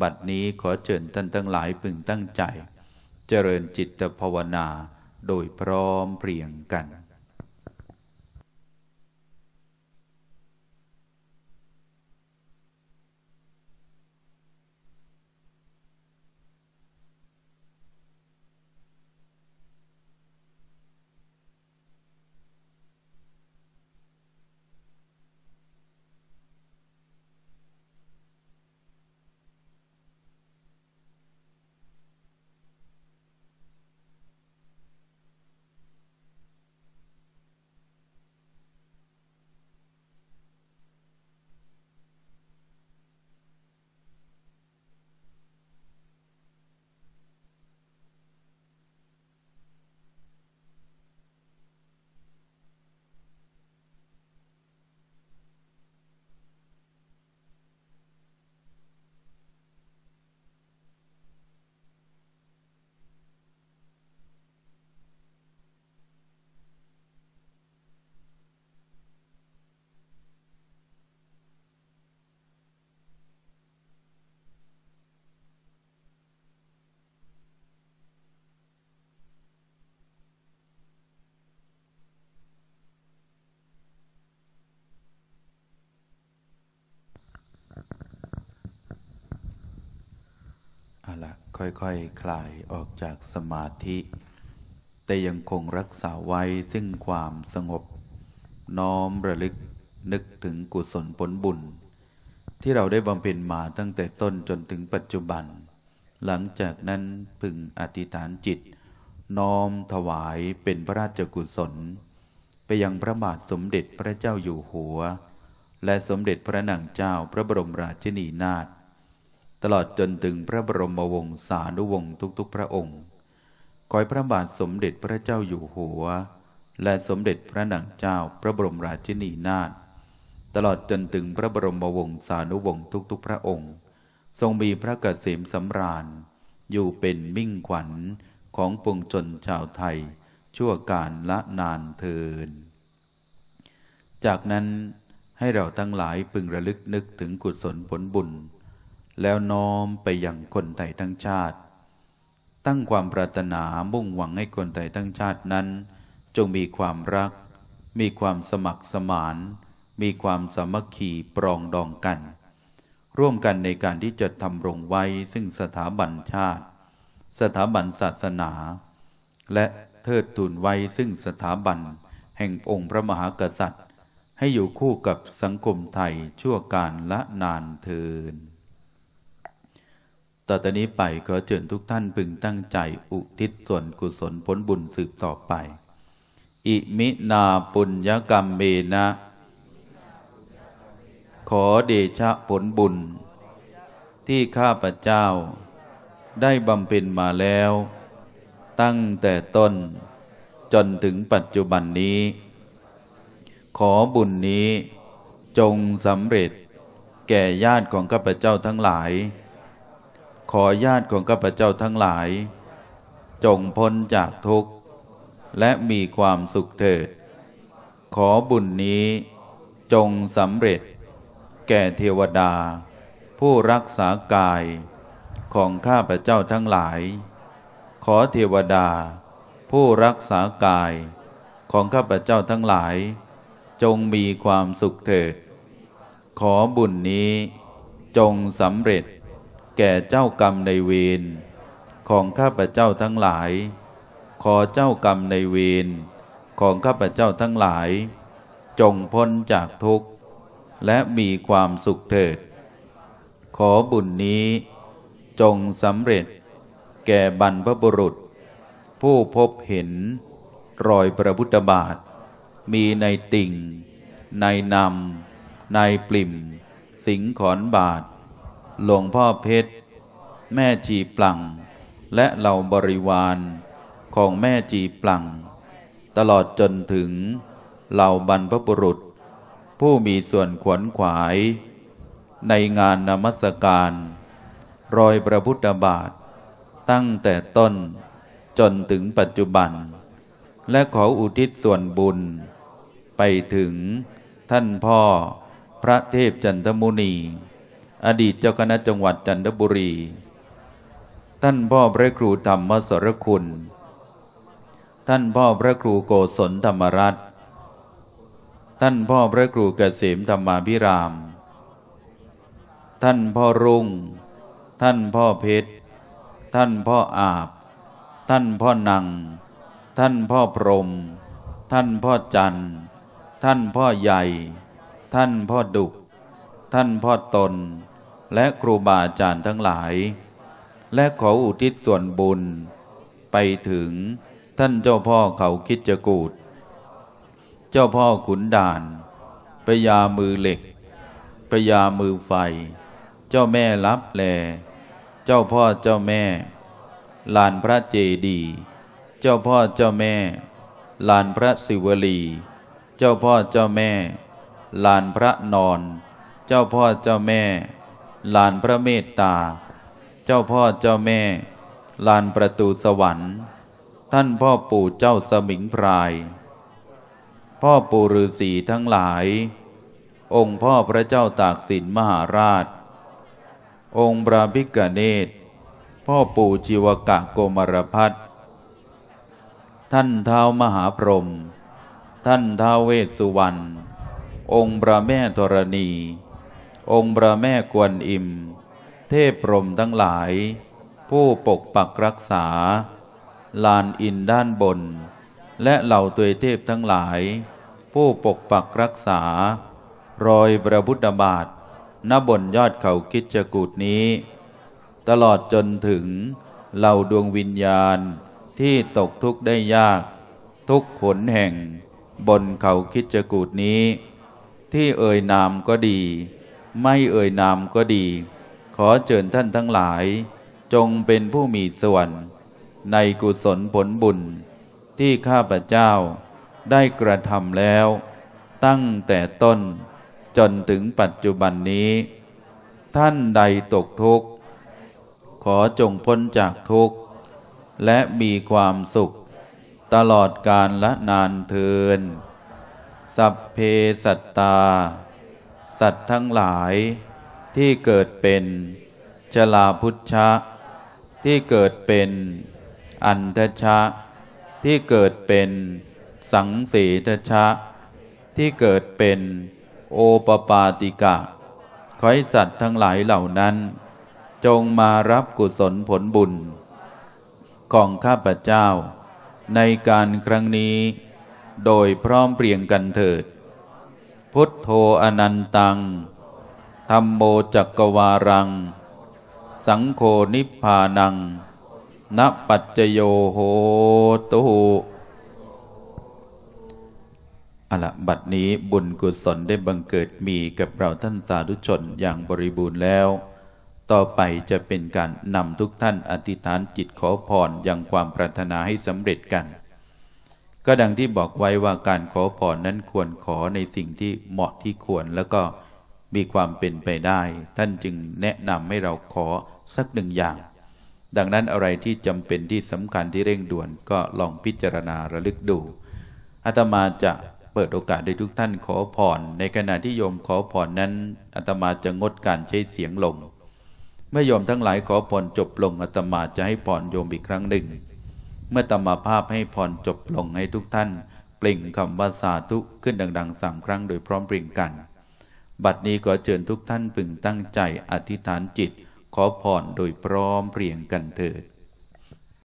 บัดนี้ขอเชิญท่านทั้งหลายพึงตั้งใจ เจริญจิตภาวนาโดยพร้อมเพรียงกันค่อยๆคคลายออกจากสมาธิ แต่ยังคงรักษาไว้ซึ่งความสงบ น้อมระลึกนึกถึงกุศลผลบุญ ที่เราได้บำเพ็ญมาตั้งแต่ต้นจนถึงปัจจุบัน หลังจากนั้น พึง อธิษฐานจิต น้อมถวายเป็นพระราชกุศล ไปยังพระบาทสมเด็จพระเจ้าอยู่หัว และสมเด็จพระนางเจ้าพระบรมราชินีนาถตลอดจนถึงพระบรมวงศานุวงศ์ทุกๆพระองค์ คอยพระบาทสมเด็จพระเจ้าอยู่หัว และสมเด็จพระนางเจ้าพระบรมราชินีนาถตลอดจนถึงพระบรมวงศานุวงศ์ทุกๆพระองค์ ทรงมีพระกเกษมสำราญ อยู่เป็นมิ่งขวัญของปวงชนชาวไทย ชั่วการละนานเทิน จากนั้นให้เราทั้งหลายพึงระลึกนึกถึงกุศลผลบุญแล้วน้อมไปยังคนไทยทั้งชาติ ตั้งความปรารถนามุ่งหวังให้คนไทยทั้งชาตินั้น จงมีความรัก มีความสมัครสมาน มีความสามัคคีปรองดองกัน ร่วมกันในการที่จะทำรงไว้ ซึ่งสถาบันชาติ สถาบันศาสนา และเทิดทูนไว้ ซึ่งสถาบันแห่งองค์พระมหากษัตริย์ ให้อยู่คู่กับสังคมไทยชั่วการละนานเทินต่อแตนี้ไปขอเชิญทุกท่านพึงตั้งใจอุทิศส่วนกุศลผลบุญสืบต่อไป อิมินาปุญญกรรมเมนะ ขอเดชะผลบุญ ที่ข้าพเจ้าได้บำเพ็ญมาแล้ว ตั้งแต่ต้นจนถึงปัจจุบันนี้ ขอบุญนี้จงสำเร็จแก่ญาติของข้าพเจ้าทั้งหลายขอญาติของข้าพเจ้าทั้งหลาย จงพ้นจากทุกข์และมีความสุขเถิด ขอบุญนี้จงสำเร็จ แก่เทวดา ผู้รักษากายของข้าพเจ้าทั้งหลาย ขอเทวดา ผู้รักษากายของข้าพเจ้าทั้งหลาย จงมีความสุขเถิด ขอบุญนี้จงสำเร็จแก่เจ้ากรรมในเวรของข้าพเจ้าทั้งหลาย ขอเจ้ากรรมในเวรของข้าพเจ้าทั้งหลาย จงพ้นจากทุกข์ และมีความสุขเถิด ขอบุญนี้จงสำเร็จ แก่บรรพบุรุษ ผู้พบเห็นรอยพระพุทธบาทมีในติ่ง ในนำในปลิ่ม สิงขอนบาทหลวงพ่อเพชร แม่จีปลังและเหล่าบริวารของแม่จีปลังตลอดจนถึงเหล่าบรรพบุรุษ ผู้มีส่วนขวนขวาย ในงานนมัสการ รอยพระพุทธบาท ตั้งแต่ต้นจนถึงปัจจุบัน และขออุทิศส่วนบุญ ไปถึงท่านพ่อพระเทพจันทมุนีอดีตเจ้าคณะจังหวัดจันทบุรี ท่านพ่อพระครูธรรมสรคุณ ท่านพ่อพระครูโกศลธรรมรัตน์ ท่านพ่อพระครูเกษมธรรมาพิราม ท่านพ่อรุ่ง ท่านพ่อเพชร ท่านพ่ออาบ ท่านพ่อนัง ท่านพ่อพรมท่านพ่อจันท่านพ่อใหญ่ ท่านพ่อดุก ท่านพ่อตนและครูบาอาจารย์ทั้งหลาย และขออุทิศส่วนบุญ ไปถึงท่านเจ้าพ่อเขาคิดจกูด เจ้าพ่อขุนด่านพยามือเหล็กพยามือไฟ เจ้าแม่รับแล เจ้าพ่อเจ้าแม่ ลานพระเจดี เจ้าพ่อเจ้าแม่ ลานพระศิวลี เจ้าพ่อเจ้าแม่ ลานพระนอน เจ้าพ่อเจ้าแม่ลานพระเมตตา เจ้าพ่อเจ้าแม่ลานประตูสวรรค์ ท่านพ่อปู่เจ้าสมิงพราย พ่อปู่ฤาษีทั้งหลาย องค์พ่อพระเจ้าตากสินมหาราช องค์พระพิกเนตพ่อปู่ชีวกะโกมารพัฒท่านเท้ามหาพรหม ท่านท้าเวสสุวรรณ องค์พระแม่ธรณีองค์พระแม่กวนอิม เทพพรมทั้งหลาย ผู้ปกปักรักษา ลานอินด้านบน และเหล่าตัวเทพทั้งหลาย ผู้ปกปักรักษา รอยพระพุทธบาท ณบนยอดเขาคิจกูดนี้ ตลอดจนถึง เหล่าดวงวิญญาณที่ตกทุกข์ได้ยาก ทุกขนแห่ง บนเขาคิจกูดนี้ ที่เอ่ยนามก็ดีไม่เอ่ยนามก็ดี ขอเชิญท่านทั้งหลาย จงเป็นผู้มีส่วน ในกุศลผลบุญ ที่ข้าพเจ้าได้กระทำแล้ว ตั้งแต่ต้นจนถึงปัจจุบันนี้ ท่านใดตกทุกข์ขอจงพ้นจากทุกข์และมีความสุข ตลอดกาลละนานเทินสัพเพสัตตาสัตว์ทั้งหลายที่เกิดเป็นชลาพุทธะที่เกิดเป็นอันทชะ ที่เกิดเป็นสังสีทชะ ที่เกิดเป็นโอปปาติกะขอยสัตว์ทั้งหลายเหล่านั้นจงมารับกุศลผลบุญของข้าพเจ้าในการครั้งนี้โดยพร้อมเปรียงกันเถิดพุทโธอนันตัง ธรรมโมจักวารัง สังโฆนิพพานังนปัจจโยโหตุ อะละบัดนี้บุญกุศลได้บังเกิดมีกับเราท่านสาธุชนอย่างบริบูรณ์แล้ว ต่อไปจะเป็นการนำทุกท่านอธิษฐานจิตขอพรอย่างความปรารถนาให้สำเร็จกันก็ดังที่บอกไว้ว่าการขอพรนั้นควรขอในสิ่งที่เหมาะที่ควรแล้วก็มีความเป็นไปได้ ท่านจึงแนะนำให้เราขอสักหนึ่งอย่าง ดังนั้นอะไรที่จำเป็นที่สำคัญที่เร่งด่วนก็ลองพิจารณาระลึกดูอาตมาจะเปิดโอกาสให้ทุกท่านขอพรในขณะที่โยมขอพรนั้นอาตมาจะงดการใช้เสียงลงเมื่อโยมทั้งหลายขอพรจบลงอาตมาจะให้พรโยมอีกครั้งหนึ่งเมื่อตมภาพให้พรจบลงให้ทุกท่านเปล่งคำว่าสาธุขึ้นดังๆสามครั้งโดยพร้อมเปล่งกัน บัดนี้ขอเชิญทุกท่านพึงตั้งใจอธิษฐานจิต ขอพรโดยพร้อมเปรียงกันเถิด